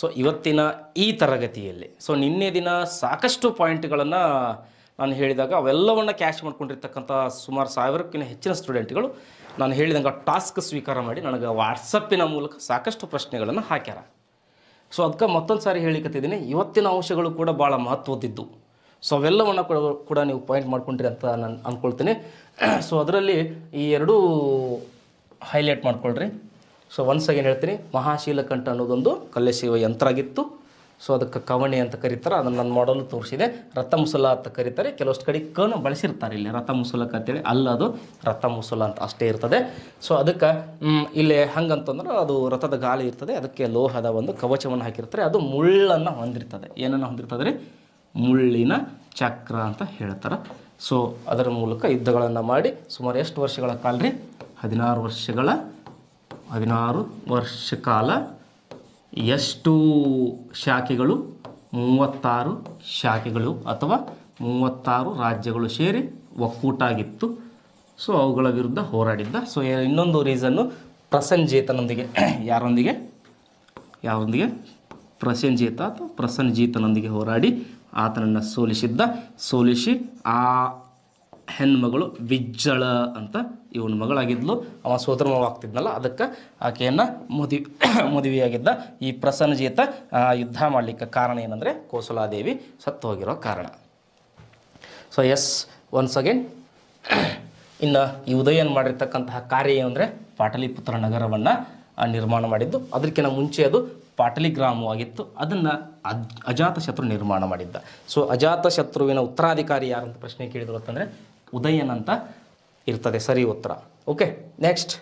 ಸೊ ಇವತ್ತಿನ ಈ ತರಗತಿಯಲ್ಲಿ ಸೊ ನಿನ್ನೆ ದಿನ ಸಾಕಷ್ಟು ಪಾಯಿಂಟ್ಗಳನ್ನು ನಾನು ಹೇಳಿದಾಗ ಅವೆಲ್ಲವನ್ನು ಕ್ಯಾಶ್ ಮಾಡ್ಕೊಂಡಿರ್ತಕ್ಕಂಥ ಸುಮಾರು ಸಾವಿರಕ್ಕಿಂತ ಹೆಚ್ಚಿನ ಸ್ಟೂಡೆಂಟ್ಗಳು ನಾನು ಹೇಳಿದಂಗೆ ಟಾಸ್ಕ್ ಸ್ವೀಕಾರ ಮಾಡಿ ನನಗೆ ವಾಟ್ಸಪ್ಪಿನ ಮೂಲಕ ಸಾಕಷ್ಟು ಪ್ರಶ್ನೆಗಳನ್ನು ಹಾಕ್ಯಾರ ಸೊ ಅದಕ್ಕೆ ಮತ್ತೊಂದು ಸಾರಿ ಹೇಳಿಕತ್ತಿದ್ದೀನಿ ಇವತ್ತಿನ ಅಂಶಗಳು ಕೂಡ ಭಾಳ ಮಹತ್ವದ್ದಿದ್ದು ಸೊ ಅವೆಲ್ಲವನ್ನು ಕೂಡ ಕೂಡ ನೀವು ಪಾಯಿಂಟ್ ಮಾಡ್ಕೊಂಡ್ರಿ ಅಂತ ನಾನು ಅಂದ್ಕೊಳ್ತೀನಿ ಸೊ ಅದರಲ್ಲಿ ಈ ಎರಡೂ ಹೈಲೈಟ್ ಮಾಡ್ಕೊಳ್ರಿ ಸೊ ಒನ್ಸ್ ಅಗೇನ್ ಹೇಳ್ತೀನಿ ಮಹಾಶೀಲಕಂಠ ಅನ್ನೋದೊಂದು ಕಲ್ಲೆಸೆಯುವ ಯಂತ್ರ ಆಗಿತ್ತು ಸೊ ಅದಕ್ಕೆ ಕವಣಿ ಅಂತ ಕರೀತಾರೆ ಅದನ್ನು ನಾನು ಮಾಡಲು ತೋರಿಸಿದೆ ರಥ ಮುಸುಲ ಅಂತ ಕರೀತಾರೆ ಕೆಲವಷ್ಟು ಕಡೆ ಕನ ಬಳಸಿರ್ತಾರೆ ಇಲ್ಲಿ ರಥ ಮುಸುಲಕ್ಕೆ ಅಂತೇಳಿ ಅಲ್ಲ ಅದು ರಥ ಮುಸುಲ ಅಂತ ಅಷ್ಟೇ ಇರ್ತದೆ ಸೊ ಅದಕ್ಕೆ ಇಲ್ಲಿ ಹಂಗಂತಂದ್ರೆ ಅದು ರಥದ ಗಾಳಿ ಇರ್ತದೆ ಅದಕ್ಕೆ ಲೋಹದ ಒಂದು ಕವಚವನ್ನು ಹಾಕಿರ್ತಾರೆ ಅದು ಮುಳ್ಳನ್ನು ಹೊಂದಿರ್ತದೆ ಏನನ್ನು ಹೊಂದಿರ್ತದೆ ರೀ ಮುಳ್ಳಿನ ಚಕ್ರ ಅಂತ ಹೇಳ್ತಾರೆ ಸೊ ಅದರ ಮೂಲಕ ಯುದ್ಧಗಳನ್ನು ಮಾಡಿ ಸುಮಾರು ಎಷ್ಟು ವರ್ಷಗಳ ಕಾಲ ರೀ ಹದಿನಾರು ವರ್ಷಗಳ ಹದಿನಾರು ವರ್ಷ ಕಾಲ ಎಷ್ಟು ಶಾಖೆಗಳು ಮೂವತ್ತಾರು ಶಾಖೆಗಳು ಅಥವಾ ಮೂವತ್ತಾರು ರಾಜ್ಯಗಳು ಸೇರಿ ಆಗಿತ್ತು ಸೊ ಅವುಗಳ ವಿರುದ್ಧ ಹೋರಾಡಿದ್ದ ಸೊ ಇನ್ನೊಂದು ರೀಸನ್ನು ಪ್ರಸನ್ಜೇತನೊಂದಿಗೆ ಯಾರೊಂದಿಗೆ ಯಾರೊಂದಿಗೆ ಪ್ರಸನ್ಜೇತ ಅಥವಾ ಪ್ರಸನ್ನಜೀತನೊಂದಿಗೆ ಹೋರಾಡಿ ಆತನನ್ನು ಸೋಲಿಸಿದ್ದ ಸೋಲಿಸಿ ಆ ಹೆಣ್ಮಗಳು ವಿಜ್ಜಳ ಅಂತ ಇವನ ಮಗಳಾಗಿದ್ಲು ಅವ ಮಗಳಾಗ್ತಿದ್ನಲ್ಲ ಅದಕ್ಕೆ ಆಕೆಯನ್ನು ಮದುವೆ ಮದುವೆಯಾಗಿದ್ದ ಈ ಪ್ರಸನ್ನಜೀತ ಯುದ್ಧ ಮಾಡಲಿಕ್ಕೆ ಕಾರಣ ಏನಂದರೆ ಕೋಸಲಾದೇವಿ ಸತ್ತು ಹೋಗಿರೋ ಕಾರಣ ಸೊ ಎಸ್ ಒನ್ಸ್ ಅಗೇನ್ ಇನ್ನು ಈ ಉದಯನ್ ಮಾಡಿರ್ತಕ್ಕಂತಹ ಕಾರ್ಯ ಅಂದರೆ ಪಾಟಲಿಪುತ್ರ ನಗರವನ್ನು ನಿರ್ಮಾಣ ಮಾಡಿದ್ದು ಅದಕ್ಕಿಂತ ಮುಂಚೆ ಅದು ಪಾಟಲಿ ಗ್ರಾಮವಾಗಿತ್ತು ಅದನ್ನು ಅಜ್ ಅಜಾತಶತ್ರು ನಿರ್ಮಾಣ ಮಾಡಿದ್ದ ಸೊ ಅಜಾತಶತ್ರುವಿನ ಉತ್ತರಾಧಿಕಾರಿ ಯಾರು ಅಂತ ಪ್ರಶ್ನೆ ಕೇಳಿದ್ರು ಅಂತಂದರೆ ಉದಯನ್ ಅಂತ ಇರ್ತದೆ ಸರಿ ಉತ್ತರ ಓಕೆ ನೆಕ್ಸ್ಟ್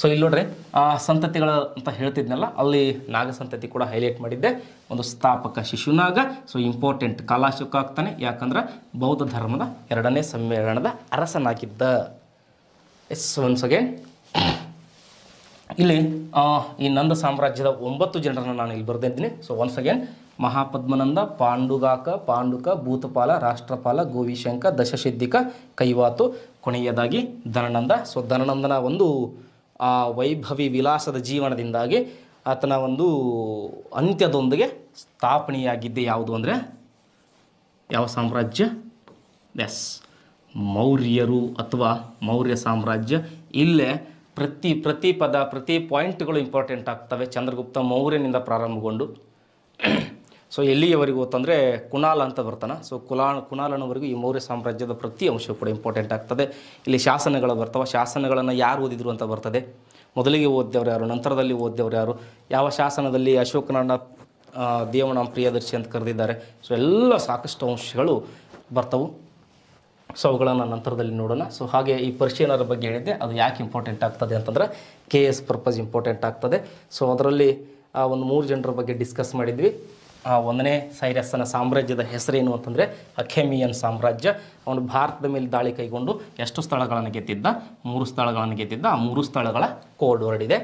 ಸೊ ಇಲ್ಲಿ ನೋಡ್ರಿ ಆ ಸಂತತಿಗಳ ಅಂತ ಹೇಳ್ತಿದ್ನಲ್ಲ ಅಲ್ಲಿ ನಾಗ ಸಂತತಿ ಕೂಡ ಹೈಲೈಟ್ ಮಾಡಿದ್ದೆ ಒಂದು ಸ್ಥಾಪಕ ಶಿಶುನಾಗ ಸೊ ಇಂಪಾರ್ಟೆಂಟ್ ಕಲಾಶುಕ ಆಗ್ತಾನೆ ಯಾಕಂದ್ರೆ ಬೌದ್ಧ ಧರ್ಮದ ಎರಡನೇ ಸಮ್ಮೇಳನದ ಅರಸನಾಗಿದ್ದ ಎಸ್ ಒನ್ಸ್ ಅಗೇನ್ ಇಲ್ಲಿ ಈ ನಂದ ಸಾಮ್ರಾಜ್ಯದ ಒಂಬತ್ತು ಜನರನ್ನು ನಾನು ಇಲ್ಲಿ ಬರ್ದಿದ್ದೀನಿ so once again Mahapadmananda Pandugaka Panduka Bhutapala Rashtrapala Govishanka Dashasiddhika Kaivarta ಕೊನೆಯದಾಗಿ ಧನನಂದ ಸೊ ಧನನಂದನ ಒಂದು ಆ ವೈಭವಿ ವಿಲಾಸದ ಜೀವನದಿಂದಾಗಿ ಆತನ ಒಂದು ಅಂತ್ಯದೊಂದಿಗೆ ಸ್ಥಾಪನೆಯಾಗಿದ್ದೆ ಯಾವುದು ಅಂದರೆ ಯಾವ ಸಾಮ್ರಾಜ್ಯ ಎಸ್ ಮೌರ್ಯರು ಅಥವಾ ಮೌರ್ಯ ಸಾಮ್ರಾಜ್ಯ ಇಲ್ಲೇ ಪ್ರತಿ ಪ್ರತಿ ಪದ ಪ್ರತಿ ಪಾಯಿಂಟ್ಗಳು ಇಂಪಾರ್ಟೆಂಟ್ ಆಗ್ತವೆ ಚಂದ್ರಗುಪ್ತ ಮೌರ್ಯನಿಂದ ಪ್ರಾರಂಭಗೊಂಡು ಸೊ ಎಲ್ಲಿಯವರೆಗೂ ಅಂತಂದರೆ ಕುಣಾಲ ಅಂತ ಬರ್ತಾನೆ ಸೊ ಕುಲಾ ಕುಣಾಲನವರೆಗೂ ಈ ಮೌರ್ಯ ಸಾಮ್ರಾಜ್ಯದ ಪ್ರತಿ ಅಂಶವು ಕೂಡ ಇಂಪಾರ್ಟೆಂಟ್ ಆಗ್ತದೆ ಇಲ್ಲಿ ಶಾಸನಗಳು ಬರ್ತವೆ ಶಾಸನಗಳನ್ನು ಯಾರು ಓದಿದ್ರು ಅಂತ ಬರ್ತದೆ ಮೊದಲಿಗೆ ಓದಿದವ್ರು ಯಾರು ನಂತರದಲ್ಲಿ ಓದಿದವರು ಯಾರು ಯಾವ ಶಾಸನದಲ್ಲಿ ಅಶೋಕನನ್ನ ದೇವನ ಪ್ರಿಯದರ್ಶಿ ಅಂತ ಕರೆದಿದ್ದಾರೆ ಸೊ ಎಲ್ಲ ಸಾಕಷ್ಟು ಅಂಶಗಳು ಬರ್ತವು ಸೊ ಅವುಗಳನ್ನು ನಂತರದಲ್ಲಿ ನೋಡೋಣ ಸೊ ಹಾಗೆ ಈ ಪರ್ಷಿಯನರ ಬಗ್ಗೆ ಹೇಳಿದ್ದೆ ಅದು ಯಾಕೆ ಇಂಪಾರ್ಟೆಂಟ್ ಆಗ್ತದೆ ಅಂತಂದರೆ ಕೆ ಎಸ್ ಪರ್ಪಸ್ ಇಂಪಾರ್ಟೆಂಟ್ ಆಗ್ತದೆ ಸೊ ಅದರಲ್ಲಿ ಒಂದು ಮೂರು ಜನರ ಬಗ್ಗೆ ಡಿಸ್ಕಸ್ ಮಾಡಿದ್ವಿ ಆ ಒಂದನೇ ಸೈರಸ್ಸನ ಸಾಮ್ರಾಜ್ಯದ ಹೆಸರೇನು ಅಂತಂದರೆ ಅಖೆಮಿಯನ್ ಸಾಮ್ರಾಜ್ಯ ಅವನು ಭಾರತದ ಮೇಲೆ ದಾಳಿ ಕೈಗೊಂಡು ಎಷ್ಟು ಸ್ಥಳಗಳನ್ನು ಗೆದ್ದಿದ್ದ ಮೂರು ಸ್ಥಳಗಳನ್ನು ಗೆದ್ದಿದ್ದ ಆ ಮೂರು ಸ್ಥಳಗಳ ಕೋಡ್ ಹೊರಡಿದೆ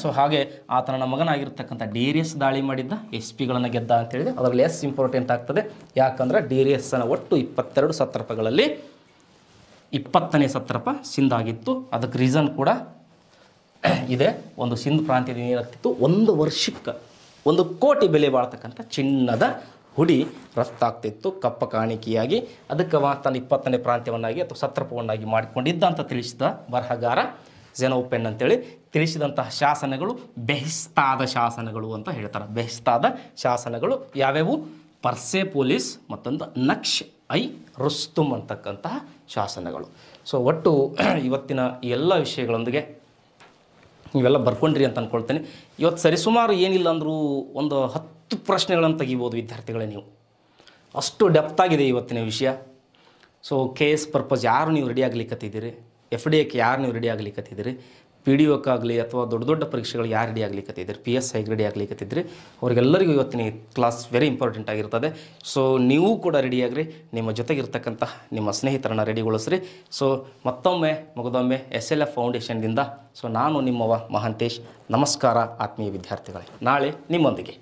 ಸೊ ಹಾಗೆ ಆತನ ಮಗನಾಗಿರ್ತಕ್ಕಂಥ ಎಸ್ ದಾಳಿ ಮಾಡಿದ್ದ ಎಸ್ ಪಿಗಳನ್ನು ಗೆದ್ದ ಅಂತೇಳಿದೆ ಅದರಲ್ಲಿ ಎಸ್ ಇಂಪಾರ್ಟೆಂಟ್ ಆಗ್ತದೆ ಯಾಕಂದರೆ ಎಸ್ಸನ ಒಟ್ಟು ಇಪ್ಪತ್ತೆರಡು ಸತ್ರಪಗಳಲ್ಲಿ ಇಪ್ಪತ್ತನೇ ಸತ್ರಪ ಸಿಂಧಾಗಿತ್ತು ಅದಕ್ಕೆ ರೀಸನ್ ಕೂಡ ಇದೆ ಒಂದು ಸಿಂಧ್ ಪ್ರಾಂತ್ಯದ ಏನಾಗ್ತಿತ್ತು ಒಂದು ವರ್ಷಕ್ಕೆ ಒಂದು ಕೋಟಿ ಬೆಲೆ ಬಾಳ್ತಕ್ಕಂಥ ಚಿನ್ನದ ಹುಡಿ ರಫ್ತಾಗ್ತಿತ್ತು ಕಪ್ಪ ಕಾಣಿಕೆಯಾಗಿ ಅದಕ್ಕೆ ತನ್ನ ಇಪ್ಪತ್ತನೇ ಪ್ರಾಂತ್ಯವನ್ನಾಗಿ ಅಥವಾ ಸತ್ರಪವನ್ನಾಗಿ ಮಾಡಿಕೊಂಡಿದ್ದ ಅಂತ ತಿಳಿಸಿದ ಬರಹಗಾರ ಉಪ್ಪೆನ್ ಅಂತೇಳಿ ತಿಳಿಸಿದಂತಹ ಶಾಸನಗಳು ಬೆಹಿಸ್ತಾದ ಶಾಸನಗಳು ಅಂತ ಹೇಳ್ತಾರೆ ಬೆಹಿಸ್ತಾದ ಶಾಸನಗಳು ಯಾವ್ಯಾವು ಪರ್ಸೆ ಪೊಲೀಸ್ ಮತ್ತೊಂದು ನಕ್ಷ್ ಐ ರುಸ್ತುಮ್ ಅಂತಕ್ಕಂತಹ ಶಾಸನಗಳು ಸೊ ಒಟ್ಟು ಇವತ್ತಿನ ಎಲ್ಲ ವಿಷಯಗಳೊಂದಿಗೆ ನೀವೆಲ್ಲ ಬರ್ಕೊಂಡ್ರಿ ಅಂತ ಅಂದ್ಕೊಳ್ತೇನೆ ಇವತ್ತು ಸರಿಸುಮಾರು ಏನಿಲ್ಲ ಅಂದರೂ ಒಂದು ಹತ್ತು ಪ್ರಶ್ನೆಗಳನ್ನು ತೆಗಿಬೋದು ವಿದ್ಯಾರ್ಥಿಗಳೇ ನೀವು ಅಷ್ಟು ಡೆಪ್ತಾಗಿದೆ ಇವತ್ತಿನ ವಿಷಯ ಸೊ ಎಸ್ ಪರ್ಪಸ್ ಯಾರು ನೀವು ರೆಡಿ ಆಗ್ಲಿಕ್ಕತ್ತಿದ್ದೀರಿ ಎಫ್ ಡಿ ಎಕ್ಕೆ ಯಾರು ನೀವು ರೆಡಿ ಆಗಲಿಕ್ಕತ್ತಿದ್ದೀರಿ ಪಿ ಡಿ ಒಕ್ಕಾಗಲಿ ಅಥವಾ ದೊಡ್ಡ ದೊಡ್ಡ ಪರೀಕ್ಷೆಗಳು ಯಾರು ರೆಡಿ ಆಗ್ಲಿಕ್ಕತ್ತಿದ್ರಿ ಪಿ ಎಸ್ ರೆಡಿ ಆಗ್ಲಿಕ್ಕತ್ತಿದ್ರಿ ಅವರಿಗೆಲ್ಲರಿಗೂ ಇವತ್ತಿನ ಕ್ಲಾಸ್ ವೆರಿ ಇಂಪಾರ್ಟೆಂಟ್ ಆಗಿರ್ತದೆ ಸೊ ನೀವು ಕೂಡ ರೆಡಿಯಾಗ್ರಿ ನಿಮ್ಮ ಜೊತೆಗಿರ್ತಕ್ಕಂಥ ನಿಮ್ಮ ಸ್ನೇಹಿತರನ್ನ ರೆಡಿಗೊಳಿಸ್ರಿ ಸೊ ಮತ್ತೊಮ್ಮೆ ಮುಗದೊಮ್ಮೆ ಎಸ್ ಎಲ್ ಎಫ್ ಫೌಂಡೇಶನ್ದಿಂದ ಸೊ ನಾನು ನಿಮ್ಮವ ಮಹಾಂತೇಶ್ ನಮಸ್ಕಾರ ಆತ್ಮೀಯ ವಿದ್ಯಾರ್ಥಿಗಳೇ ನಾಳೆ ನಿಮ್ಮೊಂದಿಗೆ